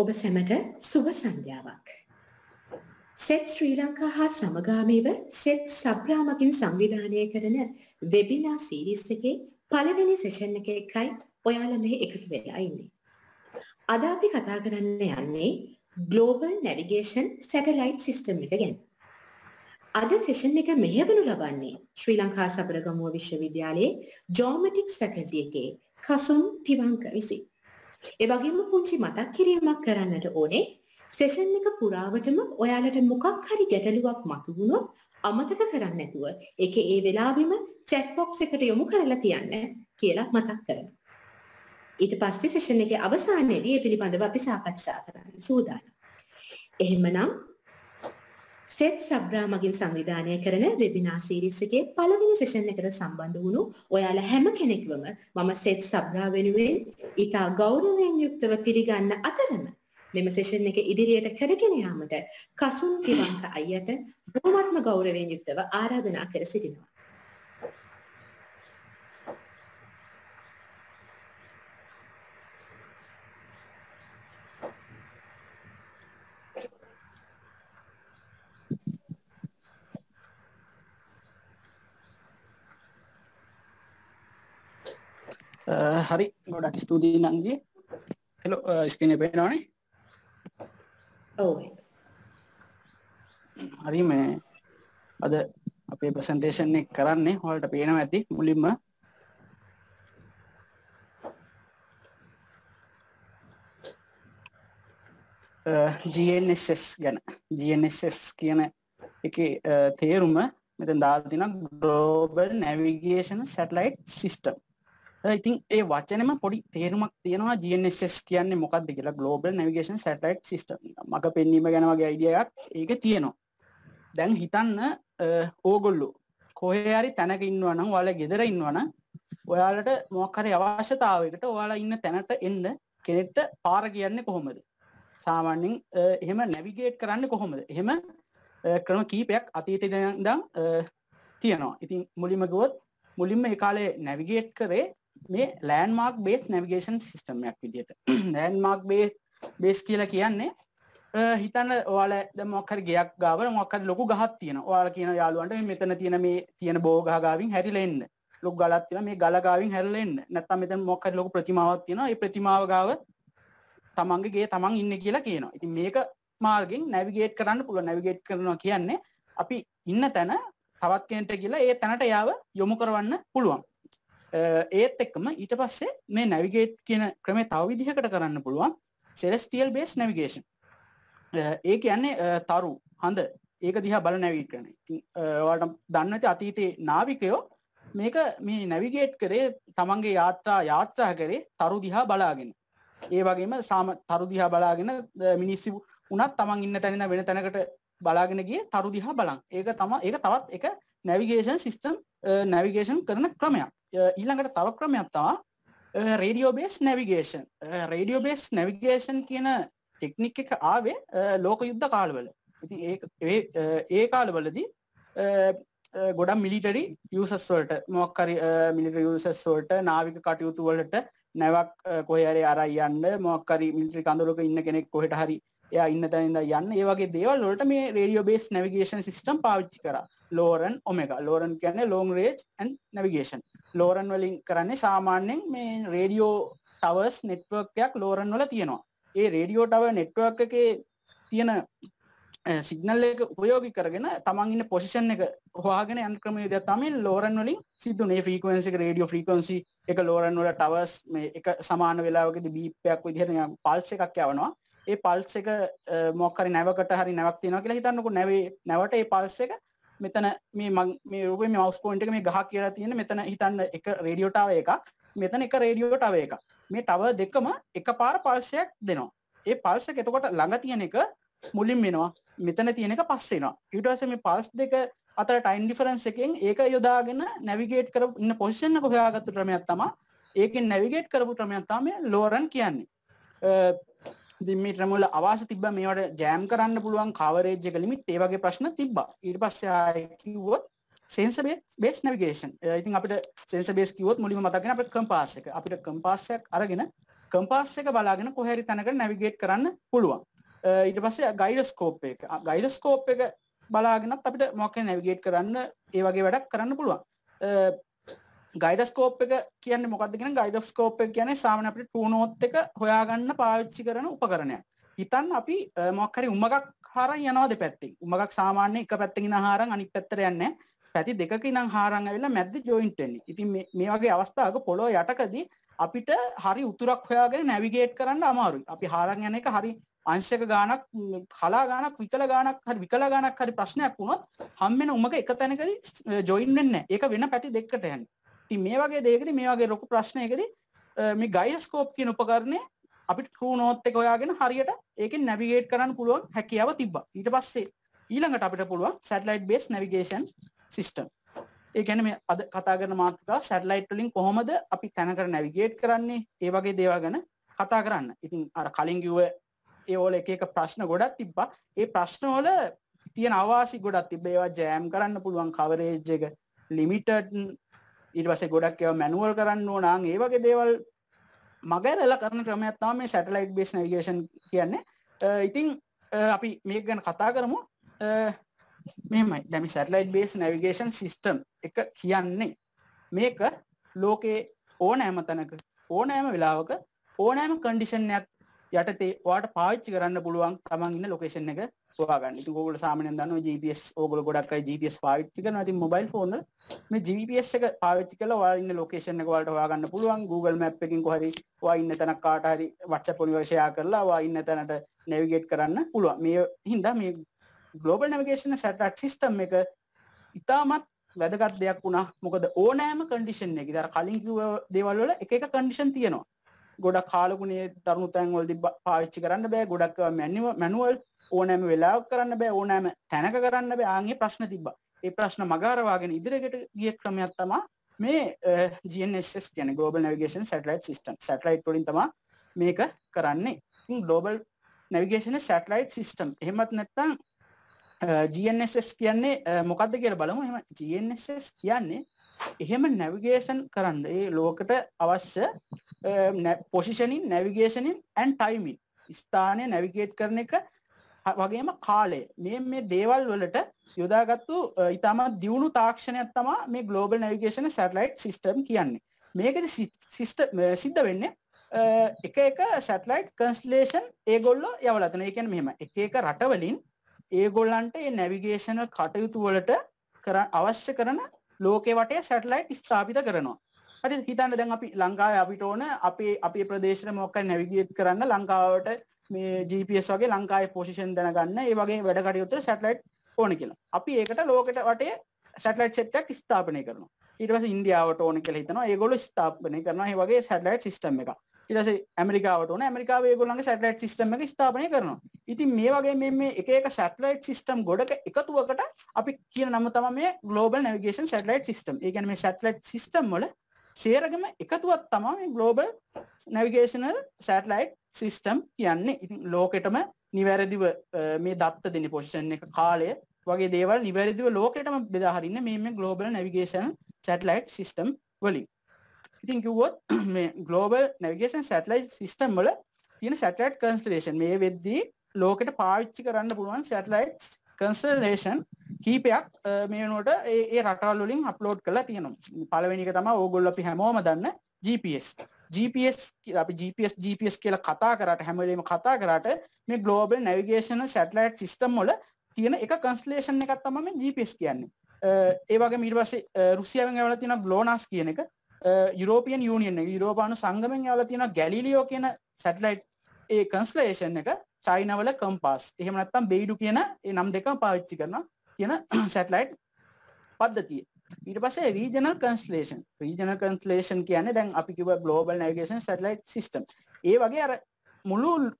ඔබ සැමට සුබ සන්ධ්‍යාවක්. සෙත් ශ්‍රී ලංකා හා සමගාමීව සෙත් සබ්‍රාමකින් සංවිධානය කරන වෙබිනා සීරීස් එකේ පළවෙනි සෙෂන් එක එකයි ඔයාලා මේ එකතු වෙලා ඉන්නේ. අද අපි කතා කරන්න යන්නේ Global Navigation Satellite System එක ගැන. අද සෙෂන් එක මෙහෙවනු ලබන්නේ ශ්‍රී ලංකා සබරගමුව විශ්වවිද්‍යාලයේ ජෝමැටික්ස් ෆැකල්ටි එකේ කසුන් තිවංක විසින්. ඒ වගේම පුංචි මතක් කිරීමක් කරන්නට ඕනේ සෙෂන් එක පුරාවටම ඔයාලට මොකක් හරි ගැටලුවක් මතුවුණොත් අමතක කරන්න නැතුව ඒකේ ඒ වෙලාවෙම chat box එකට යොමු කරලා තියන්න කියලා මතක් කරනවා. ඊට පස්සේ සෙෂන් එකේ අවසානයේදී මේ පිළිබඳව අපි සාකච්ඡා කරන්න සූදානම්. එහෙමනම් සෙත් සබ්‍රා මගින් සංවිධානය කරන වෙබිනා සීරීස් එකේ පළවෙනි සෙෂන් එකට සම්බන්ධ වුණු ඔයාලා හැම කෙනෙක්වම මම සෙත් සබ්‍රා වෙනුවෙන් ඊට ගෞරවයෙන් යුක්තව පිළිගන්න අතරම මෙම සෙෂන් එක ඉදිරියට කරගෙන යාමට කසුන් තිවංක අයියට බොහොමත්ම ගෞරවයෙන් යුක්තව ආරාධනා කර සිටිනවා. හරි ගොඩක් ස්තුතියි නංගි හෙලො ස්කන පේනවානේ හරි මේ අද අපේ ප්‍රසන්ටේෂන් එක කරන්නේ හොලට පේනව ඇති මුලින්ම GNSS ගැන GNSS කියන එක තේරුම මෙතන් දාතින ග්‍රෝබල් නැවිගේෂන් සැටලයිට් සිිස්ටම් ඉතින් ඒ වචනම පොඩි තේරුමක් තියෙනවා GNSS කියන්නේ මොකක්ද කියලා Global Navigation Satellite System. මග පෙන්වීම ගැන වගේ අයිඩියාවක් ඒක තියෙනවා. දැන් හිතන්න ඕගොල්ලෝ කොහේ හරි තැනක ඉන්නවා නම් ඔයාලා ගෙදර ඉන්නවා නම් ඔයාලට මොකක් හරි අවශ්‍යතාවයකට ඔයාලා ඉන්න තැනට එන්න කෙනෙක්ට පාර කියන්නේ කොහොමද? සාමාන්‍යයෙන් එහෙම නැවිගේට් කරන්නේ කොහොමද? එහෙම ක්‍රම කීපයක් අතීතයේ ඉඳන් තියෙනවා. ඉතින් මුලින්ම ගොත් මුලින්ම ඒ කාලේ නැවිගේට් කරේ මේ ලෑන්මාර්ක් බේස් නැවිගේෂන් සිිස්ටමයක් විදියට ලෑන්මාර්ක් බේ බේස් කියලා කියන්නේ හිතන්න ඔයාල මොක්කර ගයක් ගාව මොක්කර ලොකු ගහත් තියෙන ඔයාල කියන යාලුවන්ට මෙතන තියෙන මේ තියෙන බෝගාගාවින් හැරිලෙන්න ලොක් ගලත් තියෙන මේ ගලගාවින් හැරලෙන්න නැත්තම් මෙතන මොක්කර ලොකු ප්‍රතිමාවක් තියෙන ඒ ප්‍රතිමාව ගාව තමන්ගේ ගේ තමන් ඉන්න කියලා කියනවා ඉතින් මේක මාර්ගෙන් නැවිගේට් කරන්න පුළුව නැවිගේට් කරනවා කියන්නේ අපි ඉන්න තැන තවත් කෙනට කියලා ඒ තැනට යාව යොමු කරවන්න පුළුවන් ඒත් එක්කම ඊට පස්සේ මේ නැවිගේට් කියන ක්‍රමේ තව විදිහකට කරන්න පුළුවන් සෙලස්ටියල් බේස් නැවිගේෂන් ඒ කියන්නේ තරු හඳ ඒක දිහා බල නැවිට කරන වාට දන්නති අතීතයේ නාවිකයෝ මේක මේ නැවිගේට් කරේ තමන්ගේ යාත්‍රා යාත්‍රා කරේ තරු දිහා බලාගෙන ඒ වගේම සාම තරු දිහා බලාගෙන මිනිස්සු උනත් තමන් ඉන්න තැනින වෙන තැනකට බලාගෙන ගිය තරු දිහා බලන් ඒක තම ඒක තවත් එක නැවිගේෂන් සිිස්ටම් නැවිගේෂන් කරන ක්‍රමයක් ඊළඟට තව ක්‍රමයක් තමා radio base navigation radio base navigation කියන ටෙක්නික් එක ආවේ ලෝක යුද්ධ කාලවල ඉති ඒ කාලවලදී ගොඩම් මිලිටරි යසස් වලට මොක්කරි මිලිට යසස් වලට නාවික කටයුතු වලට නැවක් කොහරේ අරයි යන්න මොක්කරි මිල්ට්‍රි කඳුලක ඉන්න කෙනෙක් කොහෙට හරි එයා ඉන්න තැනින්ද යන්න ඒ වගේ දේවල් වලට මේ රේඩියෝ බේස් නැවිගේෂන් සිස්ටම් පාවිච්චි කරා ලෝරන් ඔමෙගා ලෝරන් කියන්නේ long range and navigation LORAN වලින් කරන්නේ සාමාන්‍යයෙන් මේ රේඩියෝ ටවර්ස් නෙට්වර්ක්යක් ලෝරන් වල තියෙනවා ඒ රේඩියෝ ටව නෙට්වර්ක් එකේ තියෙන සිගනල් එක උපයෝගි කරගෙන තමන්ඉන්න පොසිෂන් එක හවාගෙන යන් ක්‍රමය ද තමන් ලෝරන් වලින් සිදුනේ ෆ්‍රීකවන්සික රඩියෝ ්‍රීකන්සි එක ලෝරන් වල ටවස් එක සමාන වෙලාවකද බීපයක් විදිහරන පල්ස එකක් යවනවා ඒ පල්ස එක මොක්කරි නැවකට හරි නැවක් තියෙන කියලා හිතන්නක නැවේ නැවට ඒ පල්ස එක මෙතන මේ මේ ඔබේ මවස් පොයින්ට් එක මේ ගහ කියලා තියෙන මෙතන හිතන්න එක රේඩියෝ ටාවර් එකක් මෙතන එක රේඩියෝ ටාවර් එකක් මේ ටාවර් දෙකම එකපාර පල්සයක් දෙනවා ඒ පල්ස් එක එතකොට ළඟ තියෙන එක මුලින් වෙනවා මෙතන තියෙන එක පස්සේ එනවා ඊට පස්සේ මේ පල්ස් දෙක අතර ටයිම් ඩිෆරන්ස් එකෙන් ඒක යොදාගෙන නැවිගේට් කර ඉන්න පොසිෂන් එක හොයාගත්තු ක්‍රමයක් තමයි ඒකෙන් නැවිගේට් කරපු ක්‍රමයක් තමයි ලෝරන් කියන්නේ දිමිට මුල අවාස තිබ මේවට ජෑම් කරන්න පුළුවන් කවරේජ්ජ කලිමිට ඒවගේ ප්‍රශ්න තිබ්බා ඉට පස්සයකිවොත් සෙන්ස බේස් නවිගේෂන් ඉතින් අපිට සෙන්ස බේස් කිවොත් මුලිම මතගෙන අපට කම්පාස්සක අපිට කම්පාස්සයක් අරගෙන කම්පාස්සක බලාගෙන කොහැරි තැනකට නැවිගේට් කරන්න පුළුවන් ඊට පස්සේ ගයිරස්කෝප් එක ගයිරස්කෝප් එක බලාගෙනත් අපිට මොක නැවිගේට් කරන්න ඒ වගේ වැඩක් කරන්න පුළුවන් ගයිඩස්කෝප් එක කියන්නේ මොකක්ද කියන ගයිඩස්කෝප් එක කියන්නේ සාමාන්‍ය අපිට ටූ නෝට් එක හොයාගන්න පාවිච්චි කරන උපකරණයක්. හිතන්න අපි මොකක් හරි උමගක් හරන් යනවා දෙපැත්තෙන්. උමගක් සාමාන්‍ය එක පැත්තකින් හරන් අනිත් පැත්තට යන්නේ පැති දෙකක ඉඳන් හරන් ඇවිල්ලා මැද්ද ජොයින්ට් වෙන්නේ. ඉතින් මේ වගේ අවස්ථාවක පොළොව යටකදී අපිට හරි උතුරක් හොයාගෙන නැවිගේට් කරන්න අමාරුයි. අපි හරන් යන එක හරි අංශක ගානක් කලා ගානක් විකල ගානක් හරි විකල ගානක් හරි ප්‍රශ්නයක් වුණොත් හම්බෙන උමග එක තැනකදී ජොයින් වෙන්නේ නැහැ. ඒක වෙන පැති දෙකකට යන්නේ. ති මේ වගේ දේකද මේ වගේ ලොකු ප්‍රශ්නයකද මේ ගයිස්කෝප් කිය උපකරණය අපි ටරූ නෝත් එක ඔයාගෙන හරියට ඒක නැවිගේට් කරන්න පුළුවන් හැකියාව තිබ ඊට පස්සේ ඊළඟට අපිට පුළුවන් සැටලයිට් බේස් නැවිගේෂන් සිිස්ටම් ඒගැන මේ අද කතාගන මාතකා සැටලයිට්ලින් කොහොමද අපි තැනකට නැවිගේට් කරන්නේ ඒ වගේ දේවා ගැන කතා කරන්න ඉතින් අර කලින් ගිව ඒෝල එක ප්‍රශ්න ගොඩක් තිබ්බා ඒ ප්‍රශ්නෝල තියෙන අවාසි ගොඩක් තිබේවා ජෑම් කරන්න පුළුවන් කවරේජ්ජක ලිමිටඩ් ඉරිවසේ ගොඩක් ඒව මැනුවල් කරන්න ඕනාන් ඒවගේ දේවල් මගැරල කරන ක්‍රමයක්ත්තාව මේ සැටලයිට් බේස් නවිගේෂන් කියන්නේ ඉතිං අපි මේ ගැන කතා කරමු මෙමයි දැමි සැටලයිට් බේස් නැවිගේෂන් සිිස්ටම් එක කියන්නේ මේක ලෝකයේ ඕනෑම තැනක ඕනෑම වෙලාවක ඕනෑම කන්ඩිෂන්යක් යටතේ වාට පාච්චි කරන්න පුළුවන් තමන් ඉන්න ලොකේෂන් එක සවාගන්න ගොල සාමන දන්න GPS ඕගොල ගොඩක් GPS පාච්චි කරන ති මොබයිල් ෆෝන මේ GPS එක පාච්චි කල වාන්න ලොකේෂන එක වලට වාගන්න පුළුවන් Google මැප් එකින් කොහරි වයින්න තැන කාටහරි වච්ච පොනිවර්ෂයා කරලා වයින්න තැනට නැවිගේට් කරන්න පුළුවන් මේ හින්දා මේ ගලෝබල් නැවිගේෂන සැටට් සිිස්ටම් එක ඉතාමත් වැදගත් දෙයක් වුණා මොකද ඕනෑම කඩිෂන් එක දර කලින් දේවල්වල එක කඩිෂන් තියෙනවා ගොඩක් කාලකුණේ තරුණු තැන්වලදි පාවිච්චි කරන්න බෑ ගොඩක් මැනිව මැනුවල් ඕනෑම වෙලාවක් කරන්න බෑ ඕනෑම තැනක කරන්න බෑ ආගේ ප්‍රශ්න තිබ්බා ඒ ප්‍රශ්න මගාරවාගෙන ඉදිරියට ගිය ක්‍රමයක් තමා මේ GNSS ගැන global navigation satellite system satellite ොලින් තම මේක කරන්නේ ඉතින් ගලෝබල් නැවිගේෂන සැටලයිට් සිිස්ටම් හෙමත් නැත්තං GNSS කියන්නේ මොකක්ද කියල බලමු එම GNSS කියන්නේ එහෙම නැවිගේෂන් කරන්න ඒ ලෝකට අවශ්‍ය පොසිෂනින් නැවිගේෂනින් ඇන් ටයිමින් ස්ථානය නැවිගේට් කරන එක වගේම කාලය මේ මේ දේවල් වලට යොදාගත්තු ඉතාමත් දියුණු තාක්ෂණයක් තමා මේ ගලෝබල් නැවිගේෂන සැටලයිට් සිිස්ටම් කියන්නේ මේකද සිිස්ට සිද්ධ වෙන්න එක එක සැටලයිට් කන්ස්ලේෂන් ඒගොල්ලො යවලතන එකන මෙම එක එක රටවලින් ඒගොල්ලන්ට ඒ නැවිගේෂනල් කටයුතු වලට කර අවශ්‍ය කරන ලෝකෙ වටේ සැටලයිට් ස්ථාපිත කරනවා හරි හිතන්න දැන් අපි ලංකාව අපිට ඕන අපේ අපේ ප්‍රදේශන මොක්ක නැවිගේට් කරන්න ලංකාවට මේ GPS වගේ ලංකායි පෝෂෂන් දැනගන්න ඒ වගේ වැඩකටයුත්ත සැටලයිට් ඕන කියලා අපි ඒකට ලෝකට වටේ සැටලයිට් සෙට්ටක් ස්ථාපනය කරනවා ඊට පස්සේ ඉන්දියාවට ඕන කියලා හිතනවා ඒගොල්ලෝ ස්ථාපනය කරනවා මේ වගේ සැටලයිට් සිස්ටම් එකක් ඉටසේ ඇමරිකාවට ඕන ඇමරිකාවේ ගොලන්ගේ සැටලයිට් සිිටම එක ස්ථාපනය කරනවා ඉතින් මේ වගේ මේ එක සැටලයිට් සිිටම් ගොඩක එකතුවකට අපි කියන නම තම මේ ගලෝබල් නවිගේෂන් සැටලයිට් සිිටම් ඒගැන මේ සැටලයිට් සිිටම් වල සේරගම එකතුවත් තමා මේ ගලෝබල් නැවිගේෂනල් සැටලයිට් සිිස්ටම් කියන්නේ ඉතින් ලෝකෙටම නිවැරදිව මේ දත්ත දෙනි පොෂ්ෂන් එක කාලය වගේ දේවල් නිවැරදිව ලෝකෙටම බෙදාහරන්න මේ ගලෝබල් නැවිගේෂන් සැටලයිට් සිිටම් වලින් ඉතින් කිව්වොත් මේ ගලෝබල් නැවිගේෂන් සැටලයි සිිස්ටම් වල තියෙන සැටලයිට් කන්ස්ටලේෂන් මේ වෙද්දී ලෝකට පාවිච්චි කරන්න පුළුවන් සැටලයිට් කන්ස්ටලේෂන් කීපයක් මේ වනට ඒ රටවල්ලින් අප්ලෝඩ් කලා තියෙනවා පලවෙනික තම ඕගොල්ල අපි හැමෝම දන්න GPS GPS අපි GPS GPS කියලා කතා කරට හැමලීම කතා කරට මේ ගලෝබල් නැවිගේෂන සැටලයිට් සිිස්ටම් වල තියෙන එක කන්ස්ලේෂන් එකත් තම මේ GPS කියන්නේ ඒවගේ මීට පස්සේ රුසියාවෙන් ඇවල තියෙන ග්ලෝනස් කියන එක යුරෝපියන් යුනියන් එක යුරෝපානු සංගමෙන් යාල තියෙන ගැලිලියෝ කියන සැටලයිට් ඒ කන්ස්ලේෂන් එක චයිනවල කම්පස් එහෙම නැත්තම් බෙයිඩු කියන ඒ නම් දෙක පාවිච්චි කරන කියන සැටලයිට් පද්ධතිය ඊට පස්සේ රීජනල් කන්ස්ලේෂන් රීජනල් කන්ස්ලේෂන් කියන්නේ දැන් අපි කිව්ව ග්ලෝබල් නැවිගේෂන් සැටලයිට් සිස්ටම් ඒ වගේ අර මුළු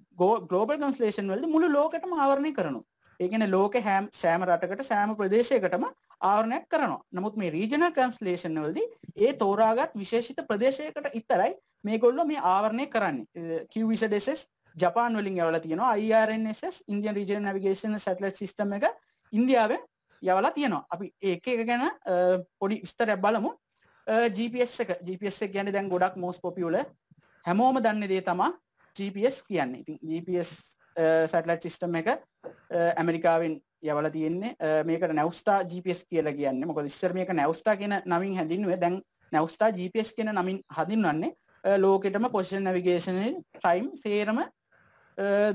ගෝබල් කන්ස්ලේෂන් වලද මුළු ලෝකෙටම ආවරණය කරනවා ඒ කියන්නේ ලෝකේ හැම සෑම රටකට සෑම ප්‍රදේශයකටම ආවරණයක් කරනවා. නමුත් මේ රීජනල් ට්‍රාන්ස්ලේෂන් වලදී ඒ තෝරාගත් විශේෂිත ප්‍රදේශයකට විතරයි මේගොල්ලෝ මේ ආවරණය කරන්නේ. QVZSS ජපාන් වලින් යවලා තියෙනවා. IRNSS Indian Regional Navigation Satellite System එක ඉන්දියාවෙන් යවලා තියෙනවා. අපි ඒක එක ගැන පොඩි විස්තරයක් බලමු. GPS එක GPS එක කියන්නේ දැන් ගොඩක් most popular හැමෝම දන්න දේ තමා GPS කියන්නේ ඉතින් GPS සැටලට් සිිස්ටම් එක ඇමරිකාවෙන් යවල තියෙන්නේ මේකට නැවස්ටා GPS කියලා කියන්න මොක ස්සර මේක නැවස්ටා කියෙන නමින් හැඳින්ුවේ දැන් නැවස්ටා GPS කියෙන නමින් හඳින්වන්නේ ලෝකෙටම පොෂන් නැවිගේෂන ටයිම් සේරම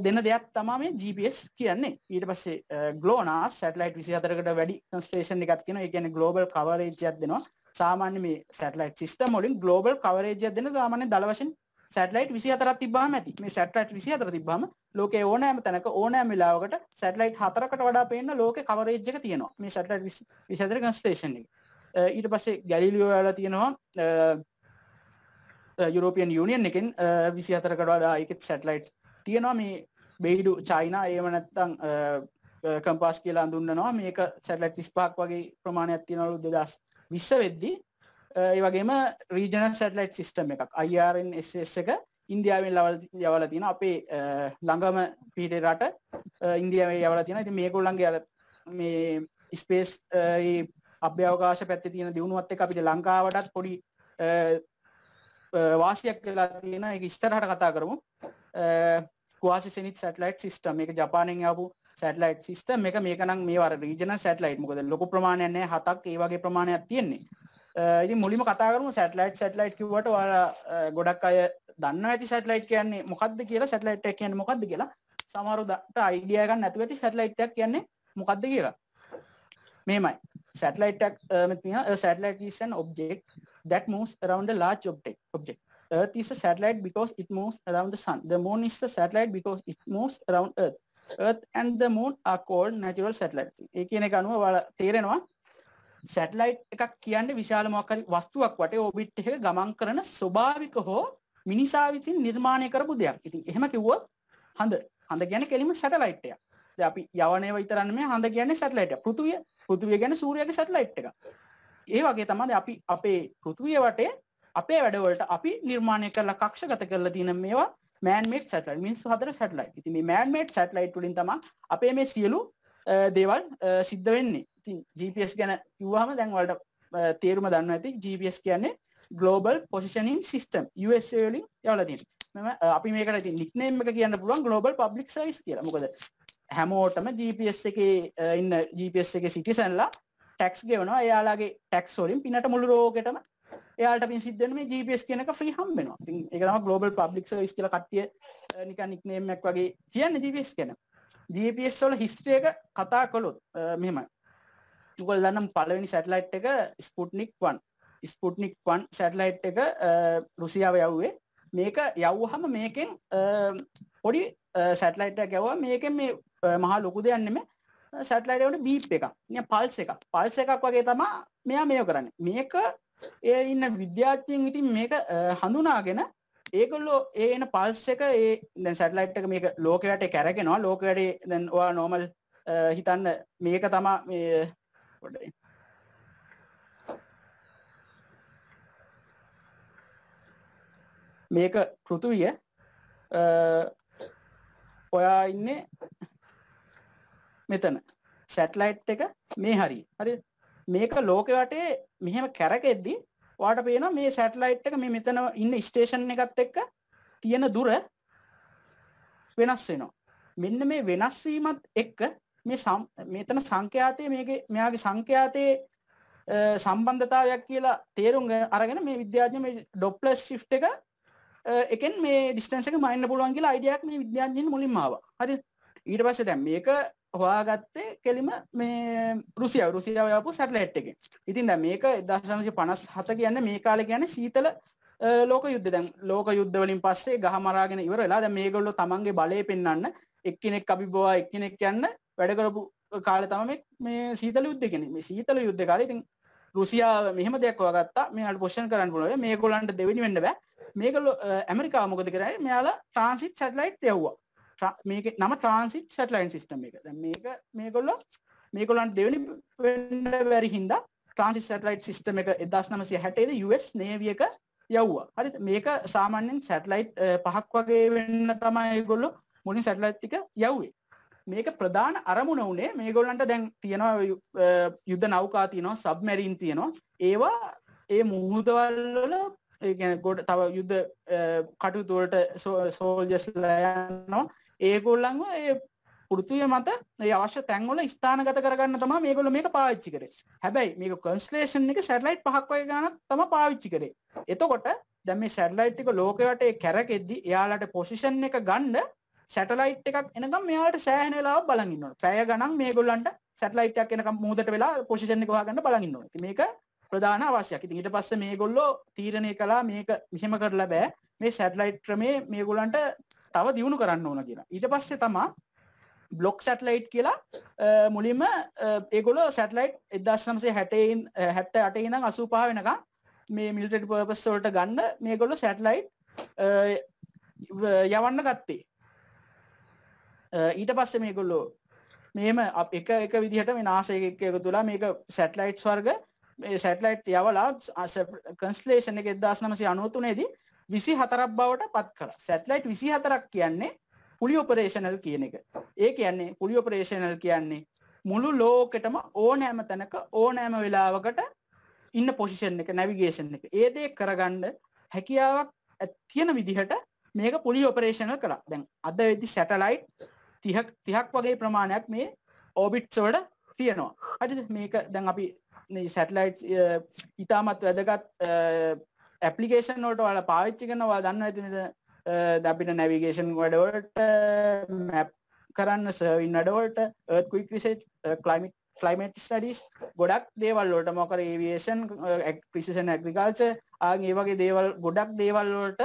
දෙන දෙයක් තමා මේ GPS කියන්නේ ඊට පස්සේ ගලෝනා සැටලයිට් විසි අතරකට වැඩි ස්ටේෂන් එකත් කියෙන එකන ගලෝබල් කවරේජයක් දෙනවා සාමාන්‍ය මේ සැටලයිට් සිිස්ටම් ොලින් ගලෝබල් කවරේජයක් දෙන සාමාන්‍ය දලවශෙන් සැටලයිට් විසිහතරත් තිබාම ඇති මේ සැටලයිට් විසිහතර තිබාම ලෝකේ ඕනෑම තැනක ඕනෑම වෙලාවකට සැටලයිට් හතරකට වඩා පේන්න ලෝක කවරේජ් එක තියෙනවා මේ සැටලයිට් විසිහතර කන්ස්ටේෂන් එක ඊට පස්සේ ගැලිලියෝ වල තියෙනවා යුරෝපියන් යුනියන් එකෙන් විසිහතරකට වඩා එකෙත් සැටලයිට් තියෙනවා මේ බෙයිඩු චයිනා ඒම නැත්තං කම්පස් කියලා අඳන්නනවා මේක සැටලයිට් ස්පාක් වගේ ප්‍රමාණයක් තියෙනවලු දෙදස් විස්ස වෙද්දී ඒ වගේම රීජනල් සැටලයිට් සිිස්ටම් එකක් අයිරන් එක ඉන්දියාවෙන් ලවල් යවල තියෙන අපේ ළඟම පිටේ රට ඉන්දියාවේ යවල තියෙන ඇති මේ කොල්ලන්ගේ අර මේ ස්පේස් අභ්‍යවකාශ පැත්ති තියෙන දියුණුවත් එක අපිට ලංකාවටත් පොඩි වාසියක් වෙලා තියෙන එක ස්තරහට කතා කරමු වාසි සිනිත් සැටලයිට් සිිස්ටම් එක ජපානෙන් යපු සැටලයිට් සිිස්ටම් එක මේකනම් මේ වර රීජන සැටලයිට් මොකද ලොක ප්‍රමාණයන්න හතක් ඒවගේ ප්‍රමාණයක් තියෙන්නේ ඉ මුලිම කතාරම සැටලයිට් සැටලයිට් කිවට වාර ගොඩක් අය දන්න ඇති සැටලයිට් කියන්නේ මොකක්ද කියලා සැටලයිට් කියන්න මොකක්ද කියලා සමරුදට අයිඩියගන්න නැතුවැටි සැටලයිට්ටක් කියන්නේ මොකක්ද කියලා මේමයි සැටලයිටක් තින සැටලයිටන් ඔබ්ෙක් that moves around a large object object Earth is a satellite because it moves around the sun. The moon is a satellite because it moves around Earth. Earth and the moon are called natural satellites. ඒ කියන එක අනුව ඔයාලා තේරෙනවා satellite එකක් කියන්නේ විශාල මොකක් හරි වස්තුවක් වටේ ඔබිට් එක ගමන් කරන ස්වභාවික හෝ මිනිසා විසින් නිර්මාණය කරපු දෙයක්. ඉතින් එහෙම කිව්වොත් හඳ හඳ කියන්නේ කෙලිම සැටලයිට් එකක්. දැන් අපි යවණේව විතරක් නෙමෙයි හඳ කියන්නේ සැටලයිට් එක. පෘථුවිය පෘථුවිය කියන්නේ සූර්යයාගේ සැටලයිට් එකක්. ඒ වගේ තමයි අපි අපේ පෘථුවිය වටේ අපේ වැඩවලට අපි නිර්මාණය කරලා කක්ෂගත කරලා තියෙන මේවා මෑන්මේට් සැටලයි මිනිස්සු හතර සැටලයි ඉති මේ මෑන්මේට් සැටලයිට් ටලින් තම අපේ මේ සියලු දේවල් සිද්ධ වෙන්නේ ඉතින් GPS ගැන කිව්වහම දැන්වලට තේරුම දන්න ඇති GPS කියන්නේ ගලෝබල් පොසිෂනින් සිිස්ටම් ලින් යවලතින් මෙම අපි මේකට ති නික්නේම් එක කියන්න පුළුවන් ගලෝබල් පබ්ලික් සයිස් කියල මොකද හැමෝටම GPS එක ඉන්න GPS එක සිටිසන්ලා ටැක්ස් ගෙවනවා එයාලාගේ ටැක්ස්ෝලින් පිනට මුළු රෝගටම එයාට පින් සිද්ධන මේ GPS කියනක ්‍රී හම් වෙනවා ති එකම ගලෝබල් පබ්ලික් සවිස් කියල කට්ටිය නික නික්නේමක් වගේ කියන්න GPS කැන GPS වල හිස්ට්‍රිය එක කතා කළොත් මෙම තුකල් දන්නම් පලවෙනි සැටලයිට් එක Sputnik one Sputnik one satellite එක රුසියාව යව්වේ මේක යව්හම මේකෙන් පොඩි සැටලයිට ගැවවා මේක මේ මහා ලොකු දෙයන්නෙම සැටලයිටවට බීප් එක පල්ස එක පල්ස එකක් වගේ තමා මෙයා මේය කරන්න මේක ඒ ඉන්න විද්‍යාචයෙන් ඉතින් මේක හඳුනාගෙන ඒකොල්ලෝ ඒන පල්ස් එක ඒ සැටලයිට් එක මේක ලෝකවැට කැරගෙනවා ලෝකවැඩේ දැන්වා නෝමල් හිතන්න මේක තමා මේ ගොඩ මේක පෘතුවිය ඔයා ඉන්නේ මෙතන සැටලයිට් එක මේ හරි හරි මේක ලෝකවටේ මෙහෙම කැරකෙද්දි වාට පේනවා මේ සැටලයිට් එක මේ මෙතන ඉන්න ස්ටේෂන් එකත් එක්ක තියෙන දුර වෙනස් වෙනවා. මෙන්න මේ වෙනස් වීමත් එක්ක මේ මෙතන සංඛ්‍යාතයේ මේකේ මෙයාගේ සංඛ්‍යාතයේ සම්බන්ධතාවයක් කියලා තේරුම් අරගෙන මේ විද්‍යාඥ මේ ඩොප්ලස් ශිෆ්ට් එක එකෙන් මේ ඩිස්ටන්ස් එක මයින්න පුළුවන් කියලා අයිඩියක් මේ විද්‍යාඥයන් මුලින්ම ආවා. හරි. ඊට පස්සේ දැන් මේක හොයාගත්තේ කෙලිම මේ රුසියාව රුසියාව යපු සැටලයිට් එකෙන්. ඉතින් දැන් මේක 1957 කියන්නේ මේ කාලේ කියන්නේ සීතල ලෝක යුද්ධ දැන් ලෝක යුද්ධ වලින් පස්සේ ගහ මරාගෙන ඉවර වෙලා දැන් මේගොල්ලෝ තමන්ගේ බලය පෙන්වන්න එක්කෙනෙක් අපි බවා එක්කෙනෙක් යන්න වැඩ කරපු කාලේ තමයි මේ සීතල යුද්ධ කියන්නේ. මේ සීතල යුද්ධ කාලේ ඉතින් රුසියාව මෙහෙම දෙයක් හොයාගත්තා. මෙයාලට පොසිෂන් කරන්න පුළුවන්. මේගොල්ලන්ට දෙවෙනි වෙන්න බෑ. මේගොල්ලෝ ඇමරිකාව මොකද කරන්නේ? මෙයාලා ට්‍රාන්සිට් සැටලයිට් යවුවා. මේක නම ට්‍රන්සිට් සැටලයින් සිිටම එක මේක මේගොල්ල මේගොලන් දෙවනි වැරි හින්ද ට්‍රන්සි සටලයිට් සිිටම එක එදස් නමසය හැටේද යස් නේවියක යව්වා හරි මේක සාමාන්‍යෙන් සැටලයිට් පහක් වගේ වෙන්න තමයි ගොල්ලො මුලින් සැටලයිට්ටික යව්වේ මේක ප්‍රධාන අරමුණ වනේ මේගොල්ලන්ට දැන් තියෙනවා යුද්ධ නෞකා තියනවා සබ්මැරීන් තියෙනවා ඒවා ඒ මුහදවල්වල ගැන ගොඩ තව යුද්ධ කටුතුවලට සෝල්ජස්ලයන්නවා ඒගොල්ලන්ව ඒ පෘතිය මත අවශ්‍ය තැන්වල ස්ථානගත කරගන්න තම මේගොල මේක පාච්චි කරේ හැබැයි මේක කොන්ස්ලේෂන් එක සැටලයිට් පහක්වය ගන තම පාවිච්චි කරේ එතකොට දැම සැටලයිට්ික ලෝකවටේ කැරකෙද්දි එයාලට පොසිෂන් එක ගන්න සැටලයිට් එකක් එනකම් මෙයාට සෑහන වෙලාව බලගන්නට පැය ගනම් මේගොල්ලන්ට සැටලයිට්ක් එනක මුහදට වෙලා පොසිෂණ එකවාගන්න බලගන්න මේක ප්‍රධාන අවශ්‍යයක්ති ඊට පස්ස මේගොල්ලෝ තීරණය කලා මේක මෙහෙම කරලා බෑ මේ සැටලයිට් ක්‍රමේ මේගොලන්ට තව දියුණු කරන්න ඕන කියලා ඊට පස්සේ තමා බ්ලොක් සැටලයිට් කියලා මුලින්ම ඒගොල සැටලයිට් එදස්නම්සේ හැටයින් හැත්ත අට ඉනම් අසූපා වෙනක මේ මිල්ටට පර්පස් සොල්ට ගන්න මේ ගොල්ල සැටලයිට් යවන්න ගත්තේ ඊට පස්ස මේ ගොල්ලෝ මෙම අප එක එක විදිහට මේ නාසයක එක තුලා මේක සැටලයිට් වර්ග සැටලයිට් යවලා කන්ස්ලේෂන එක එදදාස් නමසි අනුවතුනේදී විසි හතරක් බවට පත් කර සැටලයිට් විසි හතරක් කියන්නේ පුලි ඔපරේෂනල් කියන එක ඒ කියන්නේ පුලි ඔපරේෂනල් කියන්නේ මුළු ලෝකෙටම ඕනෑම තැනක ඕනෑම වෙලාවකට ඉන්න පොසිෂන් එක නැවිගේෂන් එක ඒදේ කරගණ්ඩ හැකියාවක් ඇත්තියෙන විදිහට මේක පුලි ඔපරේෂනල් කලා දැන් අද වෙදි සැටලයිට් තිහක් තිහක් වගේ ප්‍රමාණයක් මේ ඕබිට්ස් වඩ තියෙනවා අඩි මේක දැන් අපි සැටලයිට් ඉතාමත් වැදගත් ඇපලිකේෂන් ෝට වල පාවිච්චි කනවා දන්න ඇතිනිද අපිට නැවිගේෂන් වැඩවලට මැප් කරන්න සර්වින් අඩවලට ඒත් කුයික් රිසේ් කලයිමිට ක්ලයිමට් ටඩිස් ගොඩක් දේවල් ලොට මොකර ඒවේෂන් පිසිෂන් ඇග්‍රිකාල්ච ආගේ ඒ වගේ දේවල් ගොඩක් දේවල්ලොට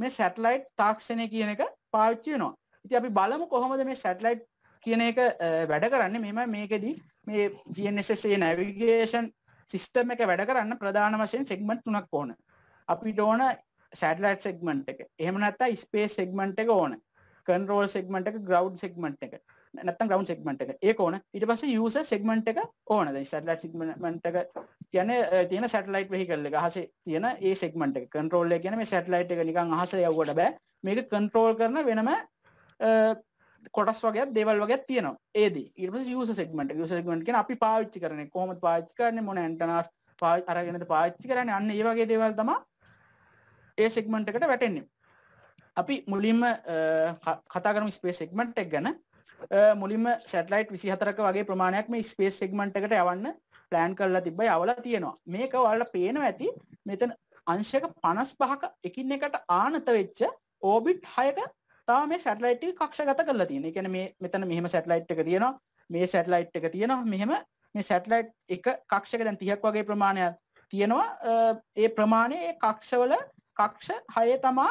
මේ සැටලයිට් තාක්ෂණය කියන එක පාච්චයනවා ඉති අපි බලමු කොහොමද මේ සැටලයිට් කියන එක වැඩ කරන්න මෙම මේකෙදී මේ ජනසේ නැවිගේෂන් සිිස්ටම එක වැඩ කරන්න ප්‍රධාන වශයෙන් සෙක්මට් තුනක් ඕන අපිට ඕන සැටලට් සෙක්මට් එක එහම නත්තා ස්පේස් සෙක්මට් එක ඕන කන්රෝල් සෙක්මට් එක ග්‍රව් සෙක්මට් එක නැත ග්‍රව් සෙක්මට් එක ඒ ඕන ඉට පස යස සෙක්මට් එක ඕන සැටලට් සික්මට එක කියන තියෙන සැටලයිට් වෙහි කරල හස තියෙන ඒ සෙක්මට එක කන්ටරෝල්ල කියන මේ සැටලයිට් එක නිකං හස යවට බෑ මේක කන්ට්‍රෝල් කරන වෙනම කොටස් වගේ දෙවල් වගේ තියනවා ඒද ඉට යස සෙක්මට යස සෙක්මට කියෙන අපි පාච්චි කරන කොම පාච්චි කරන මොන ඇන්ටනස් පාච් අරගෙනද පාච්චි කරන අන්න ඒ වගේ දේවල් තමා ඒ සෙක්මන්ට් එකට වැටෙන්නේ අපි මුලින්ම කතා කරම ස්පේස් සෙක්මට් එක් ගැන මුලින්ම සැටලයිට් විසිහතරක වගේ ප්‍රමාණයක් මේ ස්පේස් සෙක්මට් එකට යවන්න ප්ලෑන් කරලා තිබයි අවල තියෙනවා මේක වල්ල පේනවා ඇති මෙතන අංශක පනස් පහක එකින් එකට ආනත වෙච්ච ඕබිට් හයක තා මේ සැටලයිට් කක්ෂගත කරලා තියෙන එකන මේ මෙතන මෙහම සැටලයිට් එක තියෙනවා මේ සැටලයිට් එක තියෙනවා මෙහෙම මේ සැටලයිට් එක කක්ෂක දැන් තියක් වගේ ප්‍රමාණයක් තියෙනවා ඒ ප්‍රමාණය කක්ෂවල කක්ෂ හය තමා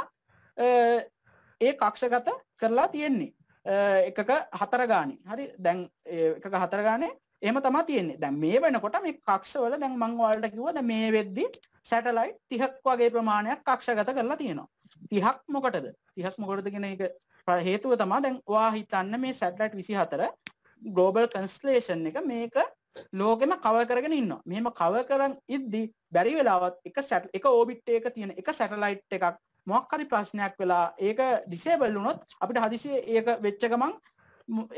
ඒ කක්ෂගත කරලා තියෙන්නේ එකක හතරගානි හරි දැන් එකක හතරගානේ එහම තමා තියෙන්නේ දැන් මේ වෙනකොට මේ කක්ෂවල දැන් මංවාලට කිවද මේ වෙද්දි සැටලයි තිහක් වගේ ප්‍රමාණයක් කක්ෂගත කරලා තියෙනවා තිහක් මොකටද තිහක් මොකටදගෙන එක හේතුව තමා දැන් වා හිතන්න මේ සැටලට් විසි හතර ගෝබල් කන්ස්ලේෂන් එක මේක ලෝකෙම කව කරගෙන ඉන්න මෙහම කව කරන්න ඉද්දි බැරි වෙලාවත් එක සැට් එක ඕබිට් එක තියෙන එක සැටලයිට් එකක් මොක්කරි ප්‍රශ්නයක් වෙලා ඒක ඩිසේබල් වුනොත් අපිට හදිසිය ඒක වෙච්චකමන්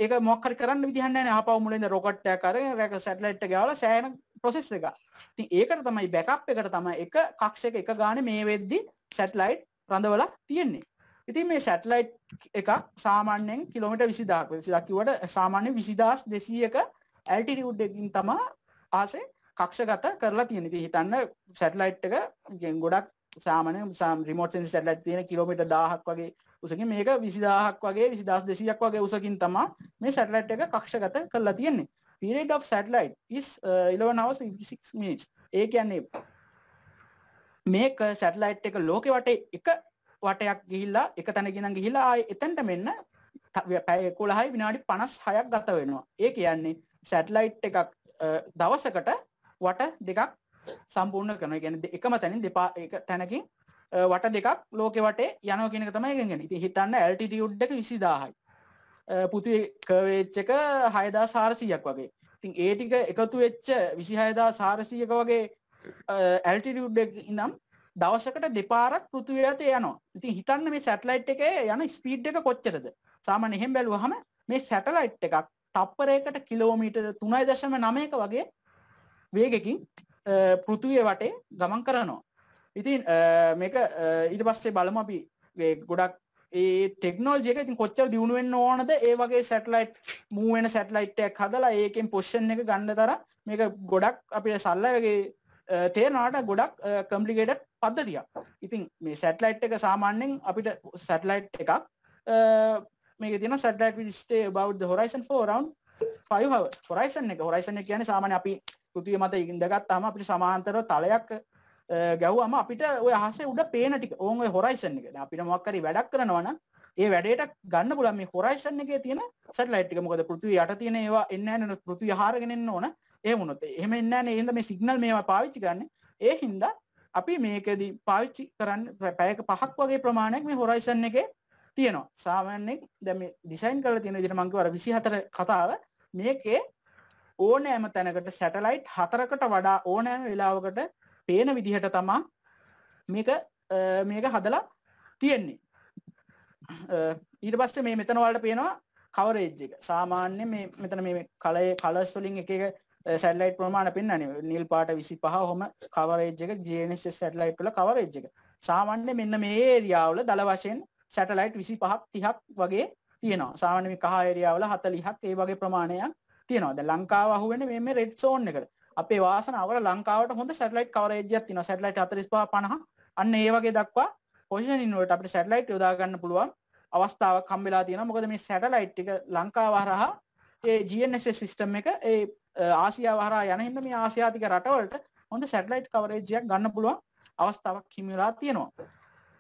ඒක මොක්කරි කරන්න විදිහන්න හපව මුලින්ද රොකට්ටය කර රැක සැටලයිට් ගවල සෑන ප්‍රොසෙස් එක ති ඒකට තමයි බැකප් එකට තම එක කක්ෂක එක ගාන මේ වෙද්දි සැටලයිට් රඳවල තියෙන්නේ ඉතින් මේ සැටලයිට් එකක් සාමාන්‍යෙන් කිලෝමට විසිදාක් විසිදකිවට සාමාන්‍ය විසිදස් දෙසියක ඇල්ටිටියුඩ්ඩකින් තමා ආසේ කක්ෂගත කරලා තියෙන ඉතින් හිතන්න සැටලයිට් එක ගොඩක් සාමාන්‍ය සාම් රිමෝට් සෙන්සර් සැටලයිට් තියෙන කිලෝමීටර් 1000ක් වගේ උසකින් මේක 20000ක් වගේ 20200ක් වගේ උසකින් තමා මේ සැටලයිට් එක කක්ෂගත කරලා තියෙන්නේ period of satellite is uh, 11 hours 56 minutes ඒ කියන්නේ මේක සැටලයිට් එක ලෝකෙ වටේ එක වටයක් ගිහිල්ලා එක තැනකින් ගිහිල්ලා ආයේ එතනට මෙන්න පැය 11යි විනාඩි 56ක් ගත වෙනවා ඒ කියන්නේ සැටලයිට් එකක් දවසකට වට දෙකක් සම්පූර්ණ කරන ගැන එකම තැනින් දෙපා එක තැනකින් වට දෙකක් ලෝක වටේ යනෝ කෙනක තමයි ගෙනගෙන ඉති හිතන්න ඇල්ටිටියුඩ් එක විසිදාහයි පුතු කවේච්චක හයදා සාරසීයක් වගේ තින් ඒටික එකතු වෙච්ච විසිහයදා සාරසීයක වගේ ඇල්ටිටියුඩ් ඉනම් දවසකට දෙපාරත් පෘතුවය ඇත යනවා ඉති හිතන්න මේ සැටලයිට් එක යන ස්පීඩ් එක කොච්චරද සාමන එහෙම් බැලුවහම මේ සැටලයිට් එකක් තප්පරයකට කිලෝමීටර් 3.9ක වගේ වේගකින් පෘථුවේ වටේ ගමන් කරනවා. ඉතින් මේක ඊට පස්සේ බලමු අපි ගොඩක් ඒ ටෙක්නෝජයක ඉතින් කොච්චර දියුණුවෙන්න්න ඕනද ඒ වගේ සැටලයිට් මූුවෙන සැටලයිට්ටයක් හදලා ඒකෙන් පොෂ්ෂන් එක ගන්න තර මේක ගොඩක් අපිට සල්ල වගේ තේරනාට ගොඩක් කම්පලිකේටඩ් පද්ධතියක් ඉතින් මේ සැටලයිට් එක සාමාන්‍යෙන් අපිට සැටලයිට් එකක් මේක තියෙන satellite will stay about the horizon for around 5 hours horizon එක horizon එක කියන්නේ සාමාන්‍ය අපි පෘථිවිය මත ඉඳගත්තාම අපිට සමාන්තර තලයක් ගැහුවම අපිට ඔය අහසේ උඩ පේන ටික ඕන් ඔය horizon එක. දැන් අපිට මොකක් හරි වැඩක් කරනවා නම් ඒ වැඩේට ගන්න පුළුවන් මේ horizon එකේ තියෙන satellite එක. මොකද පෘථිවිය යට තියෙන ඒවා එන්නේ නැහැ නේද? පෘථිවිය හරගෙන එන්න ඕන. ඒ වුණොත් එහෙම එන්නේ නැහැ නේද? මේ signal මේවා පාවිච්චි ගන්න. ඒ හින්දා අපි මේකදී පාවිච්චි කරන්න පැයක පහක් වගේ ප්‍රමාණයක් මේ horizon එකේ තියෙනවා සාමාන්‍යෙන් දැම ඩිසයින් කල තියෙන දිර මංකව විසි හතර කතාව මේකේ ඕනෑම තැනකට සැටලයිට් හතරකට වඩා ඕනෑම වෙලාවකට පේන විදිහට තමා මේක මේක හදලා තියෙන්නේ ඊට පස්ස මේ මෙතනවලට පේනවා කවරේජ් එක සාමාන්‍ය මේ මෙතන මේ කලය කලස්තුලින් එක සැල්ලයිට් ප්‍රමාණ පෙන්න්නන නිල් පාට විසි පහ හොම කවරේජ් එක ජනස් සැටලයිට් කල කවරේජ් එක සාමාන්‍ය මෙන්න මේ ඒරියාවල දළ වශයෙන් සැටලයිට් 25ක් 30ක් වගේ තියෙනවා. සාමාන්‍ය මේ කහ ඒරියා වල 40ක් ඒ වගේ ප්‍රමාණයක් තියෙනවා. දැන් ලංකාව අහුවෙන්නේ මේ මේ රෙඩ් සෝන් එකට. අපේ වාසනාවල ලංකාවට හොඳ සැටලයිට් කවරේජ්යක් තියෙනවා. සැටලයිට් 45 50 අන්න ඒ වගේ දක්වා පොසිෂනින් වලට අපිට සැටලයිට් යොදා ගන්න පුළුවන් අවස්ථාවක් හම්බෙලා තියෙනවා. මොකද මේ සැටලයිට් එක ලංකාව හරහා ඒ GNSS සිස්ටම් එක ඒ ආසියාව හරහා යන හින්දා මේ ආසියාතික රටවලට හොඳ සැටලයිට් කවරේජ්යක් ගන්න පුළුවන් අවස්ථාවක් හිමි වෙලා තියෙනවා.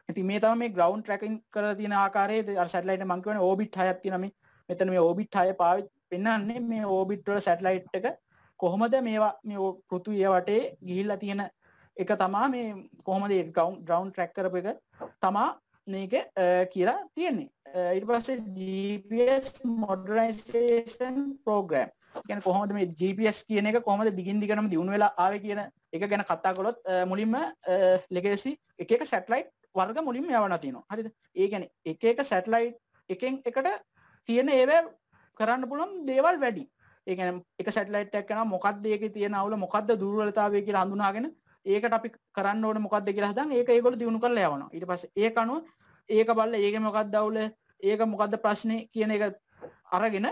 ඇති මේ තම මේ ග්‍රවන්් ට්‍රැකින් කර තින ආකාරේ සැටලයිට මංකවන ඕබිට් හයක් තිනම මෙතන මේ ඕබිට් හය පාවි පෙන්න්නන්නේ මේ ඕබිට්වල සැටලයිට් එක කොහොමද මේවා මේ පෘතු ඒ වටේ ගිහිල්ලා තියෙන එක තමා මේ කොහොමද ගවන්් ග්‍රවන්් ට්‍රැක් කරප එක තමා නක කියලා තියෙන්නේ ඉට පස්සේ GPS මොඩරයිසේෂන් පෝග්‍රම් ගැන කොහොමද මේ GPS කියන එක කොහොමද දිගින් දිගනම දියුණු වෙලා ආව කියන එක ගැන කතා කොළොත් මුලින්ම ලෙගසි එක සැටලයිට් වර්ග මුලින්ම යවන තියෙනවා හරිද ඒ ගැන එක එක සැටලයි් එකෙන් එකට තියෙන ඒව කරන්න පුළන් දේවල් වැඩි ඒගැන එක සැටලයිට් එක්න මොකක්ද ඒක තියෙන අවුල මොකක්ද දුර්වලතාවය කියලා හඳුනාගෙන ඒකට අපි කරන්න ඕන මොකක්ද කියලා හදන් ඒක ඒගොල්ල දියුණු කරලා යවනවා ඊට පස්සේ ඒක අනුව ඒක බලලා ඒක මොකක්ද අවුල ඒක මොකක්ද ප්‍රශ්නේ කියන එක අරගෙන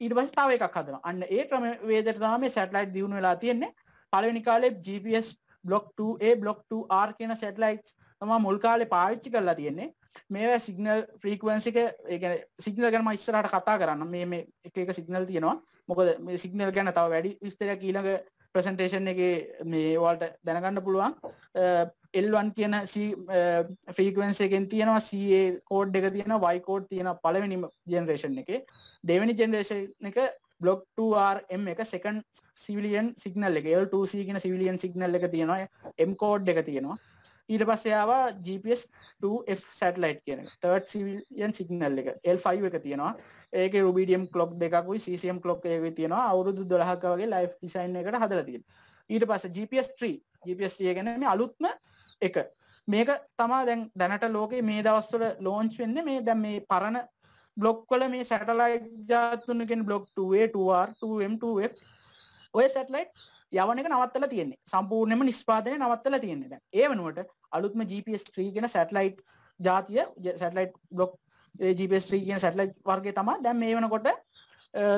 ඊට පස්සේ තව එකක් හදනවා අන්න ඒ ක්‍රම වේදයට තමයි මේ සැටලයිට් දියුණු වෙලා තියෙන්නේ පළවෙනි කාලේ GPS block 2A block 2R කියන සැටලයිට්ස් තමා මුල් කාලේ පාවිච්චි කරලා තියෙන්නේ මේවා සිගනල් ෆ්‍රීකවන්සි එක ඒ සිගනල් ගැන ඉස්සරහට කතා කරන්න මේ මේ එක එක සිගනල් තියෙනවා මොකද මේ සිගනල් ගැන තව වැඩි විස්තරයක් ඊළඟ ප්‍රසන්ටේෂන් එක මේ වලට දැනගන්න පුළුවන් එල්වන් කියන ෆ්‍රීකවන්ස එකෙන් තියෙනවා සඒ කෝඩ් එක තියෙන වයිකෝඩ් තියෙන පලවෙනිම ජෙනරේෂන් එක දෙවැනි ජෙනරේෂන් එක බ්ලොක් 2RM එක සෙකන් සිවිලියන් සිගනල් එක L2C කියන සිවිලියන් සිගනල් එක තියෙනවා M කෝඩ් එක තියෙනවා ඊට පස්සයාවා GPS2F සැටලයිට් කියන තර්ඩ් සිවියන් සිගනල් එක L5 එක තියෙනවා ඒක රුබිඩියම් කලොක් දෙකුයි CCM කලොක් ඒක තියෙනවා අවුරුදු දොළහක වගේ ලයිෆ් ඩිසයින් එකට හදලා තියෙනවා ඊට පස්සේ GPS3 GPS3 ගැන මේ අලුත්ම එක මේක තමා දැන් දැනට ලෝකේ මේ දවස්වල ලෝන්ච් වෙන්නේ මේ දැන් මේ පරණ බ්ලොක් වල මේ සැටලයිට් ජාතුන් කියන බ්ලොක් 2A 2R 2M2F ඔය සැටලයිට් යවන එක නවත්තලා තියෙන්නේ සම්පූර්ණයෙන්ම නිෂ්පාදනය නවත්තලා තියෙන්නේ දැන් ඒ වෙනුවට අලුත්ම GPS3 ගෙන සැටලයිට් ජාතිය සැටලයිට් බ්ලොක් GPS3 කියන සැටලයිට් වර්ගේ තමා දැන් මේ වෙනකොට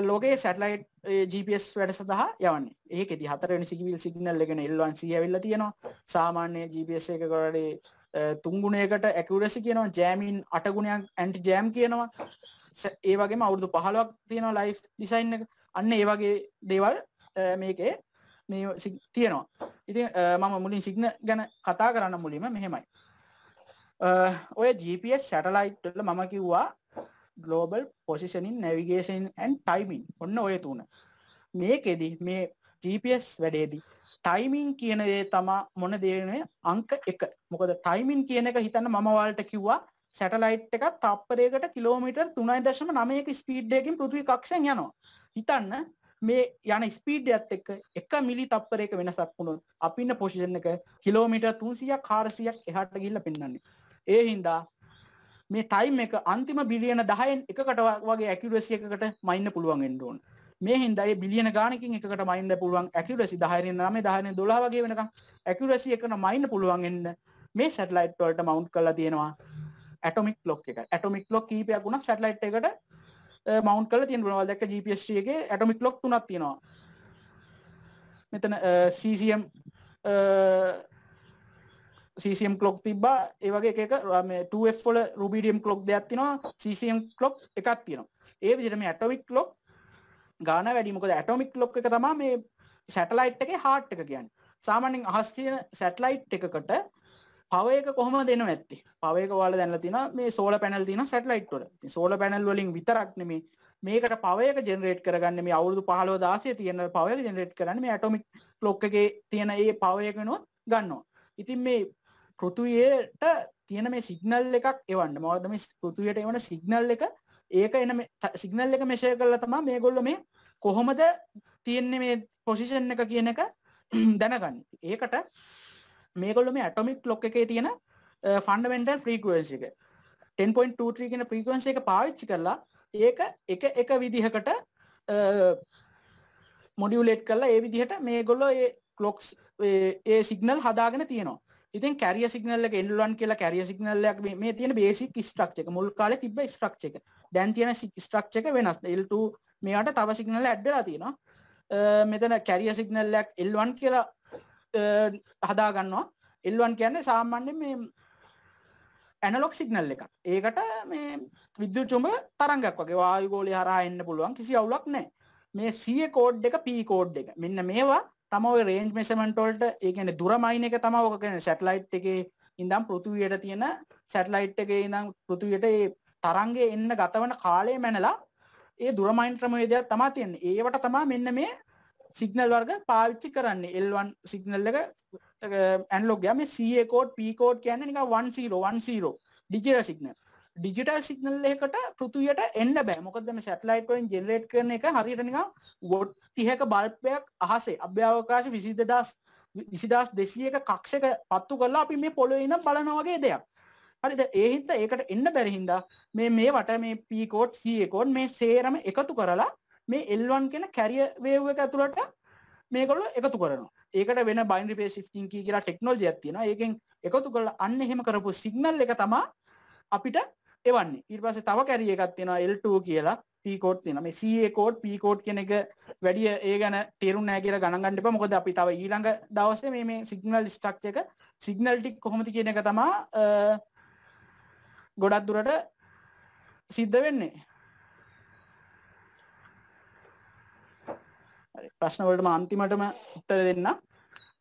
ලෝකයේ සැටලයිට් GPS වැඩ සඳහා යවන්නේ. ඒකෙදි හතරවෙනි සිගිවිල් සිග්නල් එකන L1C ඇවිල්ලා තියෙනවා. සාමාන්‍ය GPS එක වලේ තුන් ගුණයකට accuracy කියනවා. ජෑමින් 8 ගුණයක් anti jam කියනවා. ඒ වගේම අවුරුදු 15ක් තියෙනවා life design එක. අන්න ඒ වගේ දේවල් මේකේ මේ තියෙනවා ඉති මම මුලින් සිග්න ගැන කතා කරන්න මුලිම මෙහෙමයි ඔය GPS සැටලයිට්ල මම කිව්වා global positioning navigation and timing ඔන්න ඔය තුන මේකෙදි මේ GPS වැඩේදී ටයිමින් කියනදේ තමා මොන දේනේ අංක එක මොකද ටයිමින් කියන එක හිතන්න මමවාල්ට කිව්වා සැටලයිට් එක තප්පරයකට කිලෝමිටර් තුනයි දශම නමයක ස්පීඩ්ඩයකින් පෘතිවි කක්ෂන් යනවා හිතන්න මේ යන ස්පීඩ් එකත් එක්ක 1 මිලි තප්පරයක වෙනසක් වුණොත් අපි ඉන්න පොසිෂන් එක කිලෝමීටර් 300ක් 400ක් එහාට ගිහිල්ලා පෙන්වන්නේ. ඒ හින්දා මේ ටයිම් එක අන්තිම බිලියන 10න් එකකට වගේ ඇකියුරසි එකකට මයින්න පුළුවන් වෙන්න ඕන. මේ හින්දයි බිලියන ගානකින් එකට මයින්න පුළුවන් ඇකියුරසි 10 නම 10 12 වගේ වෙනකම් ඇකියුරසි එකන මයින්න පුළුවන් එන්න මේ සැටලයිට් වලට මවුන්ට් කරලා තියෙනවා ඇටොමික් ක්ලොක් එක. ඇටොමික් ක්ලොක් කීපයක් වුණා සැටලයිට් එකට මවන්් කල තියන නවා දැක ජපස්ටගේ ඇටමික් ලොක් තුනක් තියෙනවා මෙතන සීසියම් සීසිම් කලොක් තිබා ඒවගේ එක ටෆොල රුබිඩියම් කලොක් දෙයක් තිනවා සීසිම් කලොක් එකක් තියෙනවා ඒ විසිරම ඇටවික් ලොක් ගාන වැඩිමකද ඇටමික් ලොක් එක තමා මේ සැටලයිට් එක හාට් එක කියන්න සාමානෙන් අහස්තියන සැටලයිට් එකකට පව එක කොහොම දෙනව ඇත්තේ පව එක ඔයාලා දැනලා තියෙනවා මේ සෝලර් පැනල් තියෙනවා සැටලයිට් වල. ඉතින් සෝලර් පැනල් වලින් විතරක් නෙමේ මේකට පවයක ජෙනරේට් කරගන්න මේ අවුරුදු පහලෝ දාසේ තියෙන පවයක ජෙනරේට් කරන්න මේ ඇටොමික් ලොක් එකේ තියෙන ඒ පවයකනොත් ගන්නවා. ඉතින් මේ පෘතුයට තියෙන මේ සිගනල් එකක් එවන්න මොකද මේ පෘතුයට එවන සිගනල් එක ඒක එන සිගනල් එක මෙෂර් කරලා තමයි මේගොල්ලෝ මේ කොහොමද තියෙන්නේ මේ පොසිෂන් එක කියන එක දැනගන්නේ. ඒකට මේකොල්ලම ඇටොමික් ලොක් එකේ තියෙන ෆන්ඩමෙන්ටල් ෆ්‍රීකුවන්සි එක 10.23 කියන ෆ්‍රීකුවන්සි එක පාවිච්චි කරලා ඒක එක එක විදිහකට මොඩියුලේට් කරලා ඒ විදිහට මේගොල්ලෝ ඒ ක්ලොක්ස් ඒ සිග්නල් හදාගෙන තියෙනවා ඉතින් කැරිය සිගනල්ල එන්ලුවන් කියලා කැරිය සිගනල්ලයක් මේ තියෙන බේසික් ස්ට්‍රක්් එක මුල් කාල තිබ ස්ට්‍රක්් එක දැන් තියෙන ස්ට්‍රක්් එක වෙනස් එල්ට මේට තව සිගනල ඇඩ්ඩලා තියෙනවා මෙතන කැරිය සිගනල්ලයක් එල්වන් කියලා හදා ගන්නවා එල්වන් කියන්නේ සාමාන්‍ය මේ ඇනලොක් සිගනල් එකක් ඒකට මේ විද්‍යු චුම තරගක් වගේ වායුගෝලි හරහා එන්න පුළුවන් කිසි අවුලක් නෑ මේ සිය කෝඩ් එක පීකෝඩ් එක මෙන්න මේවා තම ඔය රේන්ජ් මෙසමන්ටෝල්ට ඒකන දුරමයින එක තම ඕක කියන සැටලයිට් එකේ ඉඳම් පෘතුවයට තියෙන සැටලයිට් එක ඉඳම් පෘතුවයට ඒ තරන්ගේ එන්න ගතවන කාලය මැනලා ඒ දුරමයින්ට්‍රමයදයක් තමා තියෙන් ඒවට තමා මෙන්න මේ සිගනල් වර්ග පාවිච්චි කරන්නේ එල්වන් සිගනල් එක ඇන්ලොග මේ සකෝඩ් පිකෝඩ් කියන්න එක 1010 ඩිජිට සිගනල් ඩිජිටල් සිගනල් එකට පෘතුවයට එන්න බෑ මොකදම සැටලයිට්වෙන් ජෙනරේට් කරන එක හරිටනික ගොඩ් තිහක බල්පයක් අහසේ අභ්‍යවකාශ විසිදදස් විසිදස් දෙසියක කක්ෂක පත්තු කරලා අපි මේ පොළො ඉඳම් බලනවගේ දෙයක් හරිද ඒහිත ඒකට එන්න බැරිහින්ද මේ මේ වට මේ පීකෝට් සකෝඩ් මේ සේරම එකතු කරලා මේ එල්වන් කෙන කැරිය වේව එක ඇතුළට මේකොල්ල එකතු කරන ඒකට වෙන බයින්ඩි පේ ිින් කිය කියලා ටෙක්නෝජ ඇතින ඒකෙන් එකතු කල අන්න එහෙම කරපු සිගනල් එක තමා අපිට එවන්නේ ඉර්පස තව කැරිය එකත්තිෙන එල්ට කියලා පීකෝට් තින මේ සකෝට් පීකෝට් කෙන එක වැඩිය ඒ ගැන තේරු නෑ කියර ගණගන්නඩ මොකද අපි තව ඊළඟ දවස මේ සිගනල් ස්ටක්් එක සිගනල්ටික් කොහොමති කියන එක තමා ගොඩක් දුරට සිද්ධ වෙන්නේ ප්‍රශ්නවලට මන්තිමටම උත්තර දෙන්න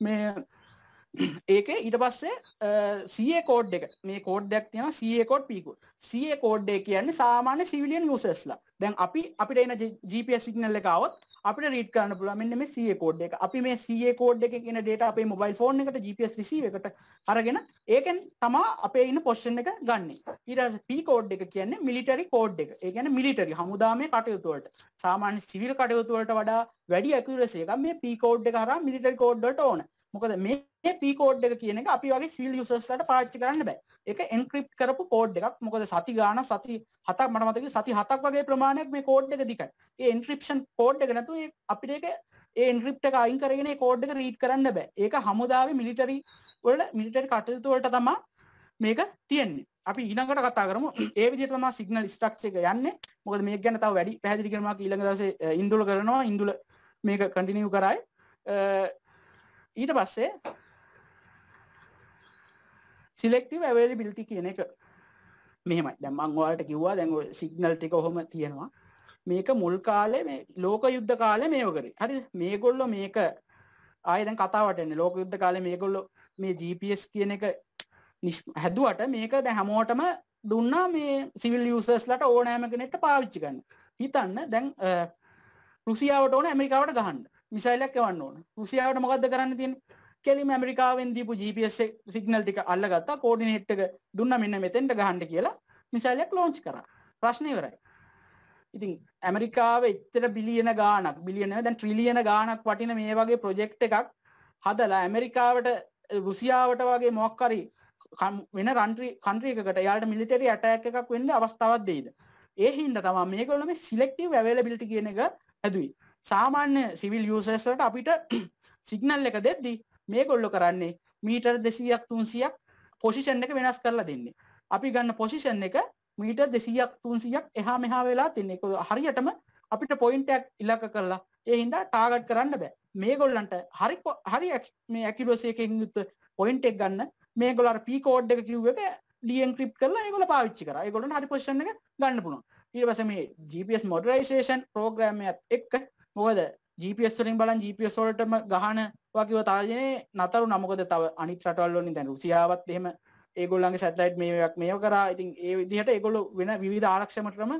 මේ ඒක ඊට පස්සේ සිය කෝඩ් එක මේ කෝඩ්ඩයක් තියෙන සියකෝඩ් පිකු සිය කෝඩ්ඩේ කියන්නේ සාමාන්‍ය සිවිලියන් යුසස්ලා දැන් අපි අපිට එන GPS සිගනල් එකවත් අපිට රීඩ් කරන්න පුළුවන් මෙන්න මේ CA කෝඩ් එක. අපි මේ CA කෝඩ් එකෙන් එන data අපේ මොබයිල් ෆෝන් එකට GPS receive එකට අරගෙන ඒකෙන් තමයි අපේ ඉන්න position එක ගන්නෙ. ඊට පස්සේ P කෝඩ් එක කියන්නේ military කෝඩ් එක. ඒ කියන්නේ military හමුදාමය කටයුතු වලට. සාමාන්‍ය civil කටයුතු වලට වඩා වැඩි accuracy එකක් මේ P කෝඩ් එක හරහා military කෝඩ් වලට ඕනේ. මොකද මේ පීකෝඩ් එක කියන එක අපි වගේ සිල් යුසස්ලට පාච්චි කරන්න බෑ එක එන්ක්‍රිප් කරපු කෝඩ් එකක් මොකද සති ගාන සති හතක් මට මතක සති හතක් වගේ ප්‍රමාණයක් මේ කෝඩ් එක දිකයි ඒ එන්ක්‍රිප්ෂන් කෝඩ් එක නැතු අපිට ඒක ඒ එන්ක්‍රිප්ට එක අයින් කරගෙන කෝඩ් එක රීඩ් කරන්න බෑ ඒක හමුදාවේ මිලිටරි වල මිලිටරි කටයුතු වලට තමා මේක තියෙන්නේ අපි ඊළඟට කතා කරමු ඒ විදිහට තමයි සිග්නල් ස්ට්‍රක්චර් එක යන්නේ මොකද මේක ගැන තව වැඩි පැහැදිලි කරනවා ඊළඟ දවසේ ඉන්දුල කරනවා ඉන්දුල මේක කන්ටිනියු කරයි ඊට පස්සේ සිලෙක්ටව ඇවලබිලිටි කියන එක මෙහමයි දැම්මංවාට කිව්වා දැඟ සිගනල් ටික හොම තියෙනවා මේක මුල් කාලේ මේ ලෝක යුද්ධ කාලය මේෝකරේ හරි මේගොල්ලො මේක ආයදන් කතාවටන්න ලෝක යුද්ධ කාලය මේගොල්ලො මේ GPS කියන එක හැදුවට මේක දැ හැමෝටම දුන්නා මේ සිවිල් යසස්ලට ඕනෑම කෙනෙට පාවිච්චි කන්න හිතන්න දැන් රුසියාවට ඕන ඇමරිකාවට ගහන්න මිසයිලක් එවන්න ඕන රුසියාවට මොකක්ද කරන්න තියෙන කෙලිම ඇමරිකාවෙන් දීපු GPS සිගනල් ටික අල්ලගත්තා කෝඩිනේට් එක දුන්න මෙන්න මෙතෙන්ට ගහන්න කියලා මිසයිලයක් ලෝන්ච් කරා ප්‍රශ්නේ ඉවරයි ඉතින් ඇමරිකාව එච්චර බිලියන ගාණක් බිලියන දැන් ට්‍රිලියන ගාණක් වටින මේ වගේ ප්‍රොජෙක්ට් එකක් හදලා ඇමරිකාවට රුසියාවට වගේ මොකක් හරි වෙන රන්ට්‍රි කන්ට්‍රි එකකට යාට මිලිටරි ඇටැක් එකක් වෙන්න අවස්ථාවක් දෙයිද ඒ හින්දා තමයි මේගොල්ලෝ මේ සිලෙක්ටිව් අවේලබිලිටි කියන එක හැදුවේ සාමාන්‍ය සිවිල් යසට අපිට සිගනල් එක දෙද්දි මේ ගොල්ලො කරන්නේ මීටර් දෙසීයක් තුන්සියක් පොසිෂන් එක වෙනස් කරලා දෙන්නේ අපි ගන්න පොසිෂන් එක මීට දෙසීයක් තුන්සියක් එහා මෙහා වෙලා තින්නේ එක හරියටම අපිට පොයින්ටක් ඉලක කරලා ඒ හින්දා ටාගට් කරන්න බෑ මේ ගොල්ලන්ට හරි හරි මේ ඇකිලෝසයකින් යුත් පොයින්ට එක් ගන්න මේ ගොලර පිකෝඩ් එක කිව් එක ඩියන් ක්‍රිප් කරලා ඒගොල පාවිච්චි කර ගොලන් හරි පොෂණ එක ගන්න පුුණු ඊට පස මේ GPS මොඩරයිසේෂන් ප්‍රෝග්‍රමයත් එක්ක මොකද ජීපස්වලින් බලන් ජීපස්ෝල්ටම ගහන වකිව තාජනය නතරු නමුකද තව අනිත් රටවල්ලොනි දැන් රුසියාවත් එහෙම ඒගොල්ලන්ගේ සැටලයිට් මේයක් මේ කර ඉතින් ඒ විදිහට ඒගොල්ලො වෙන විධ ආරක්ෂමටම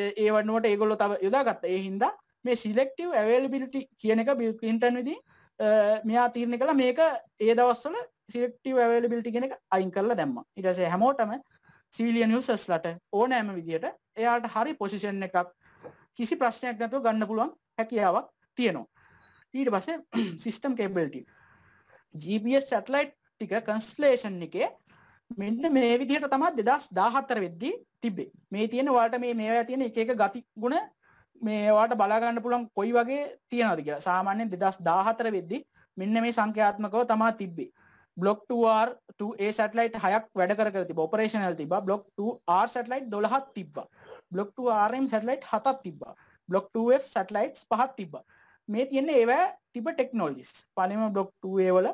ඒ වනුවට ඒගොල්ලො තව යොදාගත්ත ඒ හින්දා මේ සිලෙක්ටව ඇවල්බිලිටි කියන එක බිල් කලින්ටන් විදි මෙයා තීරණ කළ මේක ඒ දවස්සල සිලෙක්ටව ඇවල්බිලිටි කෙනෙක අයින් කරලා දැම්ම ඉටසේ හැමෝටම සිවිලිය නිියසස්ලට ඕනෑම විදිහට එයාට හරි පොසිෂන් එකක් කිසි ප්‍රශ්නයක් නැතුව ගන්න පුළුවන් හැකියාවක් තියෙනවා. ඊට පස්සේ සිස්ටම් කේබිලිටි. GPS සැටලයිට් ටික කන්ස්ලේෂන් එකේ මෙන්න මේ විදිහට තමයි 2014 වෙද්දී තිබ්බේ. මේ තියෙන වලට මේ මේවා තියෙන එක එක ගති ගුණ මේ වාට බලා ගන්න පුළුවන් කොයි වගේ තියනවද කියලා. සාමාන්‍යයෙන් 2014 වෙද්දී මෙන්න මේ සංඛ්‍යාත්මකව තමයි තිබ්බේ. බ්ලොක් 2R 2A සැටලයිට් හයක් වැඩ කර කර තිබ්බා. ඔපරේෂනල් තිබ්බා. බ්ලොක් 2R සැටලයිට් 12ක් තිබ්බා. බ්ලොක් 2RM සැටලයිට් 7ක් තිබ්බා. බ්ලොක් 2F සැටලයිට්ස් පහත් තිබ මේ තියෙන ඒවැ තිබ ටෙක්නෝජිස් පලම බ්ලොක් 2 වල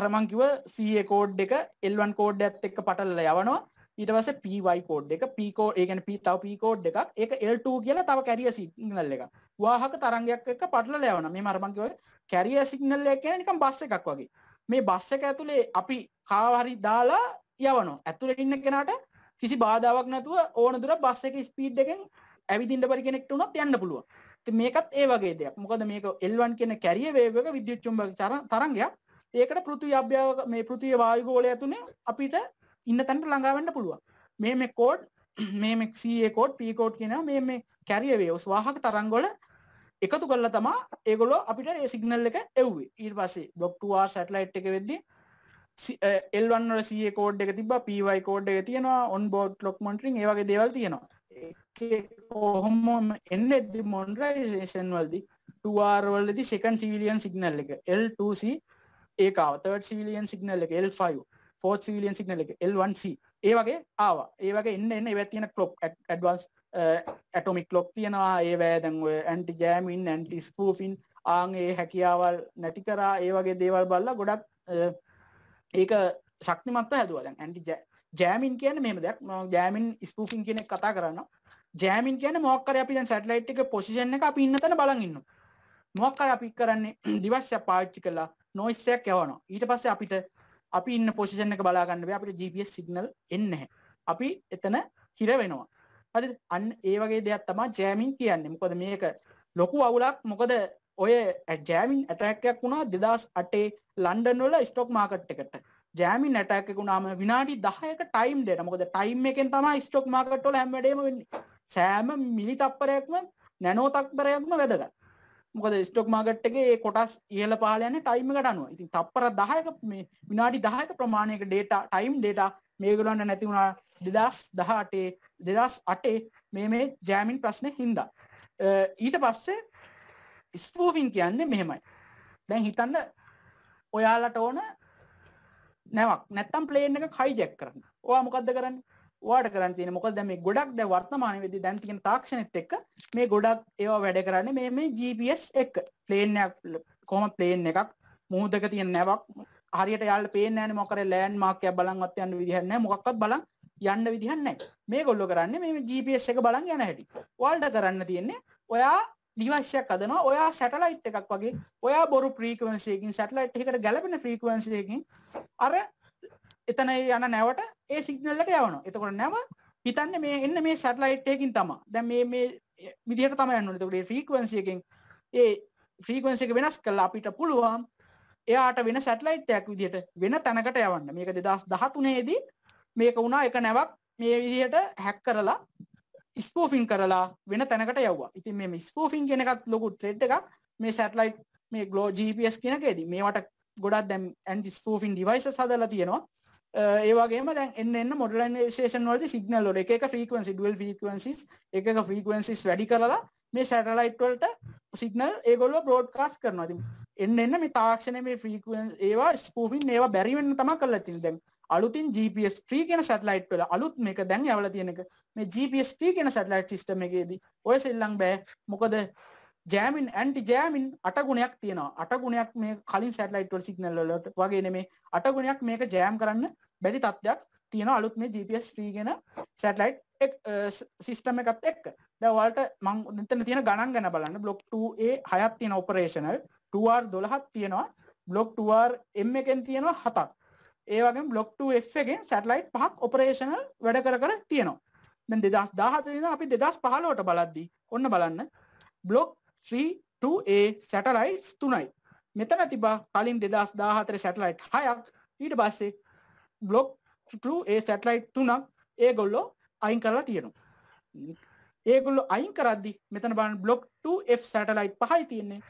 අරමංකිව සයේ කෝඩ් එක එල්වන් කෝඩ් ඇත් එක්ක පටල්ල යවනවා ඊටවස පවයි කෝඩ් එක පිකෝ ඒගන පි තව පිකෝඩ් එකක් එක එල්ට කියල තව කැරිය සිංහල් එක වාහක තරංගයක් එක පටල යවන මේ මරමංකිව කැරිය සිංහල්ල එක නිකම් බස්ස එකක් වගේ මේ බස්ස එක ඇතුළේ අපි කාවහරි දාලා යවනෝ ඇතුළ ඉන්න කෙනට කිසි බාධාවක් නැතුව ඕන දුර බස්ස එක ස්පීඩ් එකෙන් ඇවිදින්න බරි කෙනෙක්ට වුණොත් යන්න පුළුවන්. ඉතින් මේකත් ඒ වගේ දෙයක්. මොකද මේක L1 කියන කැරිය වේව් එක විද්‍යුත් චුම්බක තරංගයක්. ඒකට පෘථිවි අභ්‍යව මේ පෘථිවි වායු ගෝලය තුනේ අපිට ඉන්න තැනට ළඟා වෙන්න පුළුවන්. මේ මේ කෝඩ් මේ මේ CA කෝඩ් P කෝඩ් කියන මේ මේ කැරිය වේව්ස් වාහක තරංග වල එකතු කරලා තමා ඒගොල්ලෝ අපිට ඒ සිග්නල් එක එව්වේ. ඊට පස්සේ block 2R satellite එක වෙද්දී L1 වල CA කෝඩ් එක තිබ්බා, PY කෝඩ් එක තියෙනවා, on board clock monitoring ඒ වගේ දේවල් තියෙනවා. කොහොම එන්න එද්දි මොන්ඩරයිසේෂන් වල්දි ටවාර්වල්ලදි සෙකන් සිවිලියන් සිගනල් එක L2C ඒ අවතවට සිවිලියන් සිගනල් එක L5 ෝත් සිවිලියන් සිගනල් එක L1C ඒ වගේ ආවා ඒ වගේ එන්න එන්න එවැ තියෙන කලොක් ඇඩවස් ඇටොමික් ලොක් තියෙනවා ඒ වෑදැන්ව ඇන්ටි ජෑමින් ඇන්ටි ස්කූෆින් ආන්ගේ හැකියාවල් නැති කරා ඒ වගේ දේවල් බල්ලා ගොඩක් uh, ඒක ශක්තිමත්ත හැදුවදැන් ඇන්ටි ජෑමින් කියන මෙම දෙයක් ජෑමින් ස්පූෆින් කියනෙ කතා කරන්න ජෑමින් කියන මොක්කර අපි දැන් සැටලයිට් එක පොසිෂන් එක අපි ඉන්න තැන බලන්න මොක්කර අපි කරන්නේ දිවස්ය පාච්චි කලා නොයිස්සයක් යවනවා ඊට පස්සේ අපිට අපි ඉන්න පොසිෂන් එක බලාගන්න අපිට GPS සිගනල් එන්නහ අපි එතන හිර වෙනවා හරි අන්න ඒ වගේ දෙයක් තමා ජෑමින් කියන්නේ මොකද මේක ලොකු අවුලක් මොකද ඔය ජෑමින් ඇටැක්කයක් වුණා දෙදස් අටේ ලන්ඩන් වල ස්ටොක් මාකට් එකට ජෑමි නැටැකුණාම විනාඩි දහයක ටයිම් ඩෙන මොකද ටයිම් එකෙන් තමයි ස්ටොක් මාකට්ටොල හැමඩේම වෙන්නේ සෑම මිලි තප්පරයක්ම නැනෝ තක්පරයක්ම වැදග මොකද ස්ටොක් මාගට් එක ඒ කොටස් ඉහල පාල යන ටයිම් එකට අනුව ඉතින් තප්පර දහයක මේ විනාඩි දහයක ප්‍රමාණයක ඩේට ටයිම් ඩේට මේගලන්න නැතිවුණා දෙදස් දහ අටේ දෙදස් අටේ මේ මේ ජෑමින් ප්‍රශ්නය හින්දා ඊට පස්සේ ස්පූෆින් කියන්නේ මෙහෙමයි දැන් හිතන්න ඔයාලට ඕන නැවක් නැත්තම් ප්ලේන් එක කයිජැක් කරන්න. ඔයා මොකද්ද කරන්නේ? ඔයාට කරන්න තියෙන්නේ මොකද දැන් මේ ගොඩක් දැන් වර්තමාන වෙද්දී දැන් තියෙන තාක්ෂණෙත් එක්ක මේ ගොඩක් ඒවා වැඩ කරන්නේ මේ මේ GPS එක. ප්ලේන් එකක් කොහොම ප්ලේන් එකක් මුහුදක තියෙන නැවක් හරියට යාළට පේන්නේ නැහැ මොකද ලෑන්ඩ් මාක් එකක් බලන්වත් යන්න විදිහක් නැහැ. මොකක්වත් බලන් යන්න විදිහක් නැහැ. මේගොල්ලෝ කරන්නේ මේ GPS එක බලන් යන හැටි. ඔයාලට කරන්න තියෙන්නේ ඔයා ඩිවයිස්යක් අදනවා ඔයා සැටලයිට් එකක් වගේ ඔයා බොරු ප්‍රීකවන්සයකින් සැටලයිට් එකට ගැලපෙන ෆ්‍රීකවන්සයකින් අර එතන යන නැවට ඒ සිගනල්ලට යවන එතකොට නැව හිතන්න මේ එන්න මේ සැටලයිට්යකින් තම දැ මේ මේ විදිහට තම යන්නතකටේ ෆ්‍රීකවන්සියකින් ඒ ෆ්‍රීකවන්සික වෙනස් කල්ලා අපිට පුළුවන් එයාට වෙන සැටලයිට්යක් විදිහට වෙන තැනකට යවන්න මේක දෙදස් දහතුනේදී මේක වුණා එක නැවක් මේ විදිහට හැක් කරලා ස්පෝෆින් කරලා වෙන තැනකට යව්වා ඉතින් මේ ස්පෝෆින් කෙනකත් ලොකු ට්‍රෙඩ් එකක් මේ සැටලයිට් මේ ගලෝ GPS කෙනකේද මේවට ගොඩක් දැම් ඇන්ඩි ස්පෝෆින් ඩිවයිස සදලා තියෙනවා ඒවාගේම දැන් එන්න එන්න මොඩලන් ේෂන් වලට සිගනල් ොල එක ෆ්‍රීකවන්සි ඩල් ෆිකවන්සිස් එක ෆ්‍රීකවන්සිස් වැඩි කරලා මේ සැටලයිට් වලට සිගනල් ඒගොල්ල බෝඩ් කාස් කරනවාති එන්න එන්න මේ තාක්ෂණ මේ ෆ්‍රීකවන් ඒවා ස්පෝෆින් ඒවා බැරිවෙන්න තම කරලා තිල් දැම් අලුතින් GPS ත්‍රී කියෙන සැටලයිට් වල අලුත් මේක දැන් යවල තියෙනක මේ GPS ත්‍රී කියෙන සැටලයිට් සිිටම එකේදී ඔය සෙල්ලං බෑ මොකද ජෑමින් ඇන්ටි ජෑමින් අටගුණයක් තියෙනවා අටගුණයක් මේ කලින් සැටලයිට්වල් සිගනල්ලට වගේ නෙමේ අටගුණයක් මේක ජෑම් කරන්න බැඩි තත්ත්යක් තියෙන අලුත් මේ GPS ්‍රීගෙන සැටලයිට් සිිස්ටම එකත් එක් දවලට මං තන තියෙන ගණන් ගැන බලන්න බ්ලොක් 2ඒ හයත් තියෙන ඔපරේෂනල් ටර් දොළහත් තියෙනවා බ්ලොක් ටර් එම් එකෙන් තියෙනවා හතක් ඒ වගේ බ්ලොක් 2F එකෙන් සැටලයිට් පහක් ඔපරේෂනල් වැඩ කර කර තියෙනවා. දැන් 2014 ඉඳන් අපි 2015ට බලද්දී ඔන්න බලන්න බ්ලොක් 32A සැටලයිට්ස් 3යි. මෙතන තිබා කලින් 2014 සැටලයිට් 6ක් ඊට පස්සේ බ්ලොක් 2A සැටලයිට් 3ක් ඒගොල්ලෝ අයින් කරලා තියෙනවා. ඒගොල්ලෝ අයින් කරද්දි මෙතන බලන්න බ්ලොක් 2F සැටලයිට් පහයි තියෙන්නේ.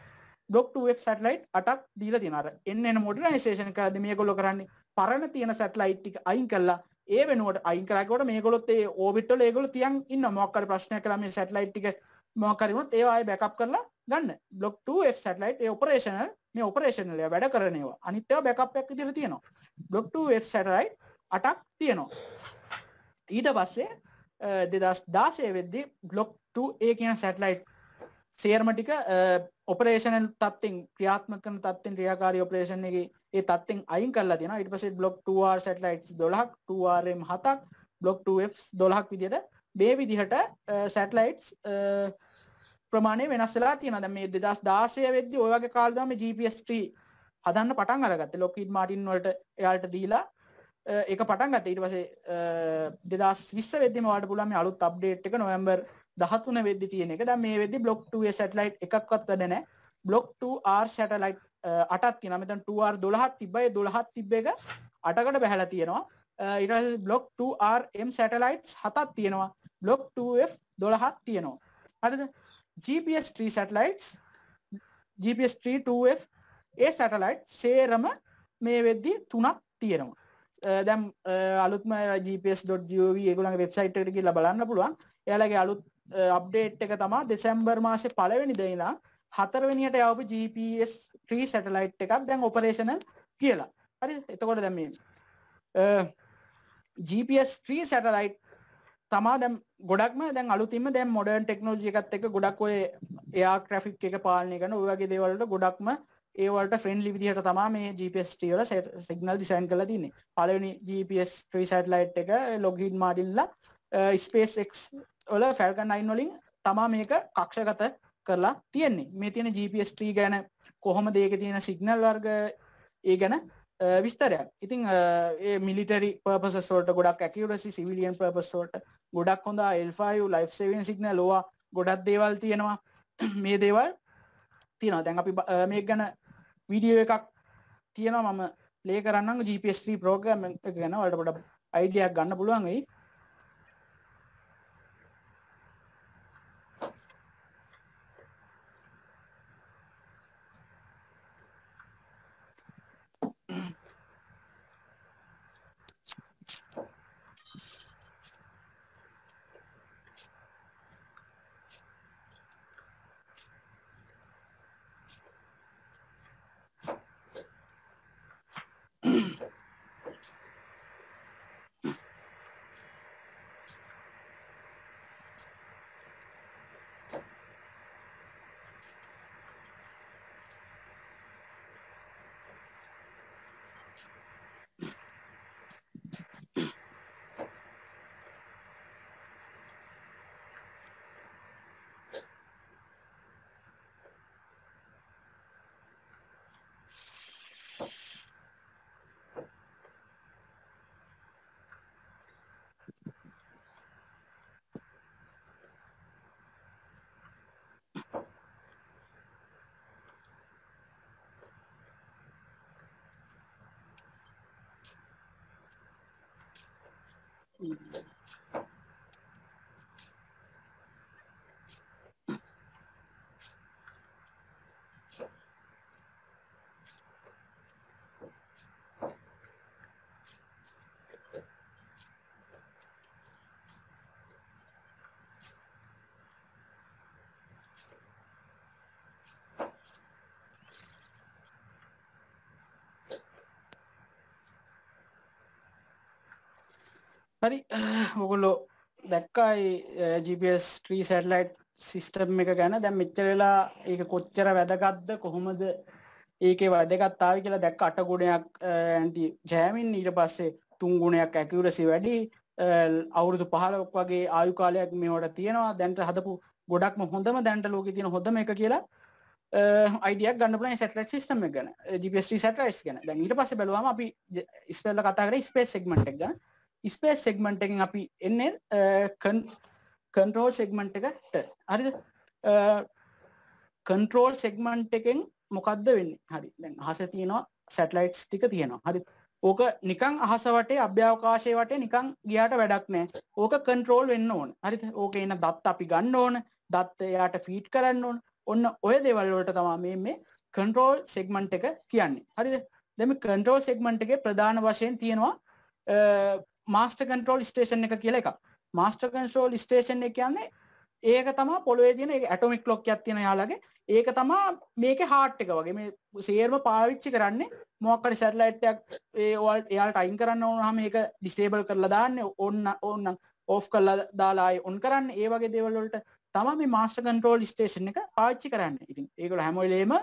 බ්ලොක් 2x සැටලයිට් 8ක් දීලා තියෙනවා. අර එන්න එන මොඩර්නයිසේෂන් එකද මේගොල්ලෝ කරන්නේ පරණ තියෙන සැටලයිට් ටික අයින් කරලා ඒ වෙනුවට අයින් කරාකොට මේගොල්ලොත් ඒ ඕබිට් වල ඒගොල්ලෝ තියන් ඉන්න මොකක් හරි ප්‍රශ්නයක් කරලා මේ සැටලයිට් ටික මොකක් හරි වුණොත් ඒවා ආයෙ බෑකප් කරලා ගන්න. බ්ලොක් 2x සැටලයිට් ඒ ඔපරේෂනල් මේ ඔපරේෂනල් ඒවා වැඩ කරන ඒවා. අනිත් ඒවා බෑකප් එකක් විදිහට තියෙනවා. බ්ලොක් 2x සැටලයිට් 8ක් තියෙනවා. ඊට පස්සේ 2016 වෙද්දී බ්ලොක් 2 ඒ කියන සැටලයිට් සියරම ටික ඔපරේෂනල් තත්තින් ක්‍රියාත්මක කරන තත්තින් ක්‍රියාකාරී ඔපරේෂන් එකේ ඒ තත්තින් අයින් කරලා තියෙනවා ඊට පස්සේ block 2R satellites 12ක් 2RM 7ක් block 2F 12ක් විදිහට මේ විදිහට satellites ප්‍රමාණය වෙනස් වෙලා තියෙනවා දැන් මේ 2016 වෙද්දී ওই වගේ කාලේ තමයි GPS 3 හදන්න පටන් අරගත්තේ Lockheed Martin වලට එයාලට දීලා ඒක පටන් ගත ඉට පසේ දෙදස් විස්ස වෙදදි මට පුලම අලුත් අප්ඩේට් එක නොවම්බර් දහතුන වෙදදි තියෙන එක ද මේ වෙදදි බ්ලොක් 2 සැටලයි් එකක්වත් වැඩන බ්ලොක් 2R සැටලයි් අටත් නමතන් 2R දොළහත් තිබයි දොළහත් තිබ්බ එක අටකට බැහැල තියෙනවා ඉට බ්ලොක් 2Rම් සැටලයිට් හතත් තියෙනවා බ්ලොක් 2F දොළහත් තියෙනවා අරද GPS 3 සැටලයිට් GPS 32F ඒ සැටලයිට් සේරම මේ වෙද්දි තුනක් තියෙනවා දැම් අලුත්ම GPS.gov ගුලන් වෙබ්සයිට් කියල බලන්න පුළුවන් එයාලගේ අලුත් අප්ඩේට් එක තමා දෙසැම්බර් මාසෙ පලවෙනි දෙලා හතරවෙනිට යවපු GPS ්‍රී සැටලයිට් එකක් දැන් ඔපරේෂණල් කියලා හරි එතකොට දැම GPS ්‍රී සැටලයිට් තමා දැම් ගොඩක්ම දැන් අලුතිම දැම් මොඩර්න් ටෙක්නෝජිකත් එක ගොඩක් ඔය එයා ක්‍රෆික් එක පාලනය කන ඔයගේ දේවලට ගොඩක්ම ඒවලට ෆ්‍රෙන්ඩ්ලි විදිහට තමා මේ GPSටවල සිගනල් ඩිසයින් කල තින්නේ පලනි GPS ්‍රීසයිට්ලයිට් එක ලොගින් මාඩිල්ලා ස්පේස්ක් ඔල ෆැල්කනයින් වලින් තමා මේක කක්ෂගත කරලා තියෙන්නේ මේ තියෙන GPSට ගැන කොහොම දේක තියෙන සිගනල් වර්ග ඒ ගැන විස්තරයක් ඉතිං මිලිටරි පපසෝට ගොඩක් ඇකවරසි සිවිලියන් පපසෝට ගොඩක් හොඳ එල්ෆයු ලයිෆ් සේවෙන් සිගන ලවා ගොඩක් දේවල් තියෙනවා මේ දේවල් තියෙනවා දැන් අපි මේ ගැන වීඩියෝ එකක් තියෙනවා මම ලේ කරන්න GPS ්‍රී ප්‍රෝග්‍රම ගැන වලට පොඩ අයිඩියක් ගන්න පුළුවන් වෙයි 嗯。හරි මොකොල්ලෝ දැක්කායි GPS ට්‍රී සැටලයිට් සිිස්ටම් එක ගැන දැම් මෙච්චරලා ඒක කොච්චර වැදගත්ද කොහොමද ඒක වැදගත්තාව කියලා දැක් අටගුණයක් ඇන්ටි ජෑමින් ඊට පස්සේ තුන්ගුණයක් ඇකිවරසි වැඩි අවුරුදු පහලක් වගේ ආයුකාලයක් මේවට තියෙනවා දැන්ට හදපු ගොඩක්ම හොඳම දැන්ට ලෝක තියෙන හොඳම එක කියලා අයිඩියක් ගන්නපන සටලට සිිටම ගැන ජිපස්ට සටලයිස් ගැන දැන් ඊට පස බලවාම අපි ස්පෙල්ල කතාකර ස්පේස් සෙක්මට එක ස්පේස් සෙක්මන්ට් එකෙන් අපි එන්නේ කන්ට්‍රෝල් uh, සෙක්මන්ට් එකට හරිද කන්ට්‍රෝල් uh, සෙක්මන්ට් එකෙන් මොකක්ද වෙන්නේ හරි දැන් අහස තියෙනවා සැටලයිට්ස් ටික තියෙනවා හරි ඕක නිකන් අහස වටේ අභ්‍යවකාශය වටේ නිකන් ගියාට වැඩක් නෑ ඕක කන්ට්‍රෝල් වෙන්න ඕන හරිද ඕක එන දත් අපි ගන්න ඕන දත් එයාට ෆීඩ් කරන්න ඕන ඔන්න ඔය දේවල් වලට තමයි මේ මේ කන්ට්‍රෝල් සෙග්මන්ට් එක කියන්නේ හරිද දැන් මේ කන්ට්‍රෝල් සෙග්මන්ට් එකේ ප්‍රධාන වශයෙන් තියෙනවා uh, මාස්ට කන්ට්‍රෝල් ස්ටේෂන් එක කියල එක මාස්ට කන්ට්‍රෝල් ස්ටේෂන් එක කියන්නේ ඒක තමා පොළොේ තියන ඇටොමික් ලොක් ඇත්තින යාලගේ ඒක තමා මේක හාට් එක වගේ මේ සේර්ම පාවිච්චි කරන්නේ මොක්කට සැටලයිට්ටයක් ඒවල් එයාට අයින් කරන්න ඕනහම ඒක ඩිස්ටේබල් කරලා දාන්න ඔන්න ඔන්න ඕ් කල්ල දාලායි ඔන් කරන්න ඒ වගේ දෙවල්ලොට තම මේ මාස්ට කන්ට්‍රෝල් ස්ටේෂන් එක පාච්චි කරන්න ඉතින් ඒකළ හැමොයිලේම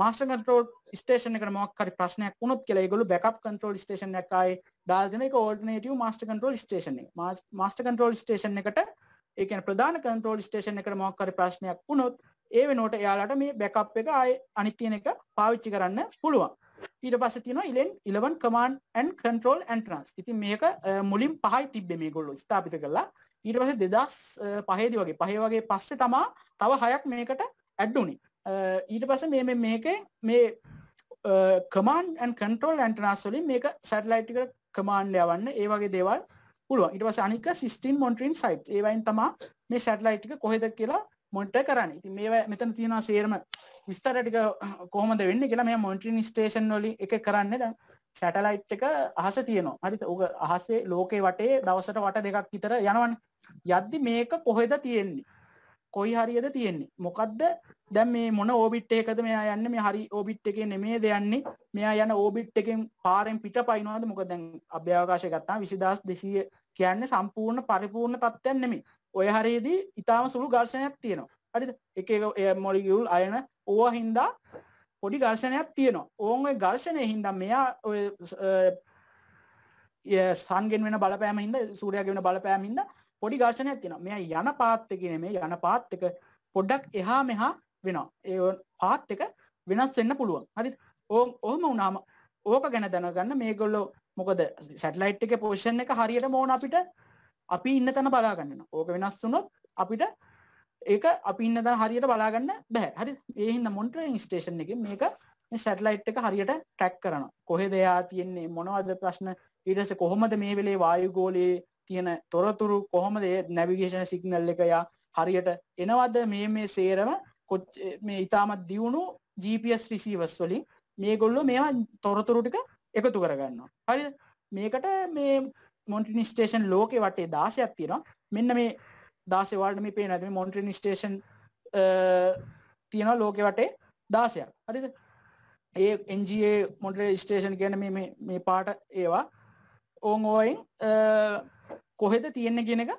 මාස්ට කටරෝල් ස්ටේෂන එක මොක්කරි ප්‍රශ්නයක් වුණොත් කියලා ඒගොලු බැකප් කන්ට්‍රෝල් ස්ටේෂන එකයි දාල්දන එක alternative master control station master control station එකට ඒක ප්‍රධාන කන්ට්‍රෝල් ස්ටේෂන එකට මොක්කර ප්‍රශ්නයක් වුණොත් ඒ වෙනෝට යාලට මේ බැකප් එක අය අනිත්තියන එක පාවිච්චි කරන්න පුළුවන් ඊට පස්ස තින ඉලෙන් ඉලවන් කමාන් ඇන් කන්ට්‍රෝල් ඇන්ට්‍රන්ස් ඉතින් මේක මුලින් පහයි තිබ්බ මේ ගොල්ලු ස්ථාපිත කරලා ඊට පස දෙදස් පහේදි වගේ පහේ වගේ පස්සේ තමා තව හයක් මේකට ඇඩ්ඩුනේ ඊට පස මේ මේක මේ කමන් ඇන් කන්ට්‍රෝල් ඇන්ටනස් වලින් මේක සැටලයිට් එකට කමාන්්ඩ යවන්න ඒ වගේ දේවල් පුළුව ඉටවස අනික සිස්ටම් මොන්ට්‍රීන් සයිට් ඒවයින් තමා මේ සැටලයිටික කොහෙද කියලා මොන්ට කරන්න ඉති මේ මෙතන තියෙන සේරම විස්තරටික කොහමද වෙන්න කියලා මේ මොන්ට්‍රීන් ස්ටේෂන් නොලි එක කරන්න ද සැටලයිට් එක අහස තියනවා හරි ඔක අහසේ ලෝකේ වටේ දවසට වට දෙකක් විතර යනවන් යද්දි මේක කොහෙද තියෙන්නේ කොයි හරියද තියෙන්නේ මොකක්ද දැන් මේ මොන ඕබිට් එකකද මෙයා යන්නේ මේ හරි ඕබිට් එකේ නෙමේ දෙයන්නේ මෙයා යන ඕබිට් එකෙන් පාරෙන් පිට පයින්නවාද මොකද දැන් අභ්‍යවකාශය ගත්තාම 20200 කියන්නේ සම්පූර්ණ පරිපූර්ණ තත්ත්වයක් නෙමෙයි ඔය හරියේදී ඊටාම සුළු ඝර්ෂණයක් තියෙනවා හරිද එක එක මොලිකියුල් අයන ඕවා හින්දා පොඩි ඝර්ෂණයක් තියෙනවා ඕන් ඔය ඝර්ෂණය හින්දා මෙයා ඔය සන්ගෙන් වෙන බලපෑම හින්දා සූර්යාගෙන් වෙන බලපෑම හින්දා පොඩි ඝර්ෂණයක් තියෙනවා මෙයා යන පාත් එක නෙමෙයි යන පාත් එක පොඩ්ඩක් එහා මෙහා වෙනවා ඒ පාත් එක වෙනස් වෙන්න පුළුවන් හරිද ඕම් ඔහම වුණාම ඕක ගැන දැනගන්න මේගොල්ලෝ මොකද සැටලයිට් එක පෝෂන් එක හරියට මෝන අපිට අපි ඉන්න තැන බලාගන්න ඕක වෙනස් වුනොත් අපිට ඒක අපි ඉන්න තැන හරියට බලාගන්න බැහැ හරි ඒ හින්දා මොනිටරින් ස්ටේෂන් එකේ මේක මේ සැටලයිට් එක හරියට ට්‍රැක් කරනවා කොහෙද එයා තියෙන්නේ මොනවද ප්‍රශ්න ඊට පස්සේ කොහොමද මේ වෙලේ වායු ගෝලයේ තියෙන තොරතුරු කොහොමද නැවිගේෂන සිගනල් එක යා හරියට එනවද මේ මේ සේරම කොච් මේ ඉතාමත් දියුණු GPS රිසීවස් වලින් මේ ගොල්ලො මේවා තොරතුරු ටික එකතු කරගන්නවා හරි මේකට මේ මොන්ටිනි ස්ටේෂන් ලෝකේ වටේ දාසයක් තියෙනවා මෙන්න මේ දාසේ වාට මේ පේන ඇති මොන්ටිනි ස්ටේෂන් තියෙනවා ලෝකෙ වටේ දාසයක් හරිද ඒ එන්ජයේ මොන්ට ස්ටේෂන් ගැන මේ පාට ඒවා ඕන් ඕයින් කොහෙද තියෙන්න ගෙනක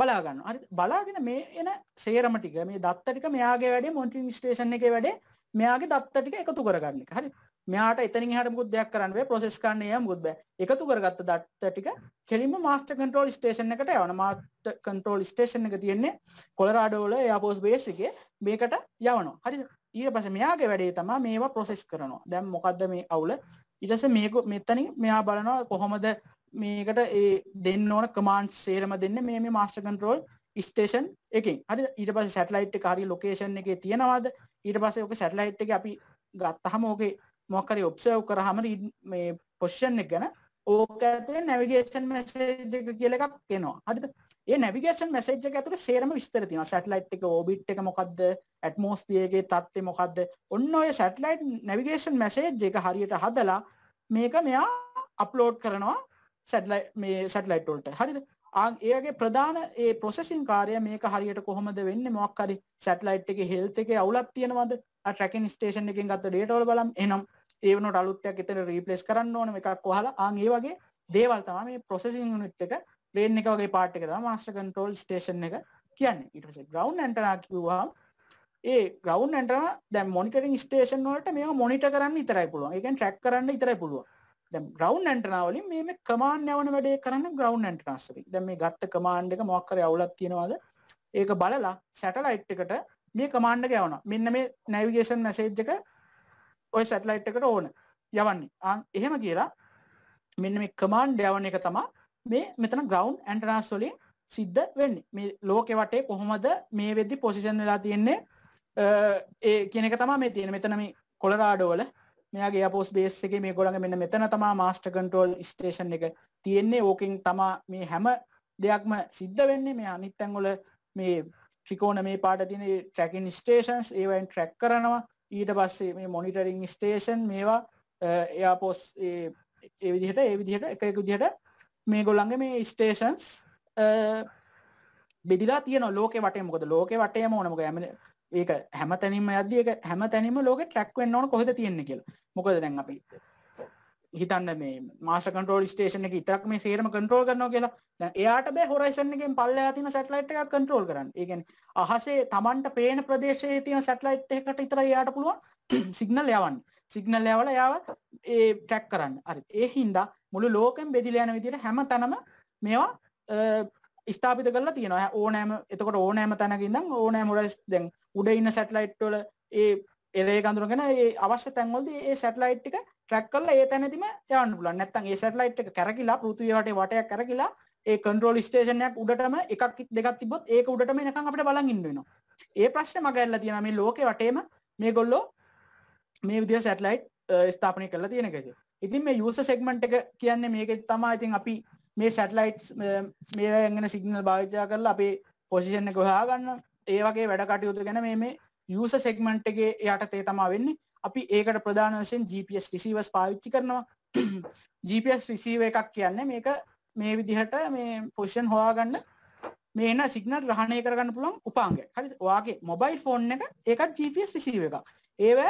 බලාගන්න අරි බලාගෙන මේ එන සේරම ටික මේ දත්තටික මෙයාගේ වැඩේ මොටින් ස්ටේෂන් එක වැඩේ මෙයාගේ දත්තටික එකතු කරගන්න හරි මෙයාට එතන හට මුත් දෙයක් කරන්න පොසෙස් කන්නය මුත්බ එකතු කරගත්ත දත්ත ටික කෙලිම මාස්ට කටරෝල් ස්ටේෂන් එකට යවන මාට කන්ටරෝල් ස්ටේෂන් එක තියෙන්නේ කොලරාඩෝල යපෝස් බේසිගේ මේකට යවනවා හරි ඊට පස මෙයාගේ වැඩේ තමා මේවා ප්‍රොසෙස් කරනවා දැම් මොකක්ද මේ අවුල ඉටස මේක මෙතනි මෙයා බලනවා කොහොමද මේකට ඒ දෙන්න ඕන කමාන්් සේරම දෙන්න මේ මේ මාස්ට කන්ටරෝල් ස්ටේෂන් එකින් හරි ඊට පස සැටලයිට් කාරි ලොකේෂන් එක තියෙනවාද ඊට පස ඕක සැටලයිට් එක අපි ගත්තහම ඕකේ මොක්කරි ඔප්සයව් කරහම මේ පොෂ්ෂන් එක ගැන ඕක ඇතුේ නැවිගේෂන් මැසේජ් එක කියල එකක් කෙනවා හරිත ඒ නැවිගේෂන් මැසේජ් එක ඇතුර සේරම විස්තර තින සැටලයිට් එක ඕබිට් එක මොකක්ද ඇටමෝස්තියගේ තත්ත්ේ මොකක්ද ඔන්න ඔය සැටලයිට් නැවිගේෂන් මැසේජ් එක හරියට හදලා මේක මෙයා අප්ලෝඩ් කරනවා සැටලයි මේ සැටලයිට්වල්ට හරිද ඒගේ ප්‍රධාන ඒ පොසෙසින් කාරය මේක හරියට කොහොමද වෙන්න මොක්කරි සැටලයිට් එක හෙල්ත එක අවුලත් තියෙනවද ට්‍රැකින් ස්ටේෂන් එකින් ගත්ත ඩේටවල බලම් එනම් ඒවනට අලුත්තයක් එතට රීපලස් කරන්න ඕන එකක් කොහල අන් ඒ වගේ දේවල් තම මේ ප්‍රොසෙසින් යුනිට් එක ලේන් එක වගේ පාට් එක මාස්ට කන්ටෝල් ස්ටේෂන් එක කියන්න ඉටස ග්‍රවන්් ඇන්ටනා කිව්වාම් ඒ ග්‍රවන්් ඇන්ටන දැ මොනිටරින් ස්ටේෂන් වලට මේ මොනිට කරන්න ඉතරයි පුළුව එකෙන් ට්‍රැක් කරන්න ඉතරයි පුළුවන් දැන් ග්‍රවුන්ඩ් ඇන්ටනා වලින් මේ මේ කමාන්ඩ් යවන වැඩේ කරන්න ග්‍රවුන්ඩ් ඇන්ටනාස් වලින්. දැන් මේ ගත්ත කමාන්ඩ් එක මොකක් හරි අවුලක් තියනවාද? ඒක බලලා සැටලයිට් එකට මේ කමාන්ඩ් එක යවනවා. මෙන්න මේ නැවිගේෂන් මැසේජ් එක ওই සැටලයිට් එකට ඕන යවන්නේ. ආන් එහෙම කියලා මෙන්න මේ කමාන්ඩ් යවන එක තමයි මේ මෙතන ග්‍රවුන්ඩ් ඇන්ටනාස් වලින් සිද්ධ වෙන්නේ. මේ ලෝකෙ වටේ කොහොමද මේ වෙද්දි පොසිෂන් වෙලා තියෙන්නේ? ඒ කියන එක තමයි මේ තියෙන. මෙතන මේ කොලරාඩෝ වල මෙයාගේ අපෝස් බේස් එක මේ ගොළඟ මෙන්න මෙතන තමා මාස්ට කන්ට්‍රෝල් ස්ටේෂන් එක තියෙන්නේ ඕකින් තමා මේ හැම දෙයක්ම සිද්ධ වෙන්නේ මේ අනිත්තැන්ගොල මේ ට්‍රිකෝන මේ පාට තින ට්‍රැකින් ස්ටේෂන්ස් ඒවයින් ට්‍රැක් කරනවා ඊට පස්සේ මේ මොනිටරිං ස්ටේෂන් මේවා එයා පොස් ඒ විදිහට ඒ විදිහට එක එක විදිහට මේ ගොල්ලන්ගේ මේ ස්ටේෂන්ස් බෙදිලා තියන ලෝක වටේ මොකද ලෝක වටේ ඕනමක ඇමන ඒක හැම තැනීම අද එක හැම තැනීම ලෝක ට්‍රක්වෙන් ඕන කොහද තියෙන කියල මොකද දැන් අපි හිතන්න මේ මාස කටෝල් ස්ටේෂන එක ඉතරක් මේ සේරම කටරෝල් කරනවා කියලා එයාට බෑ හොරයිසන්ගෙන් පල්ල තින සැටලයිට් එකක් කටරෝල් කරන්න ඒගෙන් අහසේ තමන්ට පේන ප්‍රදේශයේ තියෙන සැටලයිට් එකට ඉතර යාට පුළුවන් සිගනල් යවන් සිගනල් යවල යාව ඒ ටැක් කරන්න අරි ඒ හින්දා මුළු ලෝකෙන් බෙදිලයන විදිට හැම තැනම මේවා ස්ථාපිත කරලා තියෙනවා ඕනෑම එතකොට ඕනෑම තැනකින්දම් ඕනෑම උඩ දැන් උඩ ඉන්න සැටලයිට් වල ඒ එරේ ගඳුරගෙන ඒ අවශ්‍ය තැන්වලදී ඒ සැටලයිට් ටික ට්‍රැක් කරලා ඒ තැනදීම යවන්න පුළුවන් නැත්නම් ඒ සැටලයිට් එක කැරකිලා පෘථිවිය වටේ වටයක් කැරකිලා ඒ කන්ට්‍රෝල් ස්ටේෂන් එකක් උඩටම එකක් දෙකක් තිබ්බොත් ඒක උඩටම එනකන් අපිට බලන් ඉන්න වෙනවා. ඒ ප්‍රශ්නේ මග ඇල්ලලා තියෙනවා මේ ලෝකේ වටේම මේගොල්ලෝ මේ විදිහට සැටලයිට් ස්ථාපනය කරලා තියෙන එකද. ඉතින් මේ යූසර් සෙග්මන්ට් එක කියන්නේ මේකෙත් තමයි ඉතින් අපි මේ සැටලයිට් මේගෙන සිගනල් භාවිචා කරලා අපේ පොසිෂන්න ගොහාගන්න ඒ වගේ වැඩ කටයුතු ගැන මේ යස සෙක්මන්ට් එක යට තේ තමා වෙන්න අපි ඒකට ප්‍රධාන වශයෙන් GPS රිසිවස් පාවිච්චි කරනවා GPS රිසිව එකක් කියන්න මේක මේ විදිහට මේ පොෂන් හොයාගන්න මේන සිගනල් ග්‍රහණය කරගන්න පුළන් උපාන්ග හරි වාගේ මොබයිල් ෆෝන් එක ඒකත් GPS රිසිව එකක් ඒව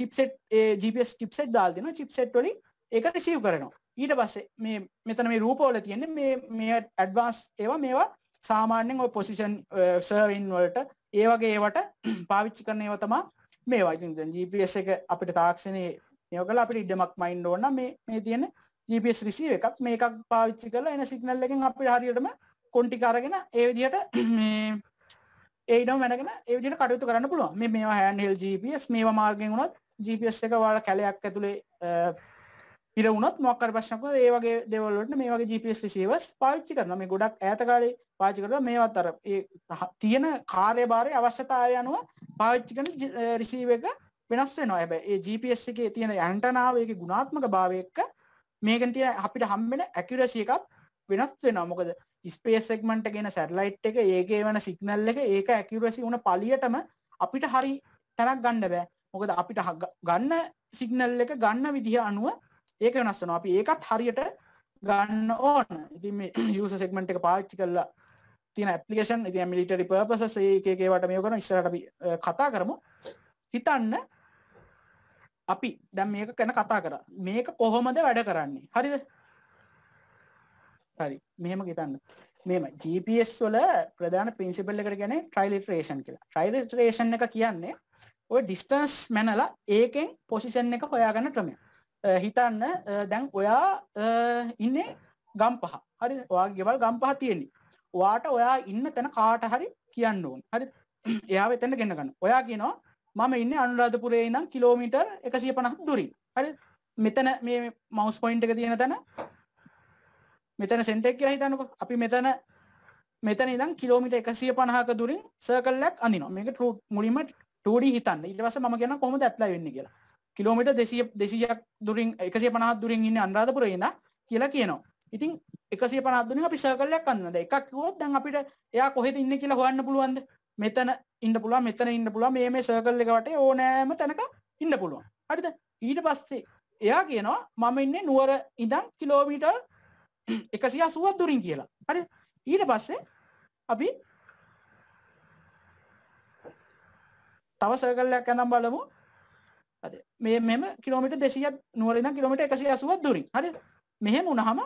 චිප්සෙට් GPS ටිප්සෙට් දාල් දෙන චිප්සෙට් වලින් ඒක රිසිව් කරනවා ඊට පස්සේ මේ මෙතන මේ රූපවල තියෙන මේ මේ ඇඩ්වාන්ස් ඒවා මේවා සාමාන්‍යයෙන් ඔය පොසිෂන් සර්වින් වලට ඒ වගේ ඒවට පාවිච්චි කරන ඒවා තමා මේවා ඉතින් දැන් GPS එක අපිට තාක්ෂණයේ මේවා කරලා අපිට ඉඩමක් මයින්ඩ් ඕන නම් මේ මේ තියෙන GPS receive එකත් මේකක් පාවිච්චි කරලා එන සිග්නල් එකෙන් අපිට හරියටම කොන්ටික අරගෙන ඒ විදිහට මේ ඒඩම් වැඩගෙන ඒවිදිට කටයුතු කරන්න පුළුව මේ මේවා හැන්හෙල් GPS මේවා මාර්ගෙන් වුණත් GPS එක වාල කැලයක් ඇතුළේ පිරවුණොත් මොක්කර ප්‍රශ්නක ඒ වගේ දෙවල්ලට මේ වගේ GPS රිසීවස් පාවිච්චි කරන මේ ගොඩක් ඈතකාලේ පාච්චි කරලා මේවත් අර ඒ තියෙන කාර්යභාරය අවශ්‍යතාවය අනුව පාවිච්චි කරන රිසීව එක වෙනස් වෙනවා හැබැයි ඒ GPS එකේ තියෙන ඇන්ටනාව ඒකේ ගුණාත්මක භාවය එක්ක මේකෙන් තියෙන අපිට හම්බෙන ඇකියුරසි එකක් වෙනස් වෙනවා මොකද ස්පේස් සෙග්මන්ට් එකේ එන සැටලයිට් එක ඒකේ වෙන සිග්නල් එක ඒක ඇකියුරසි වුණ පළියටම අපිට හරි තැනක් ගන්න බෑ මොකද අපිට ගන්න සිග්නල් එක ගන්න විදිහ අනුව ඒක වෙනස් වෙනවා අපි ඒකත් හරියට ගන්න ඕන ඉතින් මේ යස සෙක්මට් එක පාච්චි කරලා තින ඇපලිකේෂන් ඉති මිලිටරි පර්පස ඒකේවට මේ කරන ඉස්සරට කතා කරමු හිතන්න අපි දැම් මේක කැන කතා කර මේක කොහොමද වැඩ කරන්නේ හරිද හරි මෙහෙම හිතන්න මෙම GPS වල ප්‍රධාන පින්සිපල් එකට ගැන ට්‍රයිලිටරේෂන් කියලා ට්‍රයිලිටරේෂන් එක කියන්නේ ඔය ඩිස්ටන්ස් මැනලා ඒකෙන් පොසිෂන් එක හොයාගන්න ක්‍රමයක් හිතන්න දැන් ඔයා ඉන්නේ ගම්පහ හරි ඔයා ගෙවල් ගම්පහ තියෙන්නේ වාට ඔයා ඉන්න තැන කාට හරි කියන්න ඕන් හරි එයා එතැන ගෙනගන්න ඔයා කියනවා මම ඉන්න අනුරාධපුරේ නම් කිලෝමීටර් එකසිය පනක් දුරින් හරි මෙතන මේ මවස් පොයින්ට එක තියෙන තැන මෙතන සෙන්ටෙක් කියලා හිතන්නක අපි මෙතන මෙතන ඉදම් කිලෝමිට එකසිය පණහක දුරින් සර්කල්ලක් අඳන මේක මුලින්ම ටඩි හිතන්න ඉටවස ම ගැන කොහොම ඇත්ලා වෙන්න කියලා කිලෝමිට දෙසිය දෙසියක් දුරින් එකසේ පනහත් දුරින් ඉන්න අන්රාධපුර ඉඳ කියලා කියනවා ඉතින් එකසේ පනත්දුනින් අපි සර්කල්ලයක් අන්නද එකක් කිවොත් දැන් අපිට එයා කොහෙද ඉන්න කියලා හොයන්න පුළුවන්ද මෙතන ඉන්න පුළුවන් මෙතන ඉන්න පුළුවන් මේ මේ සර්කල් එකට ඕනෑම තැනක ඉන්න පුළුවන් හරිද ඊට පස්සේ එයා කියනවා මම ඉන්නේ නුවර ඉඳන් කිලෝමීටර් එකසිය අසුවත් දුරින් කියලා හරි ඊට පස්සේ අපි තව සර්කල්ලයක් ඇඳම් බලමු හරි මේ මෙම කිලෝමීටර් 200ක් නුවර ඉඳන් කිලෝමීටර් 180ක් දුරින් හරි මෙහෙම වුණාම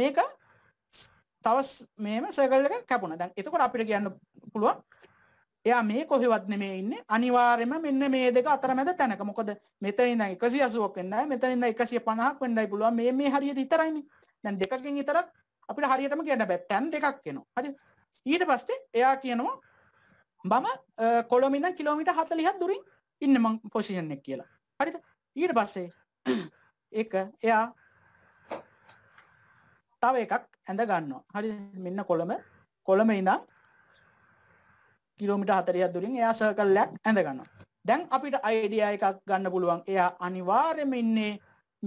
මේක තව මෙහෙම සර්කල් එක කැපුණා දැන් එතකොට අපිට කියන්න පුළුවන් එයා මේ කොහෙවත් නෙමේ ඉන්නේ අනිවාර්යයෙන්ම මෙන්න මේ දෙක අතරමැද තැනක මොකද මෙතන ඉඳන් 180ක් වෙන්නයි මෙතන ඉඳන් 150ක් වෙන්නයි පුළුවන් මේ මේ හරියට විතරයිනේ දැන් දෙකකින් විතරක් අපිට හරියටම කියන්න බෑ තැන් දෙකක් එනවා හරි ඊට පස්සේ එයා කියනවා මම කොළොම ඉඳන් කිලෝමීටර් 40ක් දුරින් ඉන්න මං පොසිෂන් එක කියලා හරිද ඊට පස්සේ එක එයා තව එකක් ඇඳ ගන්නවා හරි මෙන්න කොළම කොළම ඉඳම් කිලෝමිට හතරයක් දුරින් එයා සර්කල්ලයක් ඇඳ ගන්නවා දැන් අපිට අයිඩියා එකක් ගන්න පුළුවන් එයා අනිවාර්යම ඉන්නේ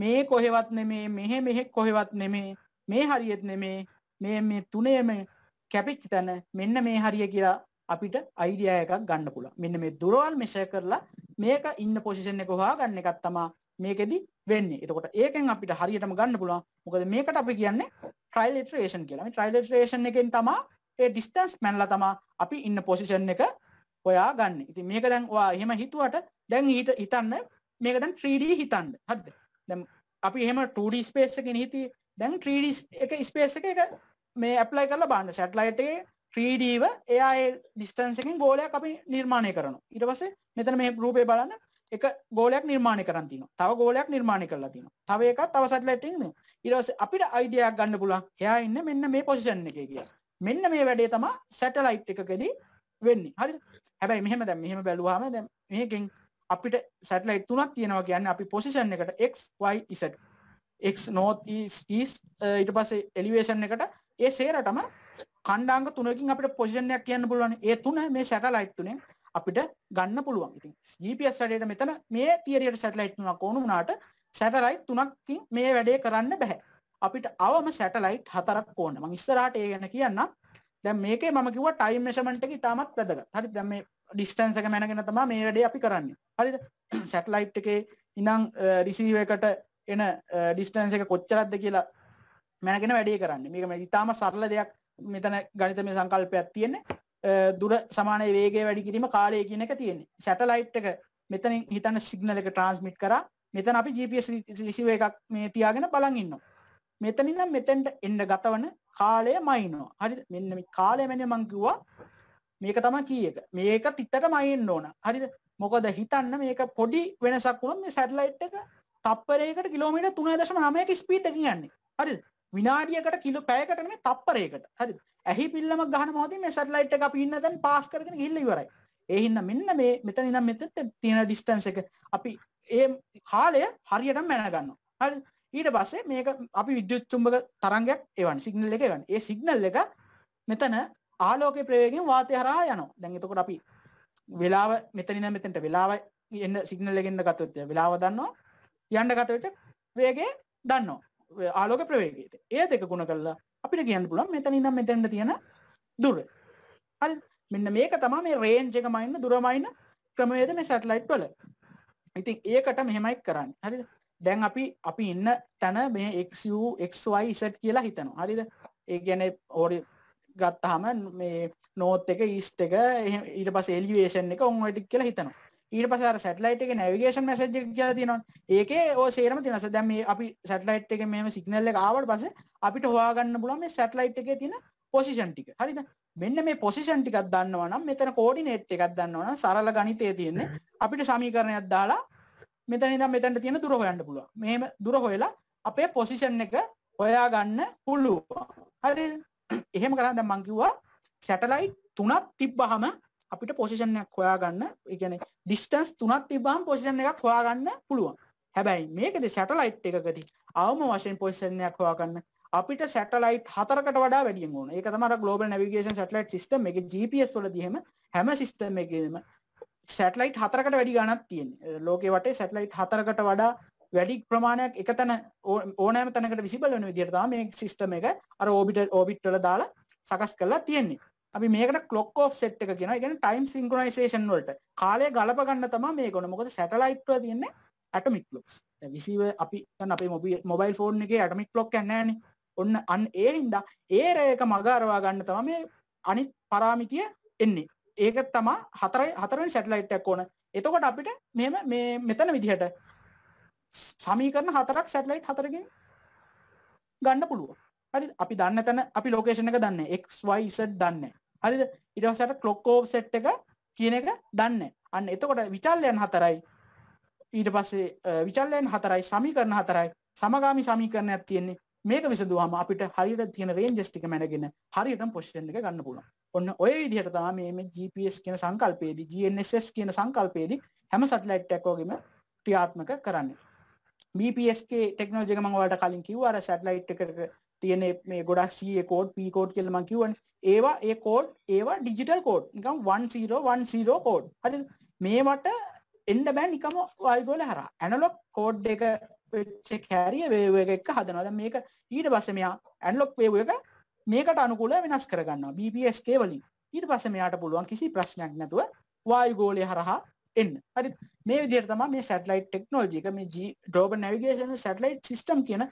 මේ කොහෙවත් නෙමේ මෙහෙ මෙහෙක් කොහෙවත් නෙමේ මේ හරියත් නෙමේ මේ මේ තුනේම කැපිච්චි තැන මෙන්න මේ හරිය කියලා අපිට අයිඩියා එකක් ගන්න පුළුවන්. මෙන්න මේ දුරවල් මෙෂර් කරලා මේක ඉන්න පොසිෂන් එක හොයාගන්න එකක් තමයි මේකෙදි වෙන්නේ. එතකොට ඒකෙන් අපිට හරියටම ගන්න පුළුවන්. මොකද මේකට අපි කියන්නේ ට්‍රයිල් ඉටරේෂන් කියලා. මේ ට්‍රයිල් ඉටරේෂන් එකෙන් තමයි ඒ ඩිස්ටන්ස් මැනලා තමයි අපි ඉන්න පොසිෂන් එක හොයාගන්න. ඉතින් මේක දැන් ඔයා එහෙම හිතුවට දැන් ඊට හිතන්න මේක දැන් 3D හිතන්න. හරිද? දැන් අපි එහෙම 2D ස්පේස් එකකින් හිතී දැන් 3D එක ස්පේස් එක මේ ඇප්ලයි කරලා බලන්න. සැටලයිට් එකේ ්‍රීඩීව එයා ඩිස්ටන්සකින් ගෝලයක් අපි නිර්මාණය කරනු ඉට පස මෙතන මේ රූපය බලන්න එක ගෝලයක් නිර්මාණය කරන්තින තව ගෝලයක් නිර්මාණය කරලා තින තව එක තවසටලටඉන්න ඉරස අපිට අයිඩියයක් ගන්න පුලා එයා ඉන්න මෙන්න මේ පොසිෂන් එක කිය මෙන්න මේ වැඩේ තමා සැටලයිට් එකකෙදී වෙන්න හරි හැබැයි මෙහම දැ මෙහම බැලවාම දැ මේකින් අපිට සැටලයි් තුනක් තියෙනවා කියන්න අපි පොසිෂන් එකට එක්යිසට එක් නෝත් ඊට පස්සේ එලිවේෂන් එකට ඒ සේරටම කණ්ඩාංග තුනකින් අපිට පොසිෂන් එකක් කියන්න පුළුවන්. ඒ තුන මේ සැටලයිට් තුනෙන් අපිට ගන්න පුළුවන්. ඉතින් GPS රඩේට මෙතන මේ තියරියට සැටලයිට් තුනක් ඕන වුණාට සැටලයිට් තුනකින් මේ වැඩේ කරන්න බෑ. අපිට අවම සැටලයිට් හතරක් ඕන. මම ඉස්සරහට ඒ ගැන කියන්නම්. දැන් මේකේ මම කිව්වා ටයිම් මෙෂර්මන්ට් එක ඉතාමත් වැදගත්. හරි දැන් මේ ඩිස්ටන්ස් එක මැනගෙන තමයි මේ වැඩේ අපි කරන්නේ. හරිද? සැටලයිට් එකේ ඉඳන් රිසීවර් එකට එන ඩිස්ටන්ස් එක කොච්චරක්ද කියලා මැනගෙන වැඩේ කරන්නේ. මේක මේ ඉතාම සරල දෙයක්. මෙතන ගනිතම සංකල්පයක් තියෙන්නේ දුර සමානය වේගේ වැඩි කිරීම කාලය කියන එක තියෙන්නේ සැටලයිට් එක මෙතන හිතන සිගනල එක ට්‍රන්ස්මිට් කර මෙතන අපි GPS ලිසිව එකක් මේ තියාගෙන බලන් ඉන්න මෙතනිද මෙතැන්ට එන්න ගතවන කාලය මයිනෝ හරි මෙන්න කාලය මෙන මංකිවා මේක තම කියක මේක තිත්තට මයින්න ඕන හරිද මොකද හිතන්න මේක පොඩි වෙනසක් වුණොත් මේ සැටලයිට් එක තප්පරයකට කිලෝමීටර් 3.9ක ස්පීඩ් එකකින් යන්නේ හරිද විනාඩියකට කිලෝ පැයකට නෙමෙයි තප්පරයකට. හරිද? ඇහි පිල්ලමක් ගන්න මොහොතේ මේ සැටලයිට් එක අපි ඉන්න තැන පාස් කරගෙන ගිහිල්ලා ඉවරයි. ඒ හින්දා මෙන්න මේ මෙතන ඉඳන් මෙතෙන් තියෙන ඩිස්ටන්ස් එක අපි ඒ කාලය හරියටම මැනගන්නවා. හරිද? ඊට පස්සේ මේක අපි විද්‍යුත් චුම්බක තරංගයක් එවන්නේ සිග්නල් එක එවන්නේ. ඒ සිග්නල් එක මෙතන ආලෝකයේ ප්‍රවේගයෙන් වාතය හරහා යනවා. දැන් එතකොට අපි වෙලාව මෙතන ඉඳන් මෙතෙන්ට වෙලාව එන්න සිග්නල් එකෙන් ගත්තොත් වෙලාව දන්නවා. යන්න ගත විට වේගය දන්නවා. ආලෝක ප්‍රවේගයට ඒ දෙක ගුණ කරලා අපිට කියන්න පුළුවන් මෙතන ඉඳන් මෙතෙන්ට තියෙන දුර. හරි මෙන්න මේක තමයි මේ රේන්ජ් එකමයින්න දුරමයින්න ක්‍රමවේද මේ සැටලයිට් වල. ඉතින් ඒකට මෙහෙමයි කරන්නේ. හරිද? දැන් අපි අපි ඉන්න තැන මේ x u x y z කියලා හිතනවා. හරිද? ඒ කියන්නේ ඕරි ගත්තාම මේ නෝත් එක ඊස්ට් එක ඊට පස්සේ එලිවේෂන් එක ඔන් ඔය ටික කියලා හිතනවා. ඊට පස්සේ අර සැටලයිට් එකේ නැවිගේෂන් මැසේජ් එක කියලා තියෙනවනේ. ඒකේ ඔය සේරම තියෙනවා. සර් දැන් මේ අපි සැටලයිට් එකේ මෙහෙම සිග්නල් එක ආවට පස්සේ අපිට හොයාගන්න පුළුවන් මේ සැටලයිට් එකේ තියෙන පොසිෂන් ටික. හරිද? මෙන්න මේ පොසිෂන් ටිකක් දන්නවා නම් මෙතන කෝඩිනේට් එකක් දන්නවා නම් සරල ගණිතය තියෙන්නේ. අපිට සමීකරණයක් දාලා මෙතන ඉඳන් මෙතනට තියෙන දුර හොයන්න පුළුවන්. මෙහෙම දුර හොයලා අපේ පොසිෂන් එක හොයාගන්න පුළුවන්. හරිද? එහෙම කරා දැන් මං කිව්වා සැටලයිට් තුනක් තිබ්බහම අපිට පොසිෂන් එකක් හොයාගන්න ඉගැන ඩිස්ටන්ස් තුනත් තිබාම් පොසිෂන් එකක් හොයාගන්න පුළුවන් හැබැයි මේකද සැටලයිට් එකකති අවම වශයෙන් පොසිෂණයක් හොයාගන්න අපිට සැටලයිට් හතරකට වඩා වැඩිය ඕන ඒක තමර ගලෝබල් නැවිගේෂන් සැටලයිට් සිස්ටම් එක GPS වල දිහෙම හැම සිස්ටම් එකේම සැටලයිට් හතරකට වැඩි ගණක් තියෙන ලෝකේ වටේ සැටලයිට් හතරකට වඩා වැඩි ප්‍රමාණයක් එක තැන ඕනෑම තැනකට විසිබල වන විදිහට තමයි මේ සිස්ටම් එක අර ඕබිට ඕබිට් වල දාලා සකස් කරලා තියෙන්නේ අපි මේකට ක්ලොක් ෝ් සෙට් එක කියෙන ගෙන ටයිම් සිංගනයිසේෂන් වලට කාලය ගලපගන්න තමා මේ ගොන මොකද සැටලයිට්ව තියන්නේ ඇටමික් ලොක්ස් විසිව අපි අප මොබි මොබයිල් ෆෝන් එක ඇටමික් ලොක් න්නන ඔන්න අන් ඒ හින්දා ඒ රයක මගාරවා ගන්න තම මේ අනිත් පරාමිතිය එන්නේ ඒක තමා හතරයි හතරෙන් සැටලයිට්ක් ඕන එතකොට අපිට මෙම මේ මෙතන විදිහට සමීකරන හතරක් සැටලයිට් හතරකින් ගන්න පුළුව හරි අපි දන්න තැන අපි ලෝකේෂණ එක දන්න එක්වයිසට් දන්නේ හරිද ඊට පස්සට ක්ලොක් ඕෆ්සෙට් එක කියන එක දන්නේ. අන්න එතකොට විචල්යන් හතරයි ඊට පස්සේ විචල්යන් හතරයි සමීකරණ හතරයි සමගාමි සමීකරණයක් තියෙන්නේ. මේක විසඳුවාම අපිට හරියට තියෙන රේන්ජස් ටික මැනගෙන හරියටම පොසිෂන් එක ගන්න පුළුවන්. ඔන්න ඔය විදිහට තමයි මේ GPS කියන සංකල්පයේදී GNSS කියන සංකල්පයේදී හැම සැටලයිට් එකක් වගේම ක්‍රියාත්මක කරන්නේ. BPSK ටෙක්නෝලොජි එක මම ඔයාලට කලින් කිව්වා අර සැටලයිට් එකක තියෙන මේ ගොඩක් CA කෝඩ් P කෝඩ් කියලා මම කිව්වනේ. ඒවා ඒ කෝඩ් ඒවා ඩිජිටල් කෝඩ් නිකම් 1010 කෝඩ් හරි මේවට එන්න බෑ නිකම වයිගෝල හරහා ඇනලොග් කෝඩ් එක කෑරිය වේව එක එක්ක හදනවා දැන් මේක ඊට පස්සේ මෙයා ඇනලොග් වේව එක මේකට අනුකූලව වෙනස් කරගන්නවා BPSK වලින් ඊට පස්සේ මෙයාට පුළුවන් කිසි ප්‍රශ්නයක් නැතුව වායුගෝලය හරහා එන්න හරි මේ විදිහට තමයි මේ සැටලයිට් ටෙක්නොලොජි එක මේ G global navigation satellite system කියන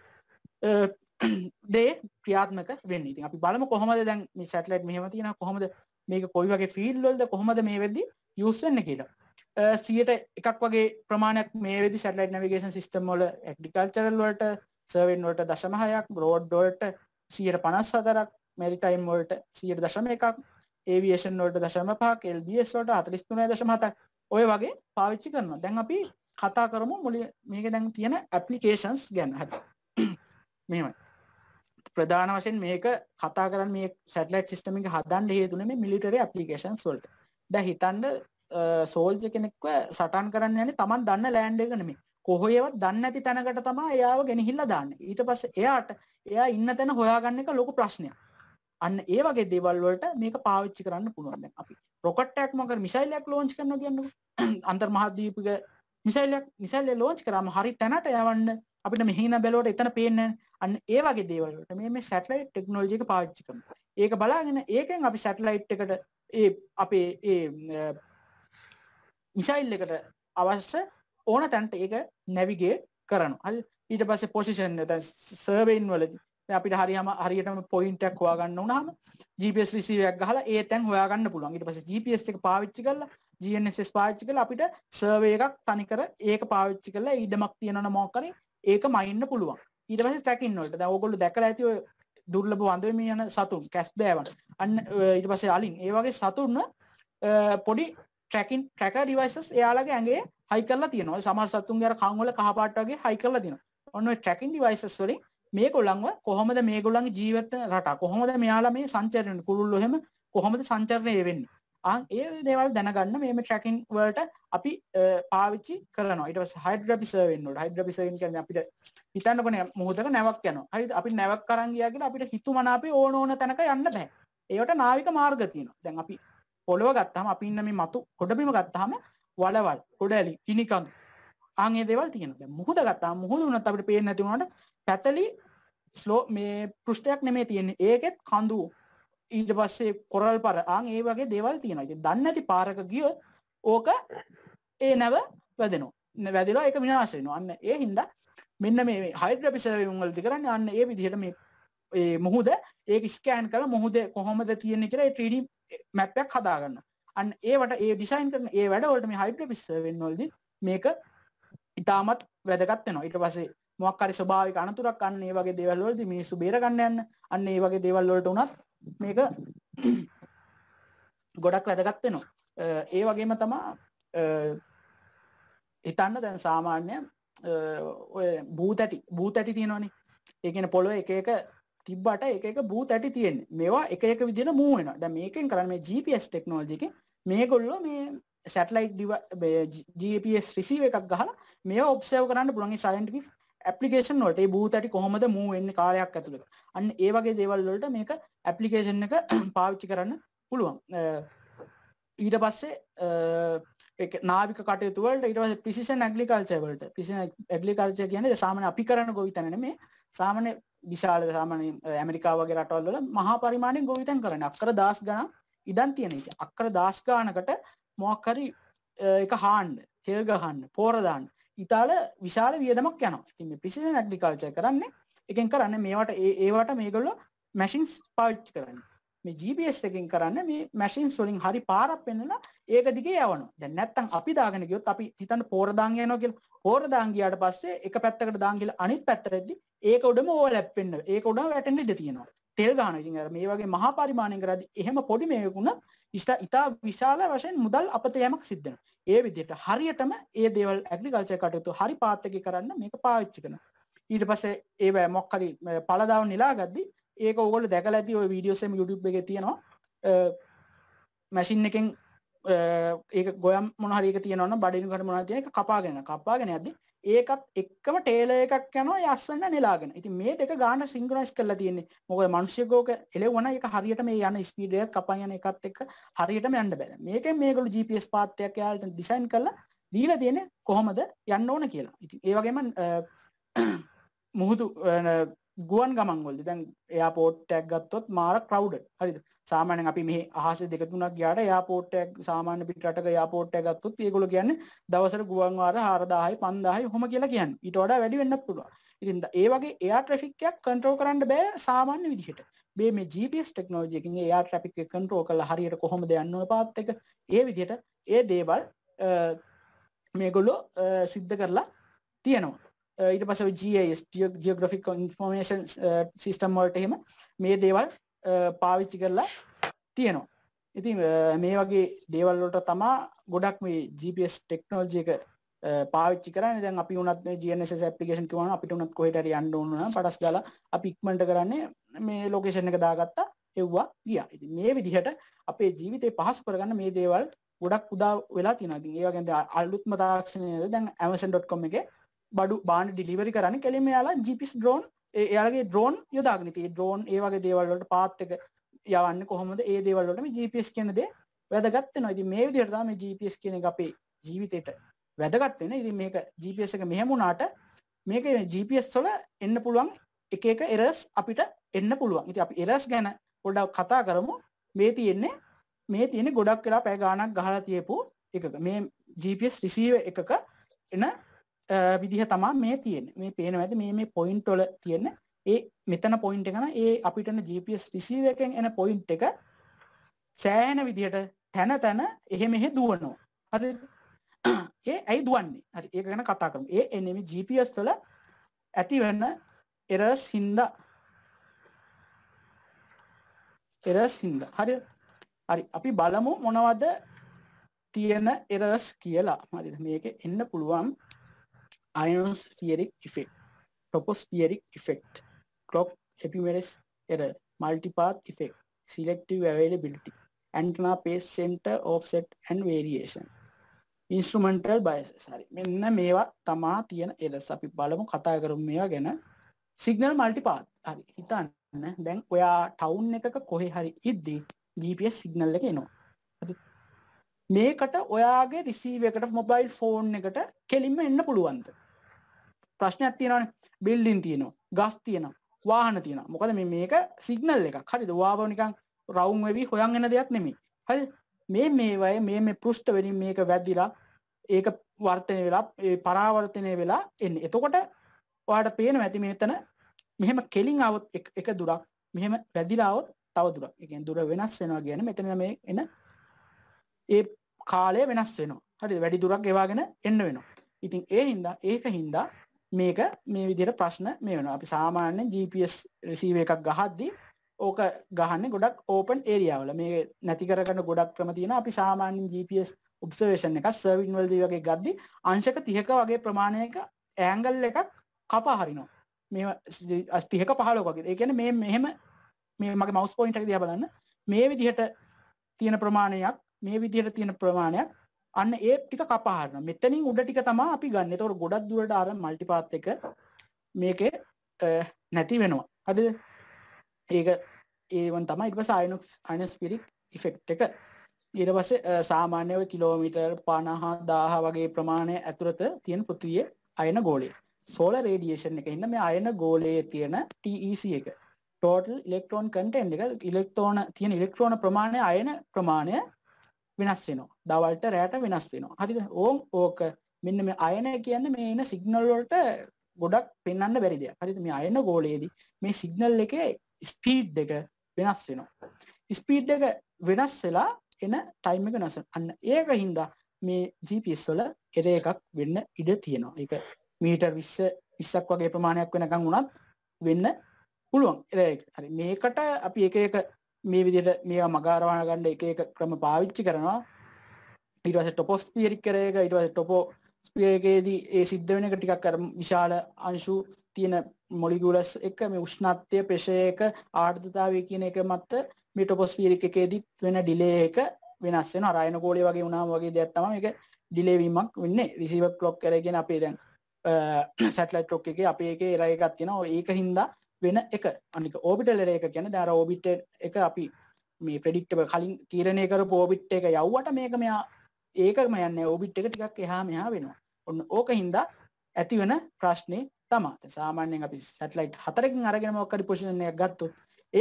දේ ක්‍රියාත්මක වෙන්න ඉතින් අපි බලම කොහොමද දැන් මේ සැටලයිට් මෙහෙම තියෙනවා කොහොමද මේක කොයි වගේ ෆීල්ඩ් වලද කොහොමද මේ වෙද්දි යූස් වෙන්නේ කියලා 100ට එකක් වගේ ප්‍රමාණයක් මේ වෙද්දි සැටලයිට් නැවිගේෂන් සිස්ටම් වල ඇග්‍රිකල්චරල් වලට සර්වෙන් වලට 0.6ක් රෝඩ් වලට 154ක් මැරිටයිම් වලට 100.1ක් ඒවියේෂන් වලට 0.5ක් LBS වලට 43.7ක් ඔය වගේ පාවිච්චි කරනවා දැන් අපි කතා කරමු මුලින් මේක දැන් තියෙන ඇප්ලිකේෂන්ස් ගැන හරි මෙහෙමයි ප්‍රධාන වශයෙන් මේක කතා කරන්න මේ සැටලයිට් සිස්ටම් එක හදන්න හේතුනේ මේ මිලිටරි ඇප්ලිකේෂන්ස් වලට. දැන් හිතන්න සෝල්ජර් කෙනෙක්ව සටන් කරන්න යන්නේ Taman දන්න ලෑන්ඩ් එක නෙමෙයි. කොහොයවත් දන්නේ නැති තැනකට තමයි එයාව ගෙනහිල්ලා දාන්නේ. ඊට පස්සේ එයාට එයා ඉන්න තැන හොයාගන්න එක ලොකු ප්‍රශ්නයක්. අන්න ඒ වගේ දේවල් වලට මේක පාවිච්චි කරන්න පුළුවන්. දැන් අපි රොකට් එකක් මොකද මිසයිලයක් ලොන්ච් කරනවා කියන්නේ. අන්තර්මහද්වීපික මිසයිලයක් මිසයිලය ලොන්ච් කරාම හරි තැනට යවන්න අපිට මෙහින බැලෝට එතන පේන්න අන්න ඒ වගේ දේවල්ට මේ මේ සැටලයි් ටෙක්නෝජික පාච්චිකම ඒක බලාගෙන ඒකෙන් අපි සැටලයිට් එකට ඒ අපේ ඒ මිසයිල් එකට අවශ්‍ය ඕන තැන්ට ඒක නැවිගේ කරනු හල් ඊට පස්සේ පොසිෂන් ඇත සර්වයින් වලද අපිට හරිම හරියටම පොයින්ටක් හවාගන්න වනාම GPS රිසිවයක් ගහල ඒ තැන් හොයාගන්න පුළුවන් ඊට පස්සේ GPS එක පාවිච්චි කරලා GNSS පාවිච්චි කරලා අපිට සර්වේ එකක් තනිකර ඒක පාවිච්චි කරලා ඉඩමක් තියෙනවන මොකරේ ඒක මයින්න පුළුවන් ඊට පස්සේ ටැකින් වලට දැන් ඕගොල්ලෝ දැකලා ඇති ඔය දුර්ලභ වඳුමි යන සතුන් කැස්බෑවන් අන්න ඊට පස්සේ අලින් ඒ වගේ සතුන් පොඩි ට්‍රැකින් ට්‍රැකර් ඩිවයිසස් එයාලගේ ඇඟේ හයි කරලා තියෙනවා සමහර සතුන්ගේ අර කන් වල කහපාට වගේ හයි කරලා තියෙනවා ඔන්න ඔය ට්‍රැකින් ඩිවයිසස් වලින් මේගොල්ලන්ව කොහොමද මේගොල්ලන්ගේ ජීවිත රට කොහොමද මෙයාලා මේ සංචරණය කුරුල්ලෝ එහෙම කොහොමද සංචරණය වෙන්නේ ආන් ඒ දේවල් දැනගන්න මේ ට්‍රැකින් වලට අපි පාවිච්චි කරනවා ඊට පස්සේ හයිඩ්‍රොපි සර්වෙන් වලට හයිඩ්‍රොපි සර්වෙන් කියන්නේ අපිට හිතන්නකොනේ මොහොතක නැවක් යනවා හරිද අපි නැවක් කරන් ගියා කියලා අපිට හිතුමනාපේ ඕන ඕන තැනක යන්න බෑ ඒවට නාවික මාර්ග තියෙනවා දැන් අපි පොළොව ගත්තාම අපි ඉන්න මේ මතු කොටබිම ගත්තාම වලවල් කොඩැලි කිනිකඳු ආගේ දේවල් තියෙනවා මුහුද ගත්තා මුහුදු වුණත් අපිට පේන්නේ නැති වුණාට පැතලි ස්ලෝ මේ පෘෂ්ඨයක් නෙමෙයි තියෙන්නේ ඒකෙත් කඳු ඊට පස්සේ කොරල් පර ආං ඒ වගේ දේවල් තියෙන ඉති දන්න ඇති පාරක ගිය ඕක ඒ නැව වැදෙනවා වැදිලා එක විනාශයන අන්න ඒ හින්දා මෙන්න මේ හයිට පිසවල්ති කරන්න අන්න ඒ විදිහට මේ මුහුද ඒක ස්කෑන් කළ මුහුද කොහොමද තියෙන්නේ කියලා ටඩ මැප්පයක් හදාගන්න අන්න ඒවට ඒ ඩිසයින් කරන ඒ වැඩවලට මේ හයිට පිස්සවෙන් නොල්ද මේක ඉතාමත් වැදගත්වෙනවා ඊට පසේ මොක්කරි ස්භාවික අනතුරක් අන්න ඒ වගේ දේවල්වලද මිනිස්සු බේරගන්න යන්න අන්න ඒ වගේ දේවල්වලට උනත් මේක ගොඩක් වැදගත් වෙනවා ඒ වගේම තමා හිතන්න දැන් සාමාන්‍ය ඔය භූතැටි භූතැටි තියෙනවානේ ඒකන පොළොව එක එක තිබ්බට එක එක භූතැටි තියෙන් මේවා එක එක විදින මූුවෙන ද මේකෙන් කරන්න මේ GPS ටෙක්නෝජික මේගොල්ලෝ මේ සැටලයි් GPS රිසිව එකක් ගහලා මේ ඔබ්සයව කරන්න පුළන්ගේ සයින්ටික් ඇපලිකේෂන් වලට බූතැටි කොහොමද මූවෙන්න කාලයක් ඇතුළට අන්න ඒ වගේ දේවල් වලට මේක ඇපලිකේෂන් එක පාවිච්චි කරන්න පුළුවන් ඊට පස්සේ නාවික කටයුතුවලට ඉටවස පිසිෂන් ඇගලිකල්චයවලට පිසි ඇගලිකල්චය කියන සාමන අපි කරන්න ගොවිතැන මේ සාමනය විශාල සාමන ඇමරිකාවගේ රටවල්ල මහා පරිමාණය ගොවිතැන් කරන අක්කර දස් ගන ඉඩන් තියෙන අක්කර දස්ගානකට මොක්කරි එක හාන්ඩ තෙල්ගහන්න පෝරදාන්න ඉතාල විශාල වියදමක් යන ති පිසි ඇග්ලිකාල්චය කරන්න එකෙන් කරන්න මේවට ඒවට මේගොල්ලො මැසින්ස් පාච්ච කරන්න මේ ජීBS එකින් කරන්න මේ මැසින් සොලින් හරි පාරක් පෙන්නලා ඒක දිගේ යවන දැන් නැත්තම් අපි දාගෙන ගියොත් අපි හිතන්න පෝර දාන් යනවා කියලා පෝර දාන් ගියාට පස්සේ එක පැත්තකට දාන් ගිහලා අනිත් පැත්තට එද්දි ඒක උඩම ඕවර්ලැප් වෙන්න ඒක උඩම වැටෙන්න ඉඩ තියෙනවා තෙල් ගාන ඉතින් අර මේ වගේ මහා පරිමාණයෙන් කරද්දී එහෙම පොඩි මේකුණ ඉතා විශාල වශයෙන් මුදල් අපතයමක් සිද්ධ වෙනවා ඒ විදිහට හරියටම ඒ දේවල් ඇග්‍රිකල්චර් කටයුතු හරි පාත් එකේ කරන්න මේක පාවිච්චි කරනවා ඊට පස්සේ ඒව මොක් හරි පළදාව නෙලාගද්දී ඒක ඕගොල්ලෝ දැකලා ඇති ওই වීඩියෝස් එම් YouTube එකේ තියෙනවා මැෂින් එකෙන් ඒක ගොයම් මොනහරික තියනවන්න බඩිනිකට මොන තියන කපාගෙන කපාගෙන ඇද ඒකත් එක්කම ටේල එකක් යන යස්සන්න නිලාගෙන ඉති මේ දෙක ගාන සිංගනයිස් කරලා තියන්නේ මොක මංශ්‍යකෝක එලෙවන එක හරියට මේ යන ස්පීඩයත් කපයන එකත් එක් හරියට යන්න බැල මේක මේකළු GPS පාත්තයක් යාලට ඩිසයින් කරලා දීල තියෙන කොහොමද යන්න ඕන කියලා ඉති ඒවගේම මුහුදු ගුවන් ගමන්ගොල්ද දැන් එයාපෝට්ටක් ගත්තොත් මාර කවඩ් හරිද සාමානෙන් අපි මේ අහස දෙකතුනක් යාට යාපෝට්ටක් සාමාන්‍ය පිටට යාපෝට්ට ගත්තුත් ඒගොල කියන්න දවසර ගුවන්වාර හාරදාහයි පන්දාහයි හොම කියලා කියන්න ඉට වඩා වැඩි වෙන්න පුළුව ඉතින් ඒ වගේ එයා ට්‍රෆික්යක් කන්ට්‍රෝ කරන්න බෑ සාමාන්‍ය විදිහට මේ මේ GPS ටෙක්නෝජයකින් එයා ට්‍රපික් කන්ට්‍රෝ කළ හරියට කොහොමද යන්න පාත් එක ඒ විදිහට ඒ දේවල් මේගොල්ලෝ සිද්ධ කරලා තියෙනවා Uh, ඊට පස GIS ජියෝග්‍රෆික් ඉන්ෆෝර්මේෂන් සිිස්ටම් වලට එහෙම මේ දේවල් uh, පාවිච්චි කරලා තියෙනවා ඉතින් uh, මේ වගේ දේවල්ලට තමා ගොඩක් මේ GPS ටෙක්නෝජියක පාච්චි කර ද අපි උනත් ජනස පපිකේෂන් කිවන අපිට උනත් කොහට අන්ඩ න්න පටස් ගල අපි ඉක්මට කරන්නේ මේ ලෝකේෂණ එක දාගත්තා එව්වා ගිය ඉති මේ විදිහට අපේ ජීවිතය පහසු කරගන්න මේ දේවල් ගොඩක් උදා වෙලා තිනති ඒවගේ අල්ලුත්ම තාක්ෂණයද දැන් ඇමසන්.කොම් එක බඩු බාන ඩිලිවරි කරන්න කෙලිම යාලා ජිපිස් ඩ්‍රෝන් එයාගේ ඩ්‍රෝන් යොදාගනිති ඩ්‍රෝන් ඒවගේ දේවල්ලට පාත්තක යවන්න කොහොමද ඒ දේවල්ලටම ජිපස් කියනද වැදගත්ත නොයිති මේ විදිරතාම ජිපස් කියන එක අපේ ජීවිතයට වැදගත්වෙන ඉති මේක ජිපස් එක මෙහෙමුණට මේක ජිපස් සොල එන්න පුළුවන් එක එක එරස් අපිට එන්න පුළුවන් ඉති අපි එරස් ගැන ගොඩක් කතා කරමු මේ තියෙන්නේ මේ තියෙන ගොඩක් කලා පෑ ගානක් ගහලා තියපු එක මේ ජිපස් රිසීව එකක එන විදිහ තමා මේ තියෙන මේ පේන ඇද මේ මේ පොයින්ටොල තියෙන ඒ මෙතන පොයින්ට එකන ඒ අපිටන GPS රිසිව එකෙන් එන පොයින්ට් එක සෑහෙන විදිහට තැන තැන එහෙ මෙහෙ දුවනෝ හරි ඒ ඇයි දුවන්නේ හරි ඒ ගැන කතා කරමු ඒ එනෙම GPS වල ඇතිවෙන්න එරස් හින්දා එරස් හින්දා හරි හරි අපි බලමු මොනවද තියෙන එරස් කියලා හරිද මේක එන්න පුළුවන් ionospheric effect, tropospheric effect, clock epimeris error, multipath effect, selective availability, antenna pace center offset and variation. ඉන්ස්ට්‍රමන්ටල් බයස සරි මෙන්න මේවා තමා තියෙන එලස් අපි බලමු කතා කරුම් මේවා ගැන සිගනල් මල්ටිපාත් හරි හිතන්න දැන් ඔයා ටවුන් එකක කොහෙ හරි ඉද්දී GPS සිගනල් එක එනවා මේකට ඔයාගේ රිසීව එකට මොබයිල් ෆෝන් එකට කෙලින්ම එන්න පුළුවන්ද ප්‍රශ්නයක් තියෙනවනේ බිල්ඩින් තියෙනවා ගස් තියෙනවා වාහන තියෙනවා මොකද මේ මේක සිගනල් එකක් හරිද වාබව නිකන් රවුම් වෙවි හොයන් එන දෙයක් නෙමෙයි හරි මේ මේවය මේ මේ පෘෂ්ඨ වෙලින් මේක වැදිලා ඒක වර්තනය වෙලා පරාවර්තනය වෙලා එන්න එතකොට ඔයාට පේන ඇති මෙතන මෙහෙම කෙලින් අවත් එක දුරක් මෙහෙම වැදිලාවත් තව දුරක් එක දුර වෙනස් වෙනවා කියන මෙතන මේ එන ඒ කාලය වෙනස් වෙනවා හරි වැඩි දුරක් ඒවාගෙන එන්න වෙනවා ඉතින් ඒ හින්දා ඒක හින්දා මේක මේ විදිහට ප්‍රශ්න මේ වෙනවා. අපි සාමාන්‍යයෙන් GPS receive එකක් ගහද්දී ඕක ගහන්නේ ගොඩක් open area වල. මේ නැති කරගන්න ගොඩක් ක්‍රම තියෙනවා. අපි සාමාන්‍යයෙන් GPS observation එකක් serving වලදී වගේ ගද්දී අංශක 30ක වගේ ප්‍රමාණයක angle එකක් කපා හරිනවා. මේ 30ක 15ක වගේ. ඒ කියන්නේ මේ මෙහෙම මේ මගේ mouse pointer එක දිහා බලන්න. මේ විදිහට තියෙන ප්‍රමාණයක් මේ විදිහට තියෙන ප්‍රමාණයක් අන්න ඒ ටික කපාහරන මෙතනින් උඩ ටික තමා අපි ගන්න තවට ගොඩක් දුරට අර මල්ටිපාත් එක මේක නැති වෙනවා හරිද ඒක ඒවන් තමයි ඉට සයිනුක් අනස් පිරික් ඉෆෙක්් එක ඊට පස සාමාන්‍යව කිලෝමිටර් පණහා දාහ වගේ ප්‍රමාණය ඇතුළත තියෙන පෘතිය අයන ගෝලේ සෝල රේඩියේෂන් එක හිද මේ අයන ගෝලයේ තියෙන TEC එක ටෝටල් ඉලෙක්ට්‍රෝන් කටන් එක ඉලෙක්ටෝන තියෙන ඉලෙක්ට්‍රෝන ප්‍රමාණය අයන ප්‍රමාණය වෙනස් වෙනවා. දවල්ට රැට වෙනස් වෙනවා. හරිද? ඕම් ඕක මෙන්න මේ අයන කියන්නේ මේ එන සිග්නල් වලට ගොඩක් පෙන්වන්න බැරි දෙයක්. හරිද? මේ අයන ගෝලයේදී මේ සිග්නල් එකේ ස්පීඩ් එක වෙනස් වෙනවා. ස්පීඩ් එක වෙනස් වෙලා එන ටයිම් එක වෙනස් අන්න ඒක හින්දා මේ GPS වල එර එකක් වෙන්න ඉඩ තියෙනවා. ඒක මීටර් 20 20ක් වගේ ප්‍රමාණයක් වෙනකන් වුණත් වෙන්න පුළුවන් එර එක. හරි මේකට අපි එක එක මේ විදියට මේ මගාරවාණ ගණ්ඩ එක එක ක්‍රම පාවිච්චි කරනවා ඉටවස ටොපොස් පියරි කරයක ඉටවස ටොපෝ ස්පියගේදී ඒ සිද්ධ වෙන එක ටිකක් කර විශාල අංශු තියෙන මොලිගුලස් එක මේ උෂ්ණත්වය ප්‍රශයක ආර්ධතාවය කියන එක මත්ත මේ ටොපොස් පියරික එකේදීත් වෙන ඩිලේ එක වෙනස් වෙන රයන කෝලේ වගේ උනාම වගේ දෙයක් තමයි මේක ඩිලේ වීමක් වෙන්නේ රිසීවර් ක්ලොක් කරගෙන අපේ දැන් සැටලයිට් ක්ලොක් එකේ අපේ එකේ එරය එකක් තියෙනවා ඒක හින්දා වෙන එක අනික ඕබිටල් එක ගැන දර ඕබිට එක අපි මේ ප්‍රඩික්ටබ කලින් තීරණය කර පෝබිට් එක යව්වට මේක මෙයා ඒක මයන්න ඕබිට් එක ටිකක් එහා මෙහා වෙනවා ඔන්න ඕක හින්දා ඇති වෙන ප්‍රශ්නය තමා සාමාන්‍යෙන් අපි සැටලයිට් හතරකින් අරගෙන මොක්කරි පොෂණයක් ගත්තුත්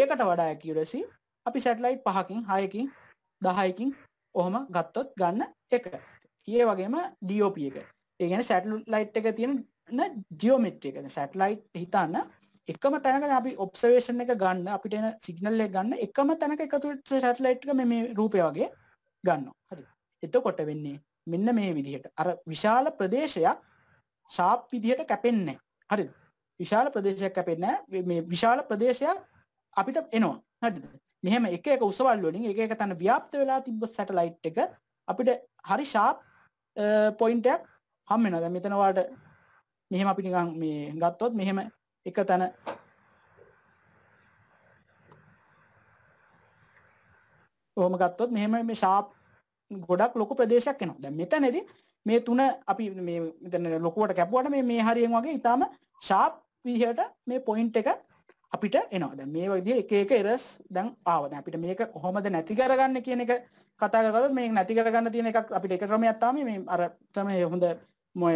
ඒකට වඩා ඇකිරසි අපි සැටලයිට් පහකින් හයකින් දහයකින් ඔහොම ගත්තොත් ගන්න එක ඒ වගේම ඩියෝපිය එක ඒගැන සැටලයිට් එක තියෙන ජියෝමිට්‍රිය එකන සැටලයිට් හිතන්න එකම තැනක අපි ඔබ්සවේෂන් එක ගන්න අපිට එන සිගනල් එක ගන්න එකම තැනක එකතු සැටලයිට් එක මේ රූපය වගේ ගන්නවා හරි එතකොට වෙන්නේ මෙන්න මේ විදිහට අර විශාල ප්‍රදේශයක් ශාප් විදිහට කැපෙන්නේ හරිද විශාල ප්‍රදේශයක් කැපෙන්නේ මේ විශාල ප්‍රදේශයක් අපිට එනවා හරිද මෙහෙම එක එක උසවල් වලින් එක එක තන ව්‍යාප්ත වෙලා තිබ්බ සැටලයිට් එක අපිට හරි ශාප් පොයින්ට් එකක් හම් වෙනවා දැන් මෙතන වලට මෙහෙම අපි නිකන් මේ ගත්තොත් මෙහෙම එක තැන හොම ගත්තොත් මෙහම මේ ශාප් ගොඩක් ලොක ප්‍රදේශයක් එනවා දැ මෙත නෙද මේ තුන අපි මෙතන ලොකුවට කැපුවට මේ මේ හරියෙන් වගේ ඉතාම ශාප් විහට මේ පොයින්් එක අපිට එනවා දැ මේ වගේ එක එක එරස් දැන් ආවද අපිට මේක කොහොමද නැති කරගන්න කියන එක කතාකරත් මේ නැති කරගන්න තියෙන එකක් අපිට එක ක්‍රමයක්ත්තාම මේ අරටම හොඳ මොය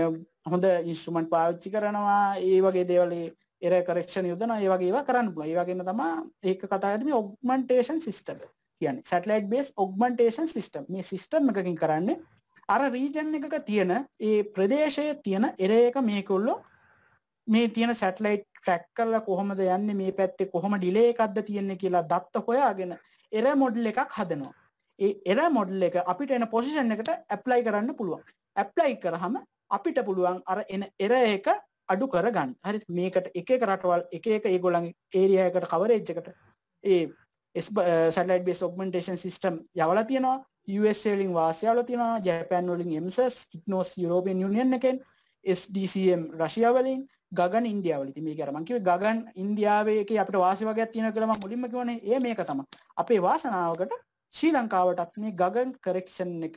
හොඳ ඉස්ට්‍රමන්් පාවිච්චි කරනවා ඒ වගේ දේවලේ එර කරක්ෂණ යුදන ඒ වගේවා කරන්න පුල ඒවගේම තමා ඒක කතාගම ඔක්මන්ටේෂන් සිිස්ටම කියන සටලයිට් බේස් ඔක්මන්ටේෂන් සිිස්ටම් මේ සිිස්ටම් එකකින් කරන්න අර රීජන් එකක තියෙන ඒ ප්‍රදේශය තියෙන එරඒක මේකුල්ලො මේ තියෙන සැටලයිට් ට්‍රැක් කරලා කොහොමද යන්න මේ පැත්තේ කොහොම ඩිලේ එකක්ද තියෙන්නේ කියලා දත්ත හොයාගෙන එර මොඩල් එකක් හදනවා ඒ එර මොඩල් එක අපිට එන පොසිෂන් එකට ඇප්ලයි කරන්න පුළුවන් ඇප්ලයි කරහම අපිට පුළුවන් අර එන එර එක අඩු කරගන්න හරි මේකට එක එක රටවල් එක එක ඒගොලන් ඒරියයකට කවරේච්චකට ඒ සැටලයිට් බේස් ඔක්මෙන්ටේෂන් සිස්ටම් යවල තියෙනවා ලින් වාසයාල තියෙනවා ජැපන් වලින් එම්සස් ඉක්නෝස් යුරෝපියන් යුනියන් එකෙන් SDCM රශයාවලින් ගගන් ඉන්ඩියාවලති මේ කරමංකිව ගගන් ඉන්දියාවේ එක අපට වාසි වගේ තියෙන කළම මුලින්ම කිවනේ ඒ මේක තම අපේ වාසනාවකට ශ්‍රී ලංකාවටත් මේ ගගන් කරෙක්ෂන් එක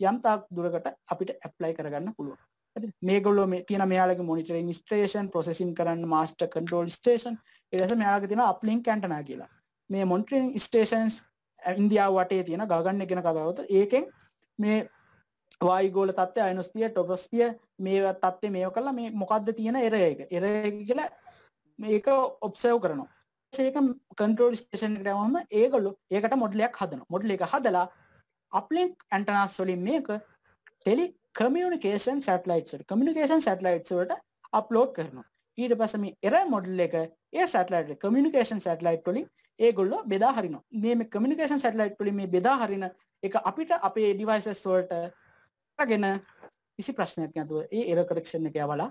යම්තාක් දුරකට අපිට ඇප්ලයි කරගන්න පුළුවන් හරි මේගොල්ලෝ මේ තියෙන මෙයාලගේ මොනිටරින් ස්ටේෂන් ප්‍රොසෙසින් කරන්න මාස්ටර් කන්ට්‍රෝල් ස්ටේෂන් ඊට පස්සේ මෙයාලගේ තියෙන අප්ලින්ක් ඇන්ටනා කියලා මේ මොනිටරින් ස්ටේෂන්ස් ඉන්දියාව වටේ තියෙන ගගන්න කියන කතාවත ඒකෙන් මේ වායුගෝල තත්ත්වය අයනොස්පිය ටොපොස්පිය මේ තත්ත්වය මේව කළා මේ මොකද්ද තියෙන එරය එක එරය කියලා මේක ඔබ්සර්ව් කරනවා ඒක කන්ට්‍රෝල් ස්ටේෂන් ගවම ඒගොල්ලු ඒකට මොඩලයක් හදන මොඩල එක හදලා අප්ලික් ඇන්ටනස් වලින් මේක telecommunication satellites communication satellites වලට අප්ලෝඩ් කරනවා ඊට පස්ස මේ එර මොඩල් එක ඒ සැටලයිට් කමියුනිකේෂන් සැටලයිට් වලින් ඒගොල්ලෝ බෙදා හරිනවා මේ කමියුනිකේෂන් සැටලයිට් වලින් මේ බෙදා හරින එක අපිට අපේ ඩිවයිසස් වලට අරගෙන කිසි ප්‍රශ්නයක් නැතුව ඒ එර කරෙක්ෂන් එක යවලා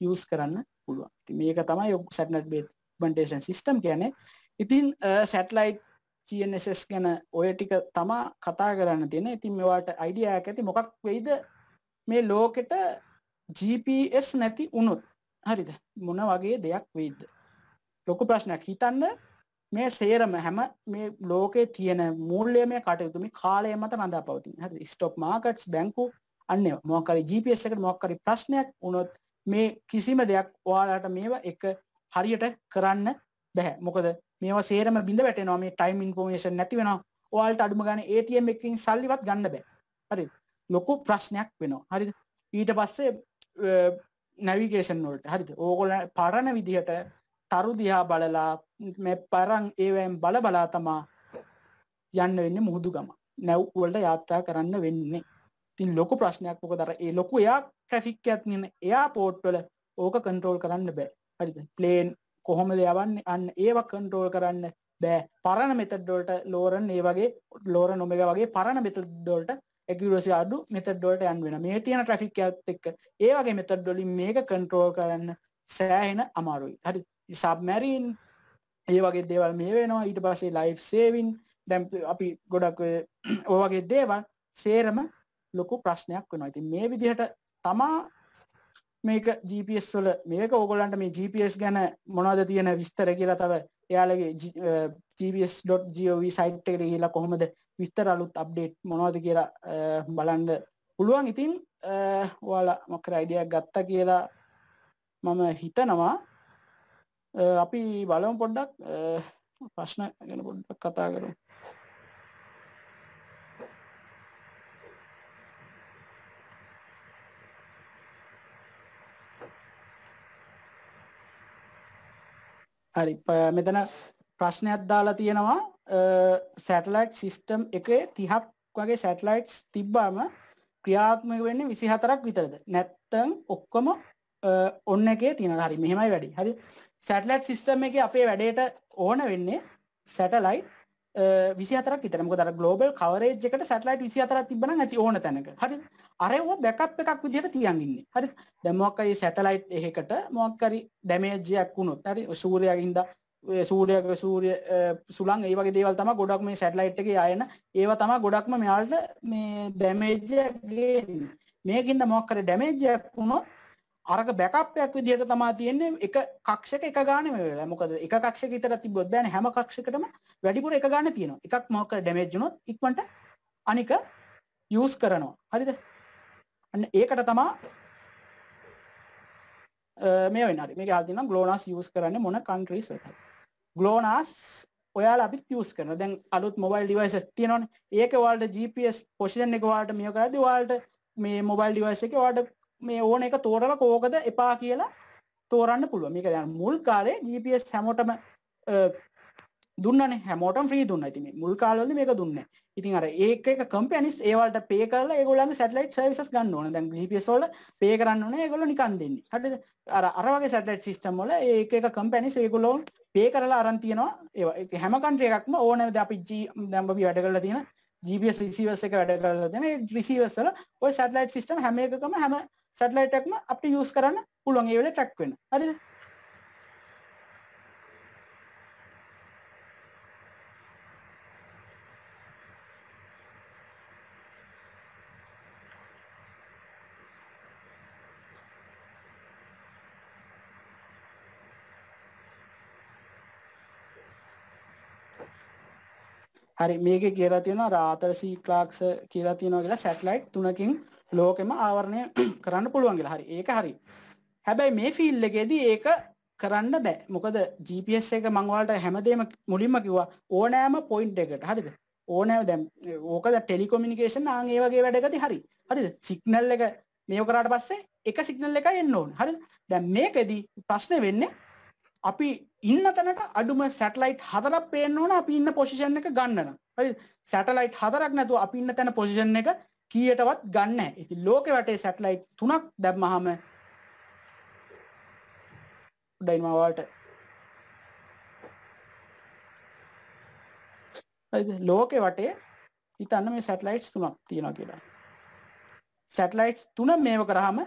යූස් කරන්න පුළුවන්. ඉතින් මේක තමයි සැටලයිට් බේස් ඉම්ප්ලිමන්ටේෂන් සිස්ටම් කියන්නේ. ඉතින් සැටලයිට් GNSS ගැන ඔය ටික තමා කතා කරන්න තියෙන. ඉතින් මේවාට අයිඩියා එකක් ඇති මොකක් වෙයිද මේ ලෝකෙට GPS නැති වුණොත් හරිද මොන වගේ දෙයක් වෙයිද ලොකු ප්‍රශ්නයක් හිතන්න මේ සේරම හැම මේ ලෝකේ තියෙන මූල්‍යමය කටයුතු මේ කාලය මත රඳා පවතින හරි ස්ටොප් මාකට්ස් බැංකු අන්න මොකරි GPS එකට මොකරි ප්‍රශ්නයක් වුණොත් මේ කිසිම දෙයක් ඔයාලට මේවා එක හරියට කරන්න බැහැ මොකද මේවා සේරම බිඳ වැටෙනවා මේ ටයිම් ඉන්ෆෝමේෂන් නැති වෙනවා ඔයාලට අඩුම ගානේ ATM එකකින් සල්ලිවත් ගන්න බෑ හරිද ලොකු ප්‍රශ්නයක් වෙනවා හරිද ඊට පස්සේ නැවිගේෂන් වලට හරිද ඕගොල පරණ විදිහට තරු දිහා බලලා මේ පරං ඒවැම් බල බලා තමා යන්න වෙන්න මුහුදු ගම නැව්වලට යාත්‍රා කරන්න වෙන්නේ තින් ලොකු ප්‍රශ්නයක් මොක දර ඒ ලොකු එයා ට්‍රෆික් ඇත්නන එයා පෝට්වල ඕක කන්ට්‍රෝල් කරන්න බෑ හරිද ප්ලේන් කොහොමද යවන්න අන්න ඒව කන්ට්‍රෝල් කරන්න බෑ පරණ මෙතඩ්ඩොල්ට ලෝරන් ඒ වගේ ලෝර නොමක වගේ පරණ මෙතඩ්ඩොල්ට ඇකිරසි අඩු මෙතඩ්ඩොලට යන් වෙන මේ තියෙන ට්‍රෆික් ඇත් එක්ක ඒ වගේ මෙතඩ්ඩොලින් මේක කන්ට්‍රෝල් කරන්න සෑහෙන අමාරුයි හරි සබමැරීන් ඒ වගේ දේවල් මේ වෙනවා ඊට පස්සේ ලයිෆ් සේවින් දැම් අපි ගොඩක් ඕවගේ දේවල් සේරම ලොකු ප්‍රශ්නයක් වෙනවා ඉතින් මේ විදිහට තමා මේක GPS වල මේක ඕගොල්ලන්ට මේ GPS ගැන මොනවද තියෙන විස්තර කියලා තව එයාලගේ gps.gov සයිට් එකට ගිහිල්ලා කොහොමද විස්තර අලුත් අප්ඩේට් මොනවද කියලා බලන්න පුළුවන්. ඉතින් ඔයාලා මොකද අයිඩියක් ගත්තා කියලා මම හිතනවා. අපි බලමු පොඩ්ඩක් ප්‍රශ්න ගැන පොඩ්ඩක් කතා කරමු. හරි මෙතන ප්‍රශ්නයක් දාලා තියෙනවා සැටලයිට් සිිස්ටම් එක තිහක් වගේ සැටලයිට්ස් තිබ්බාම ක්‍රියාත්මක වෙන්නේ විසි හතරක් විතරද නැත්තං ඔක්කොම ඔන්න එකේ තියෙන හරි මෙහෙමයි වැඩි හරි සැටලයිට් සිිස්ටම් එක අපේ වැඩේට ඕන වෙන්නේ සැටලයිට් විසිතරක් විතර මොකද අර ග්ලෝබල් කවරේජ් එකට සැටලයිට් 24ක් තිබ්බනම් ඇති ඕන තැනක. හරිද? අරව බෑකප් එකක් විදිහට තියන් ඉන්නේ. හරිද? දැන් මොකක් හරි සැටලයිට් එකකට මොකක් හරි ඩැමේජ් එකක් වුණොත් හරි සූර්යාගේ ඉඳලා සූරයක සූරය සුළන් ඒ වගේ දේවල් තම ගොඩක් මේ සැටලයිට් එක යන ඒවා තම ගොඩක්ම මෙයාලට මේ ඩැමේජ්ජගේ මේකින්ද මොක්කර ඩැමේජයක් වුණොත් අරක බැකප්යක් විදිහට තමා තියෙන්නේ එක කක්ෂක එක ගාන වෙලා මොකද එක කක්ෂක විතර තිබ්බොත් බෑනේ හැම කක්ෂයකටම වැඩිපුර එක ගාන තියෙනවා එකක් මොකක් ඩැමේජ් වුණොත් ඉක්මනට අනික යූස් කරනවා හරිද අන්න ඒකට තමා මේ වෙන හරි මේක අහලා තියෙනවා ග්ලෝනාස් යූස් කරන්නේ මොන කන්ට්‍රීස් වලද ග්ලෝනාස් ඔයාලා අපිත් යූස් කරනවා දැන් අලුත් මොබයිල් ඩිවයිසස් තියෙනවනේ ඒක ඔයාලට GPS පොසිෂන් එක ඔයාලට මෙහෙ කරද්දී ඔයාලට මේ මොබයිල් ඩිවයිස් එකේ ඔයාලට මේ ඕන එක තෝරල කෝකද එපා කියලා තෝරන්න පුළුව මේක දැන් මුල් කාලේ GPS හැමෝටම දුන්නන හැමෝට ්‍රී දුන්න ඇතිම මුල් කාලද මේක දුන්න ඉතින් අර ඒක කම්පනිස් ඒවලට පේ කරල ගොලන් සටලයිට් සවිස් ගන්න ඕන දැන් ලිපියසෝල පේ කරන්න ඒගොල නිකන් දෙන්න හට අර අරවගේ සටලයිට් සිිස්ටම් ොල ඒක කම්පැනිස් ඒගොලෝන් පේ කරලා අරන්තියනවා ඒ හැම කන්ට්‍රිය එකක්ම ඕනද අපි ජී දැම්බි වැඩ කරලා තියෙන ජීපස් රිසිවස් එක වැඩ කරලා දෙන රිසිවස්සල ඔය සටලයිට් සිිටම් හැම එකම හැම සැටලයිට් එකක්ම අපිට යූස් කරන්න පුළුවන් ඒ වෙලේ ට්‍රැක් වෙන්න. හරිද? හරි මේක කියලා තියෙනවා රාතර සී ක්ලාක්ස් කියලා තියෙනවා කියලා සැටලයිට් තුනකින් ලෝකෙම ආවරණය කරන්න පුළුවන් කියලා හරි ඒක හරි හැබැයි මේ ෆිල් එකේදී ඒක කරන්න බෑ මොකද GPS එක මංවලට හැමදේම මුලින්ම කිව්වා ඕනෑම පොයින්ට් එකට හරිද ඕනෑ දැම් ඕකද ටෙලිකොමිනිකේෂන් ආන් ඒ වගේ වැඩගති හරි හරිද සිග්නල් එක මේෝ කරාට පස්සේ එක සිග්නල් එක එන්න ඕන් හරි දැම් මේකෙදී ප්‍රශ්න වෙන්නේ අපි ඉන්න තැනට අඩුම සැටලයිට් හතරක් පේන්න ඕන අපි ඉන්න පොසිෂන් එක ගන්නන හරි සැටලයිට් හතරක් නැතුව අපි ඉන්න තැන පොසිෂන් එක කීයටවත් ගන්න ඉති ලෝක වැටේ සැටලයි් තුනක් දැම්මහම ඩයිමවාට ලෝකෙ වටේ හිතන්න මේ සැටලයිට්ස් තුමක් තියෙන කියලා සැටලයිට්ස් තුන මේව කරහම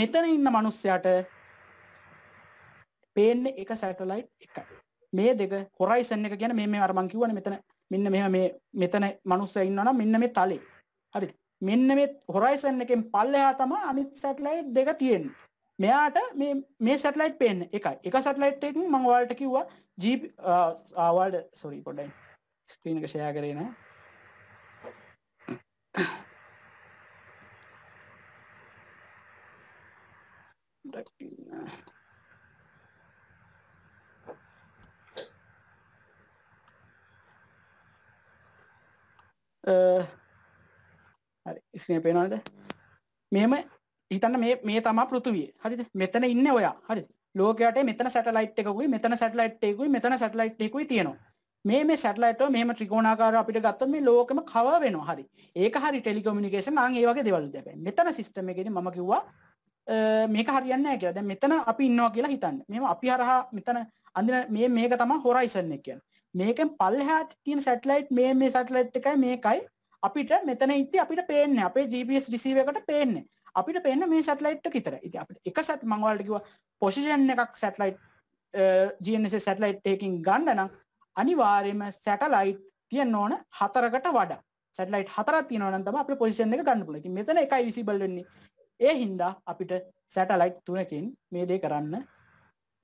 මෙතන ඉන්න මනුස්සයට පේන්න එක සැටලයිට් එක මේ දෙක හොරයිසන්න එක ගැන මේ අරමංකිවන මෙතන මෙන්න මෙ මේ මෙතන මනුස්ස ඉන්නන මෙන්න මේ තලේ හරිති මෙන්න මේ හොරයිසන් එකෙන් පල්ලෙහා තමා අනිත් සැටලයිට් දෙක තියෙන මෙයාට මේ සැටලයිට් පෙන් එක එක සැටලයිට් එක මංවාල්ට කිව්වා ජීප ආවල්ඩ සොරී පොඩයි ස්ක්‍රීන එක ෂයා කරන Uh... හරි ස්ක්‍රේ පේනවාද මෙහම හිතන්න මේ මේ තමා පෘතුවිය හරිද මෙතන ඉන්න ඔයා හරි ලෝකයට මෙතන සැටලයිට් එකකුයි මෙතන සැටලයිට් එකකුයි මෙතන සැටලයිට් එකකුයි තියෙනවා මේ මේ සැටලයිට් මෙහම ත්‍රිකෝණාකාර අපිට ගත්තොත් මේ ලෝකෙම කව වෙනවා හරි ඒක හරි ටෙලිකොමියුනිකේෂන් නම් ඒ වගේ දේවල් දෙපැයි මෙතන සිස්ටම් එකේදී මම කිව්වා මේක හරියන්නේ නැහැ කියලා දැන් මෙතන අපි ඉන්නවා කියලා හිතන්න මෙහෙම අපි හරහා මෙතන අඳින මේ මේක තමයි හොරයිසන් එක කියන්නේ මේකෙන් පල්ලෙහාට තියෙන සැටලයිට් මේ මේ සැටලයිට් එකයි මේකයි අපිට මෙතන ඉති අපිට පේන්න අපේ GPS රිසිව එකට පේන්නේ අපිට පේන්න මේ සැටලයිට් විතර ඉතින් අපිට එක සැට් මම ඔයාලට කිව්වා පොසිෂන් එකක් සැටලයිට් GNSS සැටලයිට් එකකින් ගන්න නම් අනිවාර්යයෙන්ම සැටලයිට් තියෙන්න ඕන හතරකට වඩා සැටලයිට් හතරක් තියෙනවා නම් තමයි අපේ පොසිෂන් එක ගන්න පුළුවන්. ඉතින් මෙතන එකයි විසිබල් වෙන්නේ. ඒ හින්දා අපිට සැටලයිට් තුනකින් මේ දේ කරන්න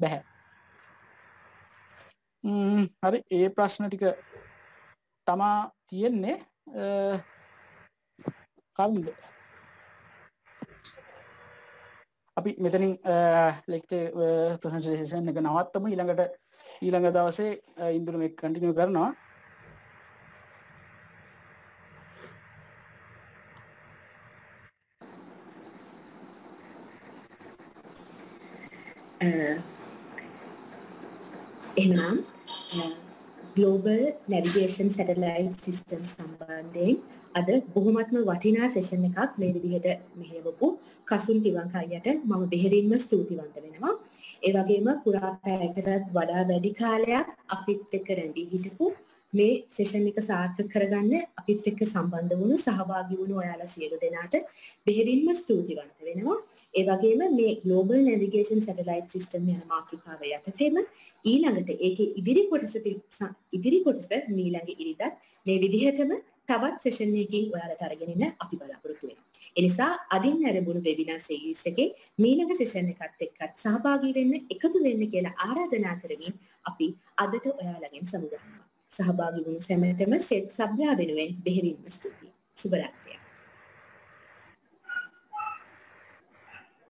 බැහැ. හරි ඒ ප්‍රශ්න ටික තමා තියෙන්නේ Eh, කන්ද අපි මෙතනින් eh, ලෙක්තේ eh, ප්‍රසංශේෂන් එක නවත්තම ඊළඟට ඊළඟ දවසේ ඉන්දුරම එක් කටිනිය කරනවා එහෙනම් ගලෝබල් නැවිගේෂන් සැටලයිල් සිිස්ටම් සම්බන්ධයෙන් අද බොහොමත්ම වටිනා සේෂන් එකක් මේ විදිහට මෙහෙවපු කසුන් තිවංකයියට මම බෙහෙරින්ම ස්තුතිවන්ත වෙනවා ඒවගේම පුරාපෑකටත් වඩා වැඩි කාලයක් අපිත් එක රැඳී හිටපු මේ සෙෂන් එක සාර්ථක කරගන්න අපිත් එක්ක සම්බන්ධ වුණු සහභාගී වුණු ඔයාලා සියලු දෙනාට බෙහෙවින්ම ස්තුතිවන්ත වෙනවා. ඒ වගේම මේ Global Navigation Satellite System යන මාතෘකාව යටතේම ඊළඟට ඒකේ ඉදිරි කොටස ඉදිරි කොටස ඊළඟ ඉරිදත් මේ විදිහටම තවත් සෙෂන් එකකින් ඔයාලට අරගෙන ඉන්න අපි බලාපොරොත්තු වෙනවා. ඒ නිසා අදින් ආරම්භුණු වෙබිනාර් සීරීස් එකේ මීළඟ සෙෂන් එකත් එක්කත් සහභාගී වෙන්න එකතු වෙන්න කියලා ආරාධනා කරමින් අපි අදට ඔයාලගෙන් සමුගන්නවා. සහභාගි වුණු සැමටම සෙත් සබ්‍රා වෙනුවෙන් බෙහෙවින්ම ස්තුතියි. සුබරාත්‍රියක්.